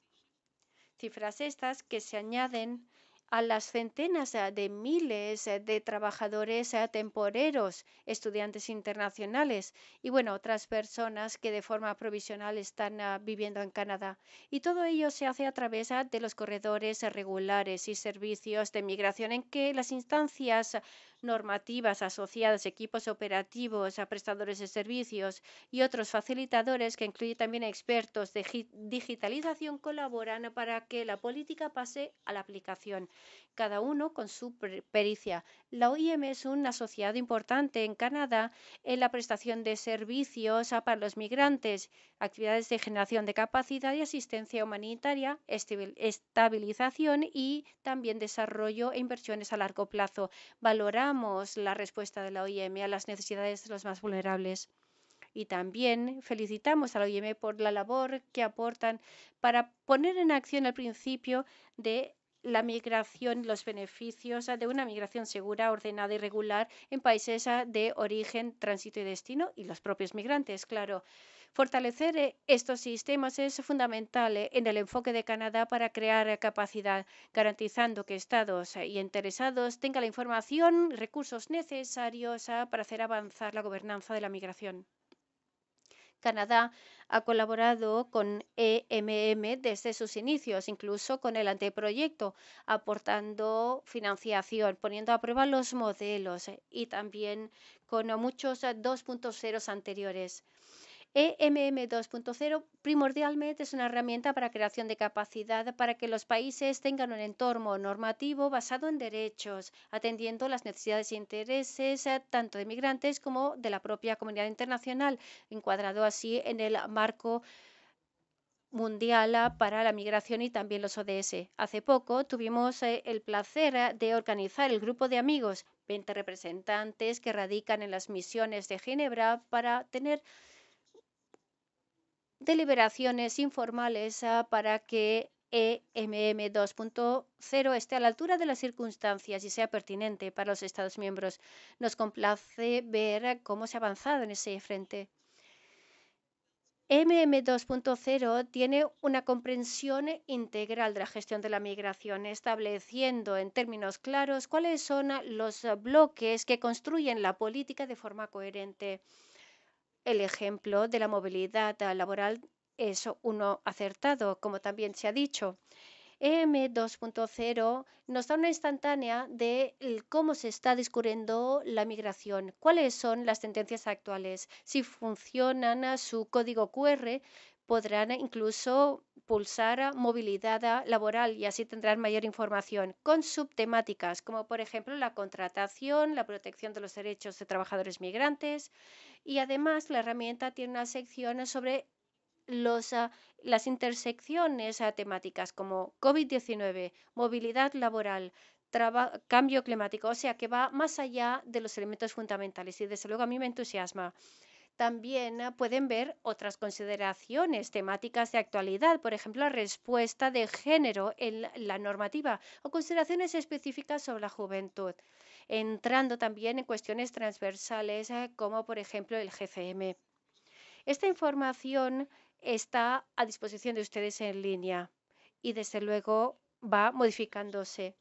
Cifras estas que se añaden a las centenas eh, de miles eh, de trabajadores eh, temporeros, estudiantes internacionales y bueno, otras personas que de forma provisional están ah, viviendo en Canadá. Y todo ello se hace a través ah, de los corredores regulares y servicios de migración en que las instancias normativas asociadas, equipos operativos, a prestadores de servicios y otros facilitadores, que incluye también expertos de digitalización, colaboran para que la política pase a la aplicación, cada uno con su pericia. La OIM es una asociado importante en Canadá en la prestación de servicios para los migrantes, actividades de generación de capacidad y asistencia humanitaria, estabilización y también desarrollo e inversiones a largo plazo. Valoramos la respuesta de la OIM a las necesidades de los más vulnerables. Y también felicitamos a la OIM por la labor que aportan para poner en acción el principio de la migración, los beneficios de una migración segura, ordenada y regular en países de origen, tránsito y destino y los propios migrantes, claro. Fortalecer eh, estos sistemas es fundamental eh, en el enfoque de Canadá para crear eh, capacidad, garantizando que estados y interesados tengan la información y recursos necesarios ah, para hacer avanzar la gobernanza de la migración. Canadá ha colaborado con EMM desde sus inicios, incluso con el anteproyecto, aportando financiación, poniendo a prueba los modelos y también con muchos 2.0 anteriores. EMM 2.0 primordialmente es una herramienta para creación de capacidad para que los países tengan un entorno normativo basado en derechos, atendiendo las necesidades e intereses eh, tanto de migrantes como de la propia comunidad internacional, encuadrado así en el marco mundial eh, para la migración y también los ODS. Hace poco tuvimos eh, el placer de organizar el grupo de amigos, 20 representantes que radican en las misiones de Ginebra para tener deliberaciones informales ah, para que EMM 2.0 esté a la altura de las circunstancias y sea pertinente para los Estados miembros. Nos complace ver cómo se ha avanzado en ese frente. EMM 2.0 tiene una comprensión integral de la gestión de la migración, estableciendo en términos claros cuáles son los bloques que construyen la política de forma coherente. El ejemplo de la movilidad laboral es uno acertado, como también se ha dicho. EM 20 nos da una instantánea de cómo se está discurriendo la migración, cuáles son las tendencias actuales, si funcionan a su código QR, podrán incluso impulsar movilidad laboral y así tendrán mayor información con subtemáticas como por ejemplo la contratación, la protección de los derechos de trabajadores migrantes y además la herramienta tiene una sección sobre los, ah, las intersecciones ah, temáticas como COVID-19, movilidad laboral, cambio climático, o sea que va más allá de los elementos fundamentales y desde luego a mí me entusiasma. También ah, pueden ver otras consideraciones temáticas de actualidad, por ejemplo, la respuesta de género en la normativa o consideraciones específicas sobre la juventud, entrando también en cuestiones transversales ah, como, por ejemplo, el GCM. Esta información está a disposición de ustedes en línea y, desde luego, va modificándose.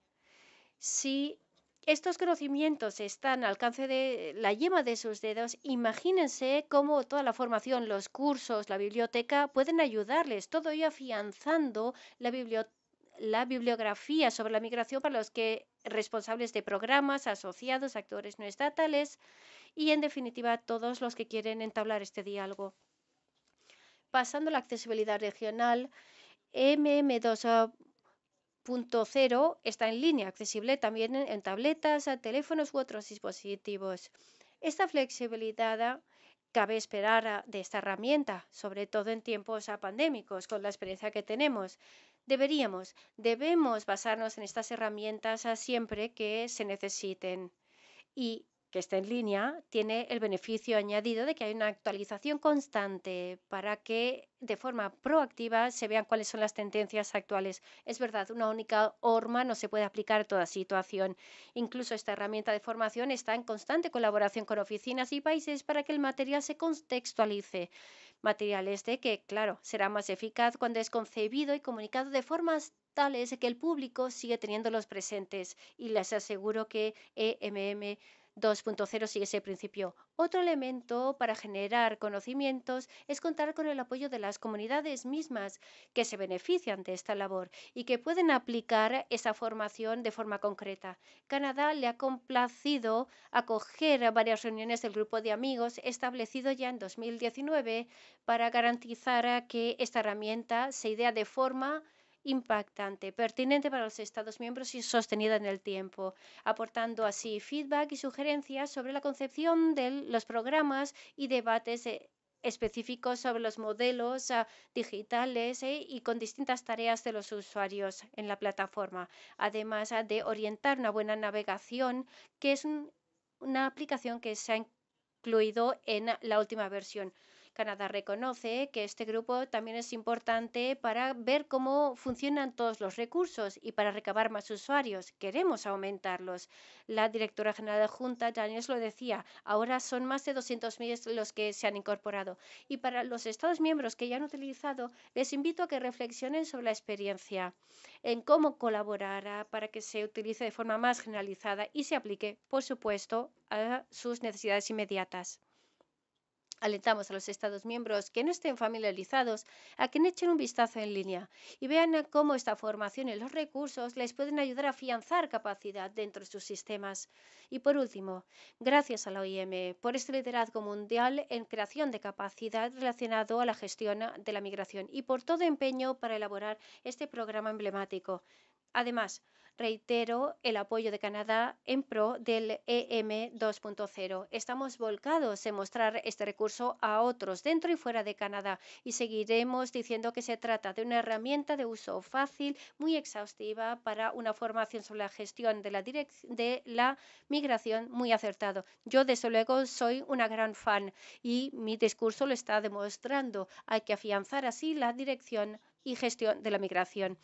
Si estos conocimientos están al alcance de la yema de sus dedos, imagínense cómo toda la formación, los cursos, la biblioteca pueden ayudarles, todo ello afianzando la, bibliografía sobre la migración para los que responsables de programas, asociados, actores no estatales y, en definitiva, todos los que quieren entablar este diálogo. Pasando a la accesibilidad regional, MM2 Punto cero está en línea, accesible también en, tabletas, a teléfonos u otros dispositivos. Esta flexibilidad cabe esperar de esta herramienta, sobre todo en tiempos pandémicos, con la experiencia que tenemos. Deberíamos, debemos basarnos en estas herramientas siempre que se necesiten y que está en línea, tiene el beneficio añadido de que hay una actualización constante para que de forma proactiva se vean cuáles son las tendencias actuales. Es verdad, una única horma no se puede aplicar a toda situación. Incluso esta herramienta de formación está en constante colaboración con oficinas y países para que el material se contextualice. materiales de que, claro, será más eficaz cuando es concebido y comunicado de formas tales que el público sigue los presentes. Y les aseguro que EMM 2.0 sigue ese principio. Otro elemento para generar conocimientos es contar con el apoyo de las comunidades mismas que se benefician de esta labor y que pueden aplicar esa formación de forma concreta. Canadá le ha complacido acoger a varias reuniones del grupo de amigos establecido ya en 2019 para garantizar que esta herramienta se idea de forma impactante, pertinente para los Estados miembros y sostenida en el tiempo, aportando así feedback y sugerencias sobre la concepción de los programas y debates eh, específicos sobre los modelos ah, digitales eh, y con distintas tareas de los usuarios en la plataforma, además ah, de orientar una buena navegación, que es una aplicación que se ha incluido en la última versión. Canadá reconoce que este grupo también es importante para ver cómo funcionan todos los recursos y para recabar más usuarios. Queremos aumentarlos. La directora general de Junta, Daniels, lo decía, ahora son más de 200.000 los que se han incorporado. Y para los Estados miembros que ya han utilizado, les invito a que reflexionen sobre la experiencia, en cómo colaborar para que se utilice de forma más generalizada y se aplique, por supuesto, a sus necesidades inmediatas. Alentamos a los Estados miembros que no estén familiarizados a que echen un vistazo en línea y vean cómo esta formación y los recursos les pueden ayudar a afianzar capacidad dentro de sus sistemas. Y por último, gracias a la OIM por este liderazgo mundial en creación de capacidad relacionado a la gestión de la migración y por todo empeño para elaborar este programa emblemático. Además, reitero el apoyo de Canadá en pro del EM 2.0. Estamos volcados en mostrar este recurso a otros dentro y fuera de Canadá y seguiremos diciendo que se trata de una herramienta de uso fácil, muy exhaustiva para una formación sobre la gestión de la, de la migración muy acertado. Yo desde luego soy una gran fan y mi discurso lo está demostrando. Hay que afianzar así la dirección y gestión de la migración.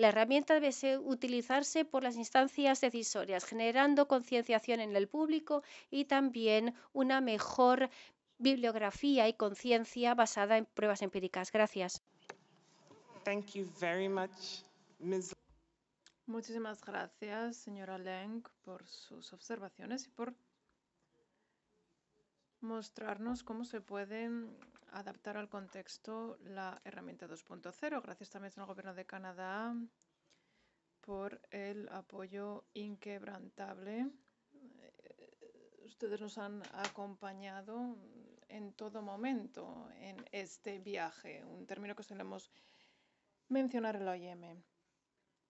La herramienta debe utilizarse por las instancias decisorias, generando concienciación en el público y también una mejor bibliografía y conciencia basada en pruebas empíricas. Gracias. gracias, señora por sus observaciones y por mostrarnos cómo se pueden adaptar al contexto la herramienta 2.0. Gracias también al Gobierno de Canadá por el apoyo inquebrantable. Eh, ustedes nos han acompañado en todo momento en este viaje, un término que solemos mencionar en la OIM.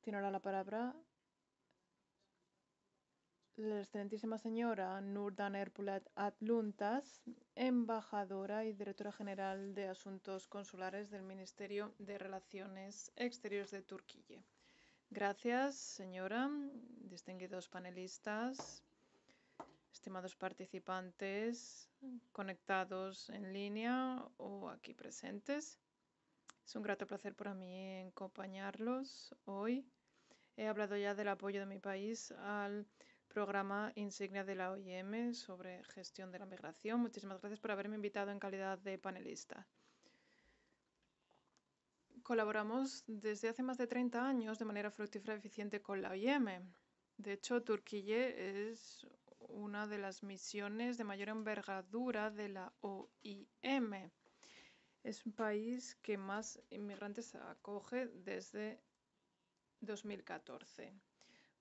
Tiene ahora la palabra la excelentísima señora Nurdan Erpulat Atluntas, embajadora y directora general de Asuntos Consulares del Ministerio de Relaciones Exteriores de Turquía. Gracias, señora, distinguidos panelistas, estimados participantes conectados en línea o aquí presentes. Es un grato placer para mí acompañarlos hoy. He hablado ya del apoyo de mi país al programa insignia de la OIM sobre gestión de la migración. Muchísimas gracias por haberme invitado en calidad de panelista. Colaboramos desde hace más de 30 años de manera fructífera y eficiente con la OIM. De hecho, Turquía es una de las misiones de mayor envergadura de la OIM. Es un país que más inmigrantes acoge desde 2014.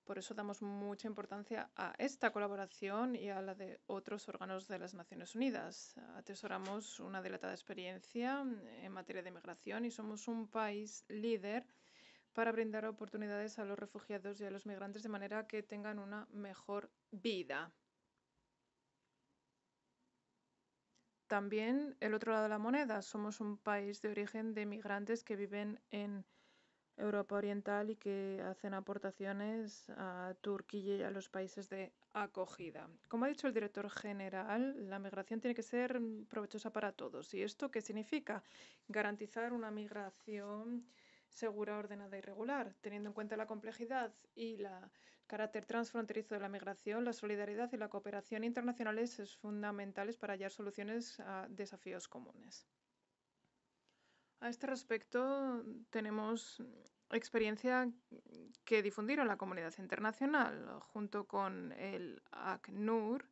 Por eso damos mucha importancia a esta colaboración y a la de otros órganos de las Naciones Unidas. Atesoramos una dilatada experiencia en materia de migración y somos un país líder para brindar oportunidades a los refugiados y a los migrantes de manera que tengan una mejor vida. También el otro lado de la moneda, somos un país de origen de migrantes que viven en Europa Oriental y que hacen aportaciones a Turquía y a los países de acogida. Como ha dicho el director general, la migración tiene que ser provechosa para todos. ¿Y esto qué significa? Garantizar una migración segura, ordenada y regular. Teniendo en cuenta la complejidad y el carácter transfronterizo de la migración, la solidaridad y la cooperación internacionales son fundamentales para hallar soluciones a desafíos comunes. A este respecto, tenemos experiencia que difundieron la comunidad internacional junto con el ACNUR.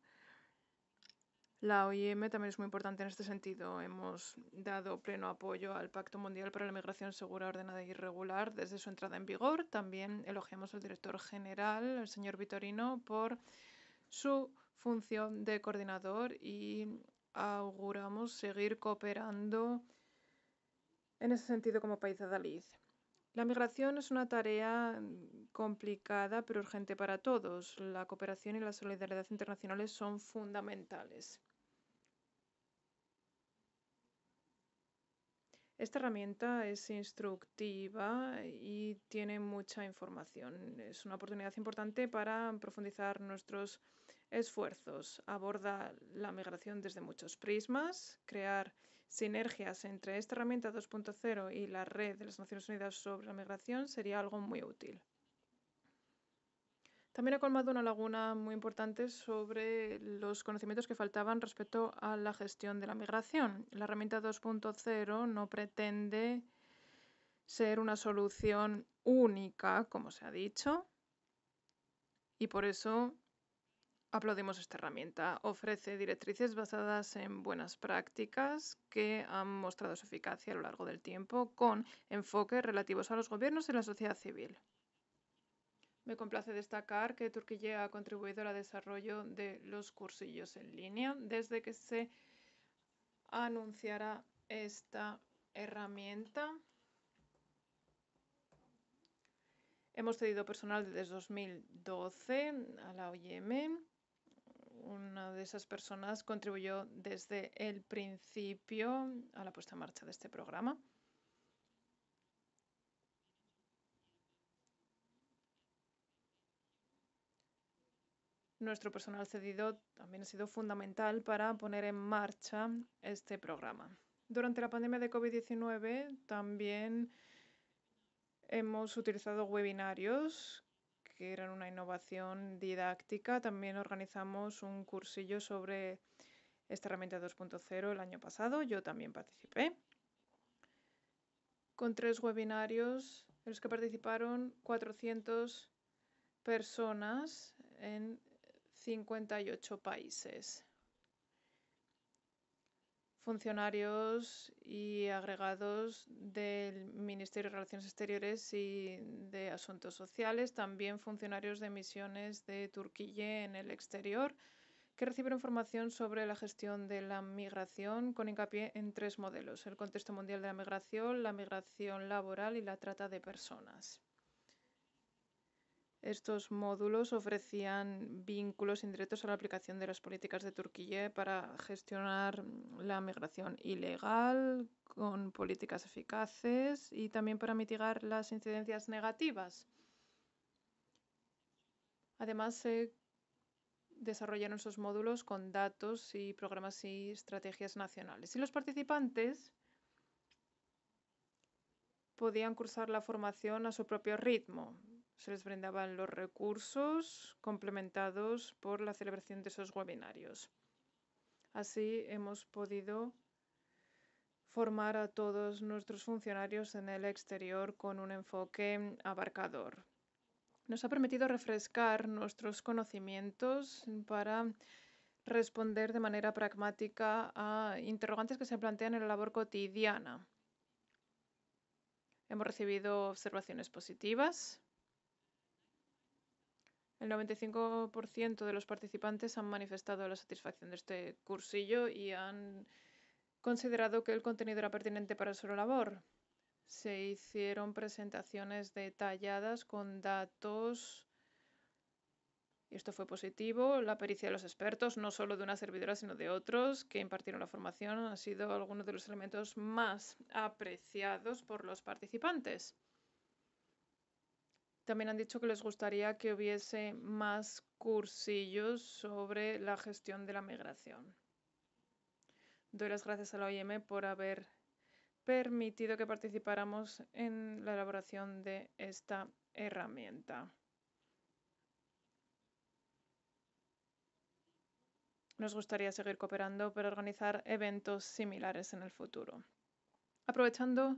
La OIM también es muy importante en este sentido. Hemos dado pleno apoyo al Pacto Mundial para la Migración Segura, Ordenada e Irregular desde su entrada en vigor. También elogiamos al director general, el señor Vitorino, por su función de coordinador y auguramos seguir cooperando en ese sentido como país adalid. La migración es una tarea mm, complicada pero urgente para todos. La cooperación y la solidaridad internacionales son fundamentales. Esta herramienta es instructiva y tiene mucha información. Es una oportunidad importante para profundizar nuestros esfuerzos. Aborda la migración desde muchos prismas, crear sinergias entre esta herramienta 2.0 y la red de las Naciones Unidas sobre la migración sería algo muy útil. También ha colmado una laguna muy importante sobre los conocimientos que faltaban respecto a la gestión de la migración. La herramienta 2.0 no pretende ser una solución única, como se ha dicho, y por eso Aplaudimos esta herramienta. Ofrece directrices basadas en buenas prácticas que han mostrado su eficacia a lo largo del tiempo con enfoques relativos a los gobiernos y la sociedad civil. Me complace destacar que Turquía ha contribuido al desarrollo de los cursillos en línea desde que se anunciara esta herramienta. Hemos cedido personal desde 2012 a la OIM una de esas personas contribuyó desde el principio a la puesta en marcha de este programa. Nuestro personal cedido también ha sido fundamental para poner en marcha este programa. Durante la pandemia de COVID-19 también hemos utilizado webinarios que eran una innovación didáctica. También organizamos un cursillo sobre esta herramienta 2.0 el año pasado. Yo también participé. Con tres webinarios en los que participaron 400 personas en 58 países funcionarios y agregados del Ministerio de Relaciones Exteriores y de Asuntos Sociales, también funcionarios de misiones de Turquía en el exterior, que recibieron información sobre la gestión de la migración con hincapié en tres modelos, el contexto mundial de la migración, la migración laboral y la trata de personas. Estos módulos ofrecían vínculos indirectos a la aplicación de las políticas de Turquía para gestionar mm, la migración ilegal con políticas eficaces y también para mitigar las incidencias negativas. Además, se desarrollaron esos módulos con datos y programas y estrategias nacionales. Y los participantes podían cursar la formación a su propio ritmo, se les brindaban los recursos complementados por la celebración de esos webinarios. Así hemos podido formar a todos nuestros funcionarios en el exterior con un enfoque abarcador. Nos ha permitido refrescar nuestros conocimientos para responder de manera pragmática a interrogantes que se plantean en la labor cotidiana. Hemos recibido observaciones positivas el 95% de los participantes han manifestado la satisfacción de este cursillo y han considerado que el contenido era pertinente para su labor. Se hicieron presentaciones detalladas con datos y esto fue positivo. La pericia de los expertos, no solo de una servidora, sino de otros que impartieron la formación, ha sido algunos de los elementos más apreciados por los participantes. También han dicho que les gustaría que hubiese más cursillos sobre la gestión de la migración. Doy las gracias a la OIM por haber permitido que participáramos en la elaboración de esta herramienta. Nos gustaría seguir cooperando para organizar eventos similares en el futuro. Aprovechando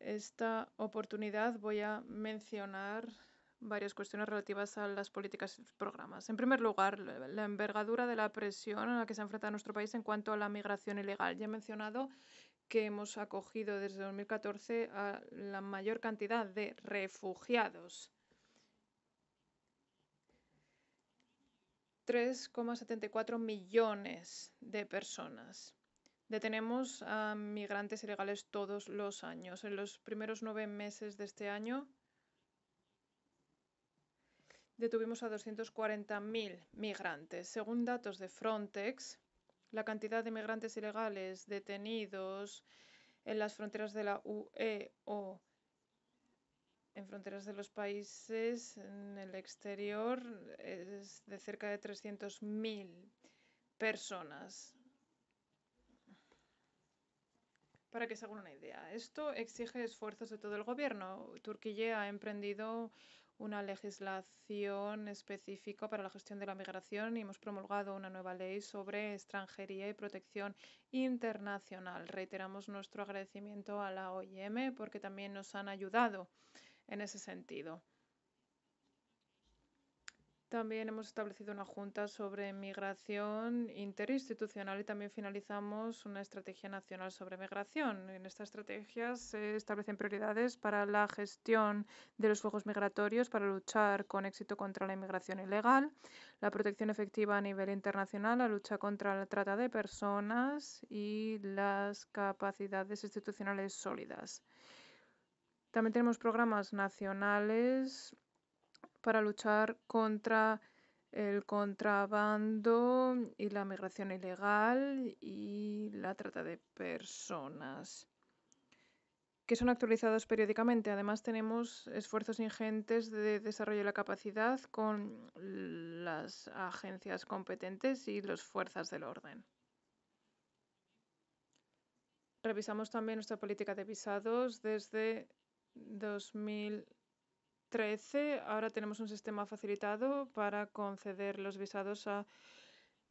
esta oportunidad voy a mencionar varias cuestiones relativas a las políticas y programas. En primer lugar, la envergadura de la presión a la que se enfrenta nuestro país en cuanto a la migración ilegal. Ya he mencionado que hemos acogido desde 2014 a la mayor cantidad de refugiados. 3,74 millones de personas. Detenemos a migrantes ilegales todos los años. En los primeros nueve meses de este año detuvimos a 240.000 migrantes. Según datos de Frontex, la cantidad de migrantes ilegales detenidos en las fronteras de la UE o en fronteras de los países en el exterior es de cerca de 300.000 personas. Para que se hagan una idea, esto exige esfuerzos de todo el gobierno. Turquía ha emprendido una legislación específica para la gestión de la migración y hemos promulgado una nueva ley sobre extranjería y protección internacional. Reiteramos nuestro agradecimiento a la OIM porque también nos han ayudado en ese sentido. También hemos establecido una junta sobre migración interinstitucional y también finalizamos una estrategia nacional sobre migración. En esta estrategia se establecen prioridades para la gestión de los flujos migratorios, para luchar con éxito contra la inmigración ilegal, la protección efectiva a nivel internacional, la lucha contra la trata de personas y las capacidades institucionales sólidas. También tenemos programas nacionales para luchar contra el contrabando y la migración ilegal y la trata de personas, que son actualizados periódicamente. Además, tenemos esfuerzos ingentes de desarrollo de la capacidad con las agencias competentes y las fuerzas del orden. Revisamos también nuestra política de visados desde 2000. 13, ahora tenemos un sistema facilitado para conceder los visados a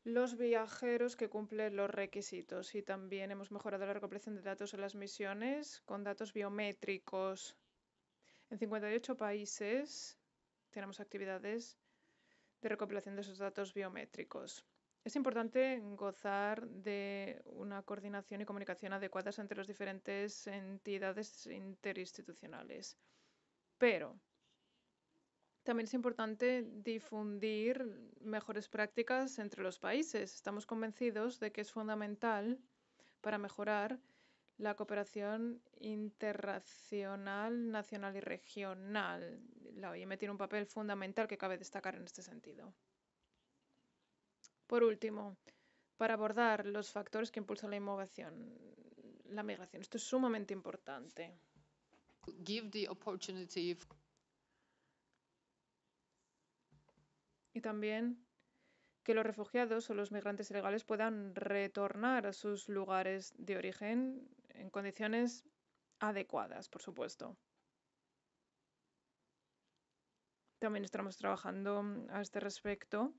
los viajeros que cumplen los requisitos y también hemos mejorado la recopilación de datos en las misiones con datos biométricos. En 58 países tenemos actividades de recopilación de esos datos biométricos. Es importante gozar de una coordinación y comunicación adecuadas entre las diferentes entidades interinstitucionales. Pero también es importante difundir mejores prácticas entre los países. Estamos convencidos de que es fundamental para mejorar la cooperación internacional, nacional y regional. La OIM tiene un papel fundamental que cabe destacar en este sentido. Por último, para abordar los factores que impulsan la innovación, la migración. Esto es sumamente importante. y también que los refugiados o los migrantes ilegales puedan retornar a sus lugares de origen en condiciones adecuadas, por supuesto. También estamos trabajando a este respecto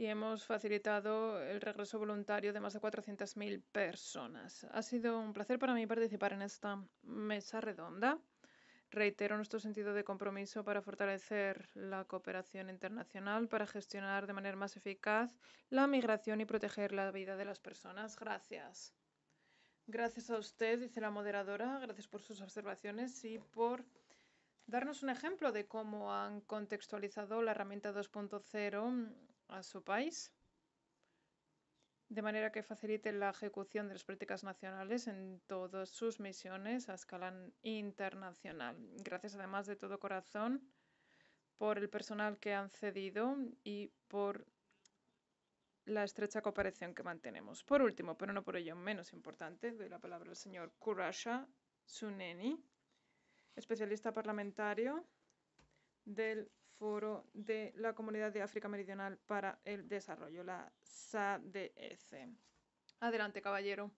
y hemos facilitado el regreso voluntario de más de 400.000 personas. Ha sido un placer para mí participar en esta mesa redonda. Reitero nuestro sentido de compromiso para fortalecer la cooperación internacional, para gestionar de manera más eficaz la migración y proteger la vida de las personas. Gracias. Gracias a usted, dice la moderadora. Gracias por sus observaciones y por darnos un ejemplo de cómo han contextualizado la herramienta 2.0 a su país, de manera que facilite la ejecución de las políticas nacionales en todas sus misiones a escala internacional. Gracias además de todo corazón por el personal que han cedido y por la estrecha cooperación que mantenemos. Por último, pero no por ello menos importante, doy la palabra al señor Kurasha Suneni, especialista parlamentario del Foro de la Comunidad de África Meridional para el Desarrollo, la SADEC. Adelante, caballero.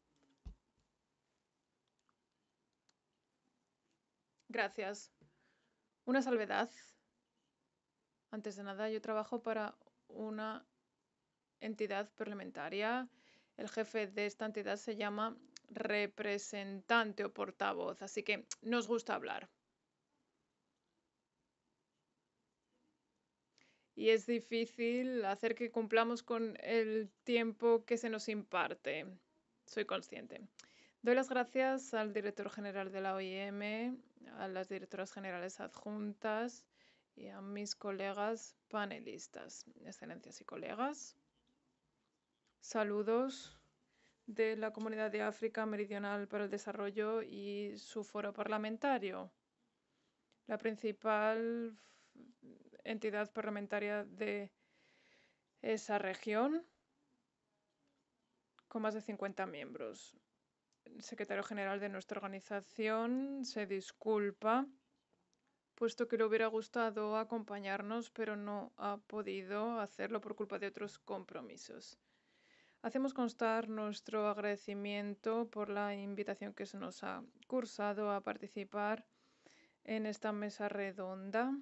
Gracias. Una salvedad. Antes de nada, yo trabajo para una entidad parlamentaria. El jefe de esta entidad se llama representante o portavoz, así que nos gusta hablar. y es difícil hacer que cumplamos con el tiempo que se nos imparte. Soy consciente. Doy las gracias al director general de la OIM, a las directoras generales adjuntas y a mis colegas panelistas, excelencias y colegas. Saludos de la Comunidad de África Meridional para el Desarrollo y su foro parlamentario. La principal entidad parlamentaria de esa región con más de 50 miembros. El secretario general de nuestra organización se disculpa, puesto que le hubiera gustado acompañarnos, pero no ha podido hacerlo por culpa de otros compromisos. Hacemos constar nuestro agradecimiento por la invitación que se nos ha cursado a participar en esta mesa redonda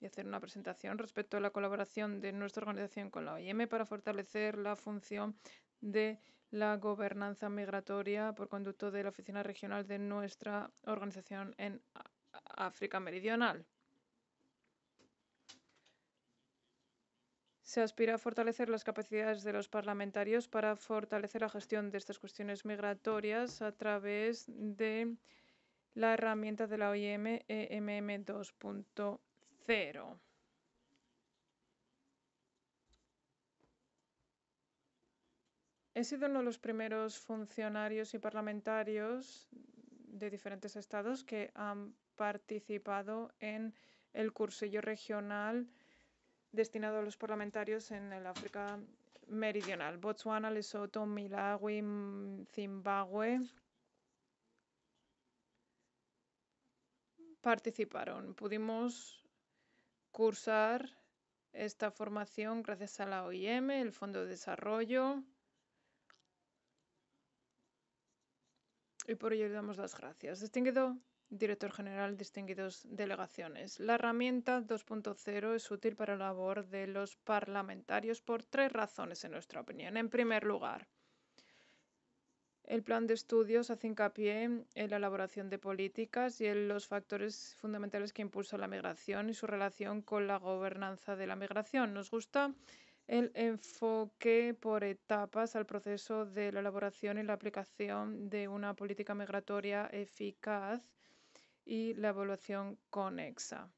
y hacer una presentación respecto a la colaboración de nuestra organización con la OIM para fortalecer la función de la gobernanza migratoria por conducto de la oficina regional de nuestra organización en África Meridional. Se aspira a fortalecer las capacidades de los parlamentarios para fortalecer la gestión de estas cuestiones migratorias a través de la herramienta de la OIM EMM 2.0 cero He sido uno de los primeros funcionarios y parlamentarios de diferentes estados que han participado en el cursillo regional destinado a los parlamentarios en el África Meridional, Botswana, Lesoto, Malawi, Zimbabue. Participaron. Pudimos cursar esta formación gracias a la OIM, el Fondo de Desarrollo. Y por ello le damos las gracias. Distinguido director general, distinguidos delegaciones. La herramienta 2.0 es útil para la labor de los parlamentarios por tres razones, en nuestra opinión. En primer lugar, el plan de estudios hace hincapié en la elaboración de políticas y en los factores fundamentales que impulsan la migración y su relación con la gobernanza de la migración. Nos gusta el enfoque por etapas al proceso de la elaboración y la aplicación de una política migratoria eficaz y la evaluación conexa.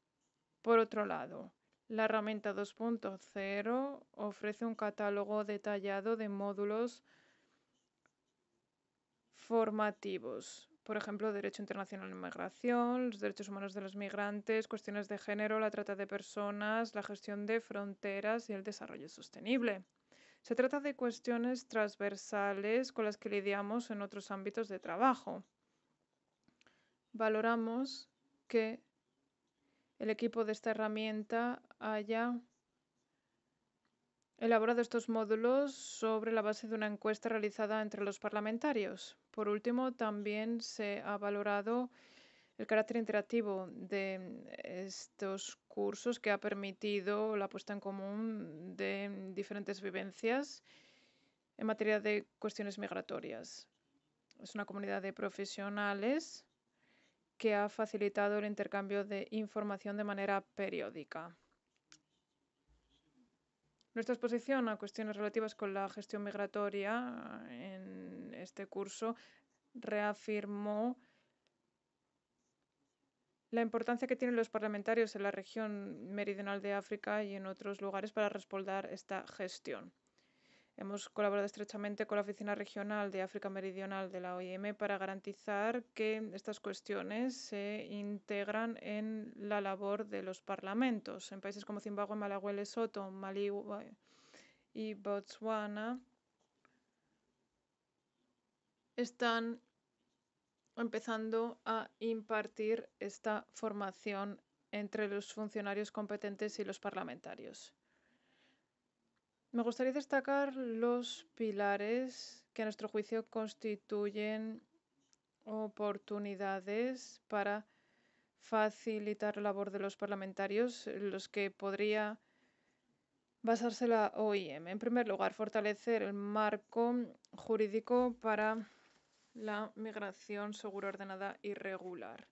Por otro lado, la herramienta 2.0 ofrece un catálogo detallado de módulos formativos, por ejemplo, Derecho Internacional la Migración, los derechos humanos de los migrantes, cuestiones de género, la trata de personas, la gestión de fronteras y el desarrollo sostenible. Se trata de cuestiones transversales con las que lidiamos en otros ámbitos de trabajo. Valoramos que el equipo de esta herramienta haya elaborado estos módulos sobre la base de una encuesta realizada entre los parlamentarios. Por último, también se ha valorado el carácter interactivo de estos cursos que ha permitido la puesta en común de diferentes vivencias en materia de cuestiones migratorias. Es una comunidad de profesionales que ha facilitado el intercambio de información de manera periódica. Nuestra exposición a cuestiones relativas con la gestión migratoria en este curso reafirmó la importancia que tienen los parlamentarios en la región meridional de África y en otros lugares para respaldar esta gestión. Hemos colaborado estrechamente con la Oficina Regional de África Meridional de la OIM para garantizar que estas cuestiones se integran en la labor de los parlamentos. En países como Zimbabue, Malawi, Lesoto, Mali y Botswana están empezando a impartir esta formación entre los funcionarios competentes y los parlamentarios. Me gustaría destacar los pilares que a nuestro juicio constituyen oportunidades para facilitar la labor de los parlamentarios, los que podría basarse la OIM. En primer lugar, fortalecer el marco jurídico para la migración segura, ordenada y regular.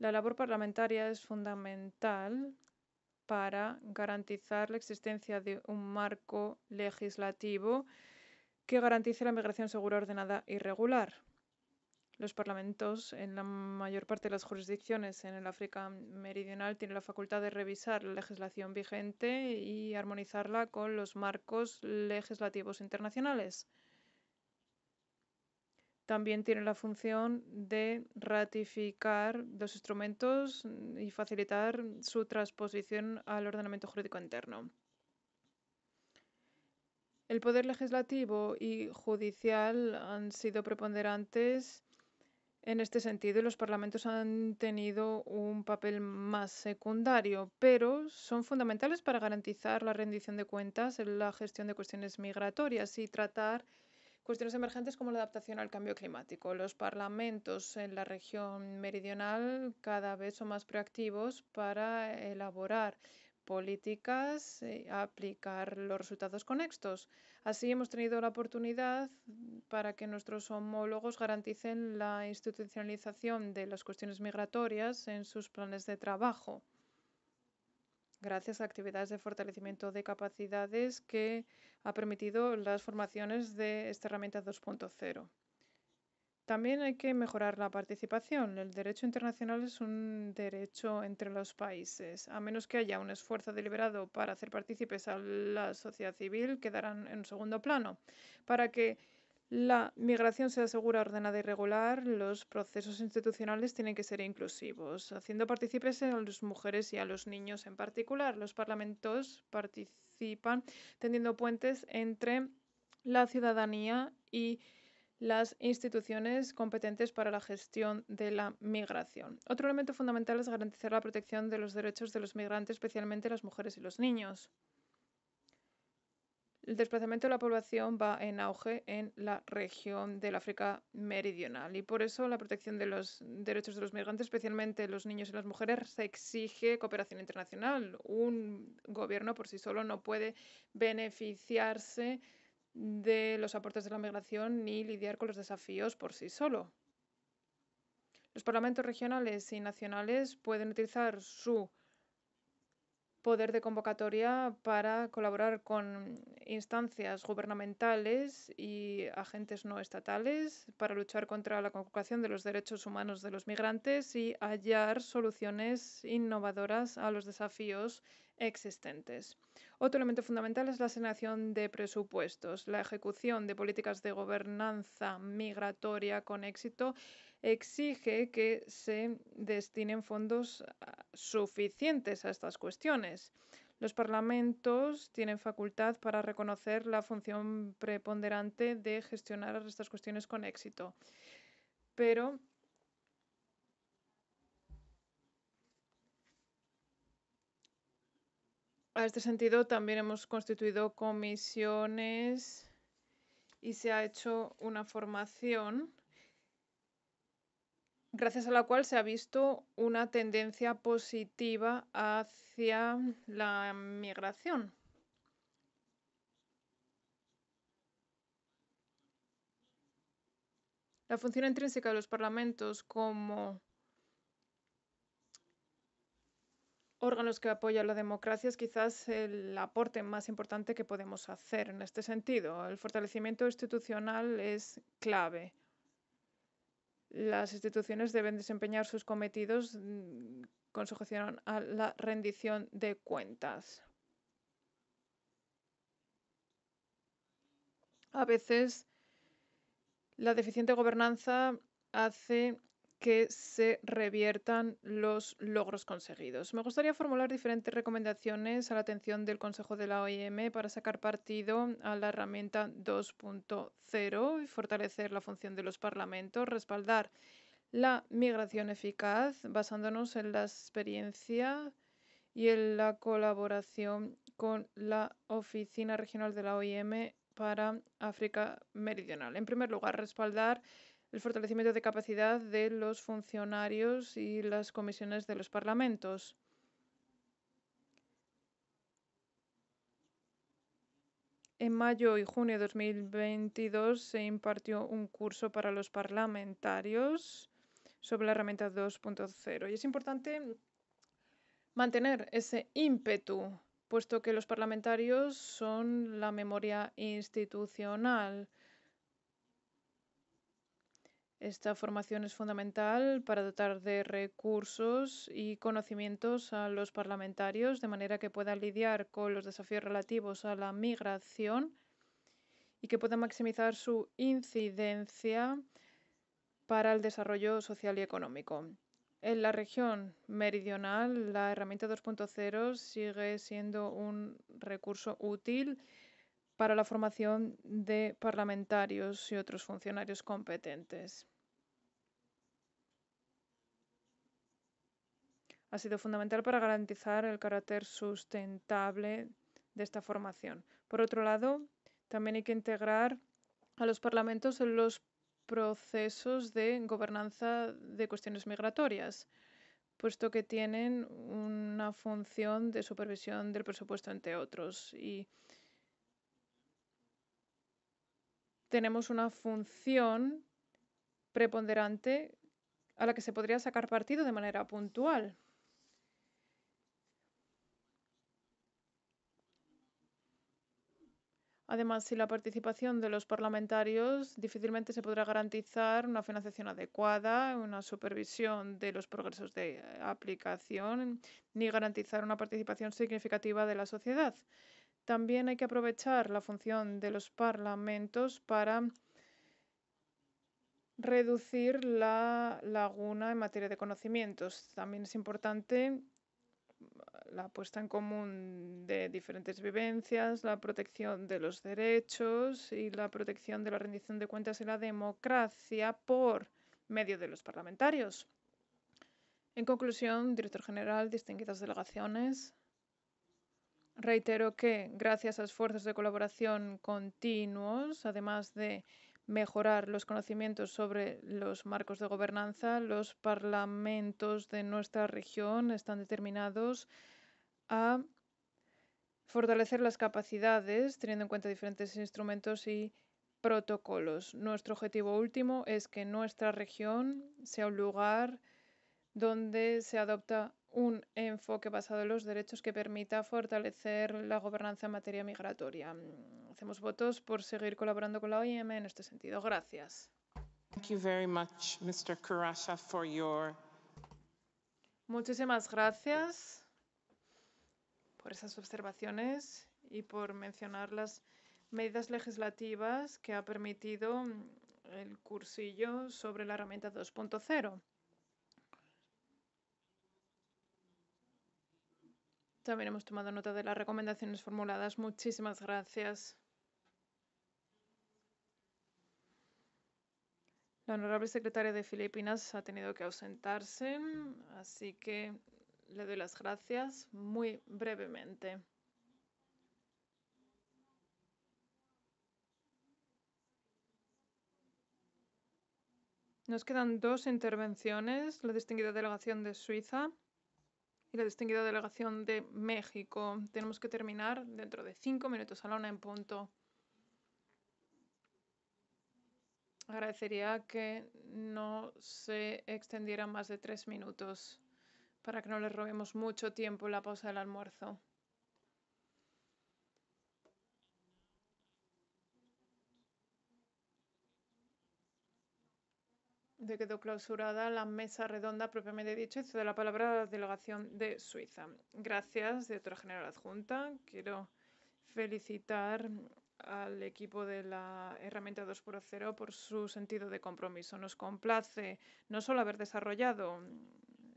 La labor parlamentaria es fundamental para garantizar la existencia de un marco legislativo que garantice la migración segura, ordenada y regular. Los parlamentos en la mayor parte de las jurisdicciones en el África Meridional tienen la facultad de revisar la legislación vigente y armonizarla con los marcos legislativos internacionales también tiene la función de ratificar los instrumentos mm, y facilitar su transposición al ordenamiento jurídico interno. El poder legislativo y judicial han sido preponderantes en este sentido y los parlamentos han tenido un papel más secundario, pero son fundamentales para garantizar la rendición de cuentas en la gestión de cuestiones migratorias y tratar Cuestiones emergentes como la adaptación al cambio climático. Los parlamentos en la región meridional cada vez son más proactivos para elaborar políticas, y aplicar los resultados conexos. Así hemos tenido la oportunidad para que nuestros homólogos garanticen la institucionalización de las cuestiones migratorias en sus planes de trabajo, gracias a actividades de fortalecimiento de capacidades que ha permitido las formaciones de esta herramienta 2.0. También hay que mejorar la participación. El derecho internacional es un derecho entre los países. A menos que haya un esfuerzo deliberado para hacer partícipes a la sociedad civil, quedarán en segundo plano. Para que la migración se asegura ordenada y regular, los procesos institucionales tienen que ser inclusivos, haciendo partícipes a las mujeres y a los niños en particular. Los parlamentos participan tendiendo puentes entre la ciudadanía y las instituciones competentes para la gestión de la migración. Otro elemento fundamental es garantizar la protección de los derechos de los migrantes, especialmente las mujeres y los niños. El desplazamiento de la población va en auge en la región del África Meridional y por eso la protección de los derechos de los migrantes, especialmente los niños y las mujeres, se exige cooperación internacional. Un gobierno por sí solo no puede beneficiarse de los aportes de la migración ni lidiar con los desafíos por sí solo. Los parlamentos regionales y nacionales pueden utilizar su poder de convocatoria para colaborar con instancias gubernamentales y agentes no estatales para luchar contra la conculcación de los derechos humanos de los migrantes y hallar soluciones innovadoras a los desafíos existentes. Otro elemento fundamental es la asignación de presupuestos, la ejecución de políticas de gobernanza migratoria con éxito exige que se destinen fondos ah, suficientes a estas cuestiones. Los parlamentos tienen facultad para reconocer la función preponderante de gestionar estas cuestiones con éxito. Pero a este sentido también hemos constituido comisiones y se ha hecho una formación gracias a la cual se ha visto una tendencia positiva hacia la migración. La función intrínseca de los parlamentos como órganos que apoyan la democracia es quizás el aporte más importante que podemos hacer en este sentido. El fortalecimiento institucional es clave las instituciones deben desempeñar sus cometidos mm, con sujeción a la rendición de cuentas. A veces, la deficiente gobernanza hace que se reviertan los logros conseguidos. Me gustaría formular diferentes recomendaciones a la atención del Consejo de la OIM para sacar partido a la herramienta 2.0 y fortalecer la función de los parlamentos, respaldar la migración eficaz basándonos en la experiencia y en la colaboración con la Oficina Regional de la OIM para África Meridional. En primer lugar, respaldar el fortalecimiento de capacidad de los funcionarios y las comisiones de los parlamentos. En mayo y junio de 2022 se impartió un curso para los parlamentarios sobre la herramienta 2.0 y es importante mantener ese ímpetu, puesto que los parlamentarios son la memoria institucional esta formación es fundamental para dotar de recursos y conocimientos a los parlamentarios de manera que puedan lidiar con los desafíos relativos a la migración y que puedan maximizar su incidencia para el desarrollo social y económico. En la región meridional, la herramienta 2.0 sigue siendo un recurso útil para la formación de parlamentarios y otros funcionarios competentes. Ha sido fundamental para garantizar el carácter sustentable de esta formación. Por otro lado, también hay que integrar a los parlamentos en los procesos de gobernanza de cuestiones migratorias, puesto que tienen una función de supervisión del presupuesto, entre otros. Y tenemos una función preponderante a la que se podría sacar partido de manera puntual. Además, sin la participación de los parlamentarios, difícilmente se podrá garantizar una financiación adecuada, una supervisión de los progresos de aplicación, ni garantizar una participación significativa de la sociedad. También hay que aprovechar la función de los parlamentos para reducir la laguna en materia de conocimientos. También es importante mm, la puesta en común de diferentes vivencias, la protección de los derechos y la protección de la rendición de cuentas y la democracia por medio de los parlamentarios. En conclusión, director general, distinguidas delegaciones, Reitero que gracias a esfuerzos de colaboración continuos, además de mejorar los conocimientos sobre los marcos de gobernanza, los parlamentos de nuestra región están determinados a fortalecer las capacidades teniendo en cuenta diferentes instrumentos y protocolos. Nuestro objetivo último es que nuestra región sea un lugar donde se adopta un enfoque basado en los derechos que permita fortalecer la gobernanza en materia migratoria. Mm, hacemos votos por seguir colaborando con la OIM en este sentido. Gracias. Thank Muchísimas gracias por esas observaciones y por mencionar las medidas legislativas que ha permitido mm, el cursillo sobre la herramienta 2.0. También hemos tomado nota de las recomendaciones formuladas. Muchísimas gracias. La honorable secretaria de Filipinas ha tenido que ausentarse, así que le doy las gracias muy brevemente. Nos quedan dos intervenciones. La distinguida delegación de Suiza y la distinguida delegación de México. Tenemos que terminar dentro de cinco minutos a la una en punto. Agradecería que no se extendiera más de tres minutos para que no les robemos mucho tiempo en la pausa del almuerzo. De quedó clausurada la mesa redonda propiamente dicha y cedo la palabra a la delegación de Suiza. Gracias, directora general adjunta. Quiero felicitar al equipo de la herramienta 2.0 por su sentido de compromiso. Nos complace no solo haber desarrollado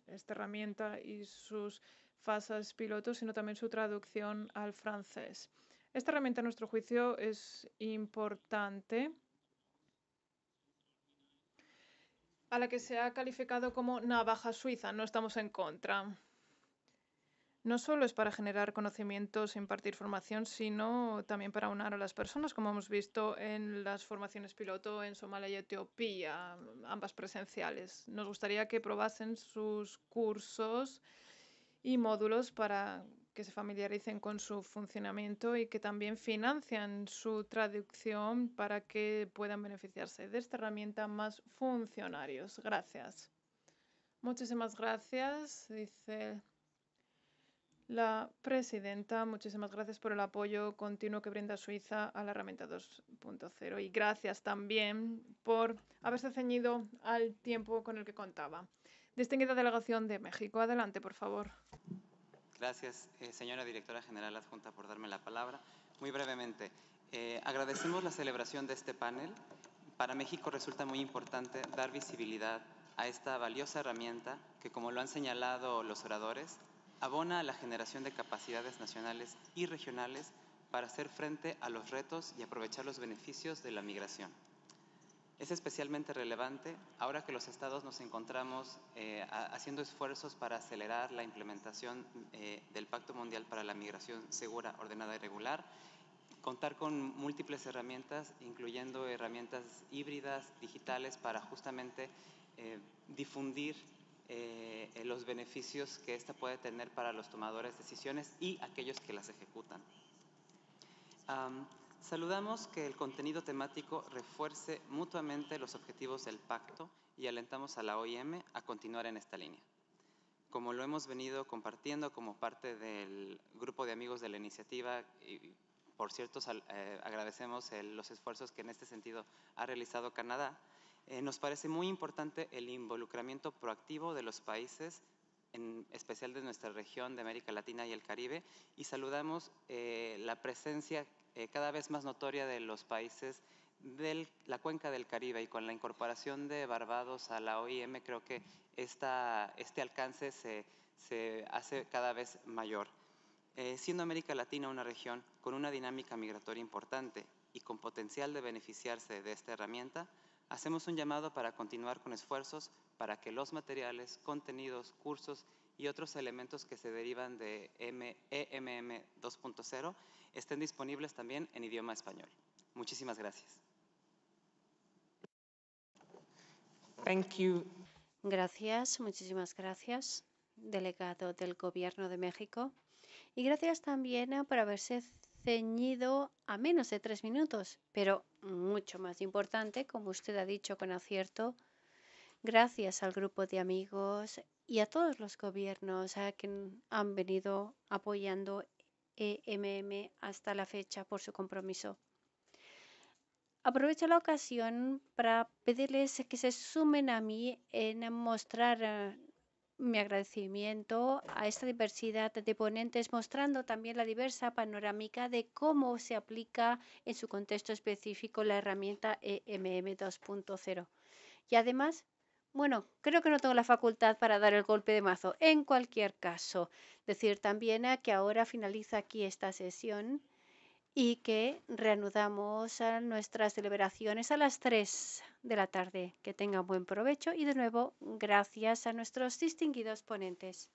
esta herramienta y sus fases pilotos, sino también su traducción al francés. Esta herramienta, a nuestro juicio, es importante a la que se ha calificado como navaja suiza. No estamos en contra. No solo es para generar conocimientos, impartir formación, sino también para unir a las personas, como hemos visto en las formaciones piloto en Somalia y Etiopía, ambas presenciales. Nos gustaría que probasen sus cursos y módulos para que se familiaricen con su funcionamiento y que también financian su traducción para que puedan beneficiarse de esta herramienta más funcionarios. Gracias. Muchísimas gracias, dice la presidenta. Muchísimas gracias por el apoyo continuo que brinda Suiza a la herramienta 2.0 y gracias también por haberse ceñido al tiempo con el que contaba. Distinguida delegación de México, adelante, por favor. Gracias, eh, señora directora general adjunta, por darme la palabra. Muy brevemente, eh, agradecemos la celebración de este panel. Para México resulta muy importante dar visibilidad a esta valiosa herramienta que, como lo han señalado los oradores, abona a la generación de capacidades nacionales y regionales para hacer frente a los retos y aprovechar los beneficios de la migración. Es especialmente relevante ahora que los estados nos encontramos eh, haciendo esfuerzos para acelerar la implementación eh, del Pacto Mundial para la Migración Segura, Ordenada y Regular, contar con múltiples herramientas, incluyendo herramientas híbridas, digitales, para justamente eh, difundir los beneficios que ésta puede tener para los tomadores de decisiones y aquellos que las ejecutan. Saludamos que el contenido temático refuerce mutuamente los objetivos del pacto y alentamos a la OIM a continuar en esta línea. Como lo hemos venido compartiendo como parte del grupo de amigos de la iniciativa, y por cierto eh, agradecemos los esfuerzos que en este sentido ha realizado Canadá, eh, nos parece muy importante el involucramiento proactivo de los países en especial de nuestra región de América Latina y el Caribe, y saludamos eh, la presencia eh, cada vez más notoria de los países de la cuenca del Caribe y con la incorporación de Barbados a la OIM creo que este alcance se, hace cada vez mayor. Eh, siendo América Latina una región con una dinámica migratoria importante y con potencial de beneficiarse de esta herramienta, hacemos un llamado para continuar con esfuerzos para que los materiales, contenidos, cursos y otros elementos que se derivan de EMM 2.0 e estén disponibles también en idioma español. Muchísimas gracias. Thank you. Gracias, muchísimas gracias, delegado del Gobierno de México. Y gracias también ah, por haberse ceñido a menos de tres minutos, pero mucho más importante, como usted ha dicho con acierto, gracias al grupo de amigos y a todos los gobiernos a ah, que han venido apoyando EMM hasta la fecha por su compromiso. Aprovecho la ocasión para pedirles que se sumen a mí en mostrar eh, mi agradecimiento a esta diversidad de ponentes, mostrando también la diversa panorámica de cómo se aplica en su contexto específico la herramienta EMM 2.0. Y además, bueno, creo que no tengo la facultad para dar el golpe de mazo. En cualquier caso, decir también a que ahora finaliza aquí esta sesión y que reanudamos nuestras deliberaciones a las 3 de la tarde. Que tengan buen provecho y de nuevo gracias a nuestros distinguidos ponentes.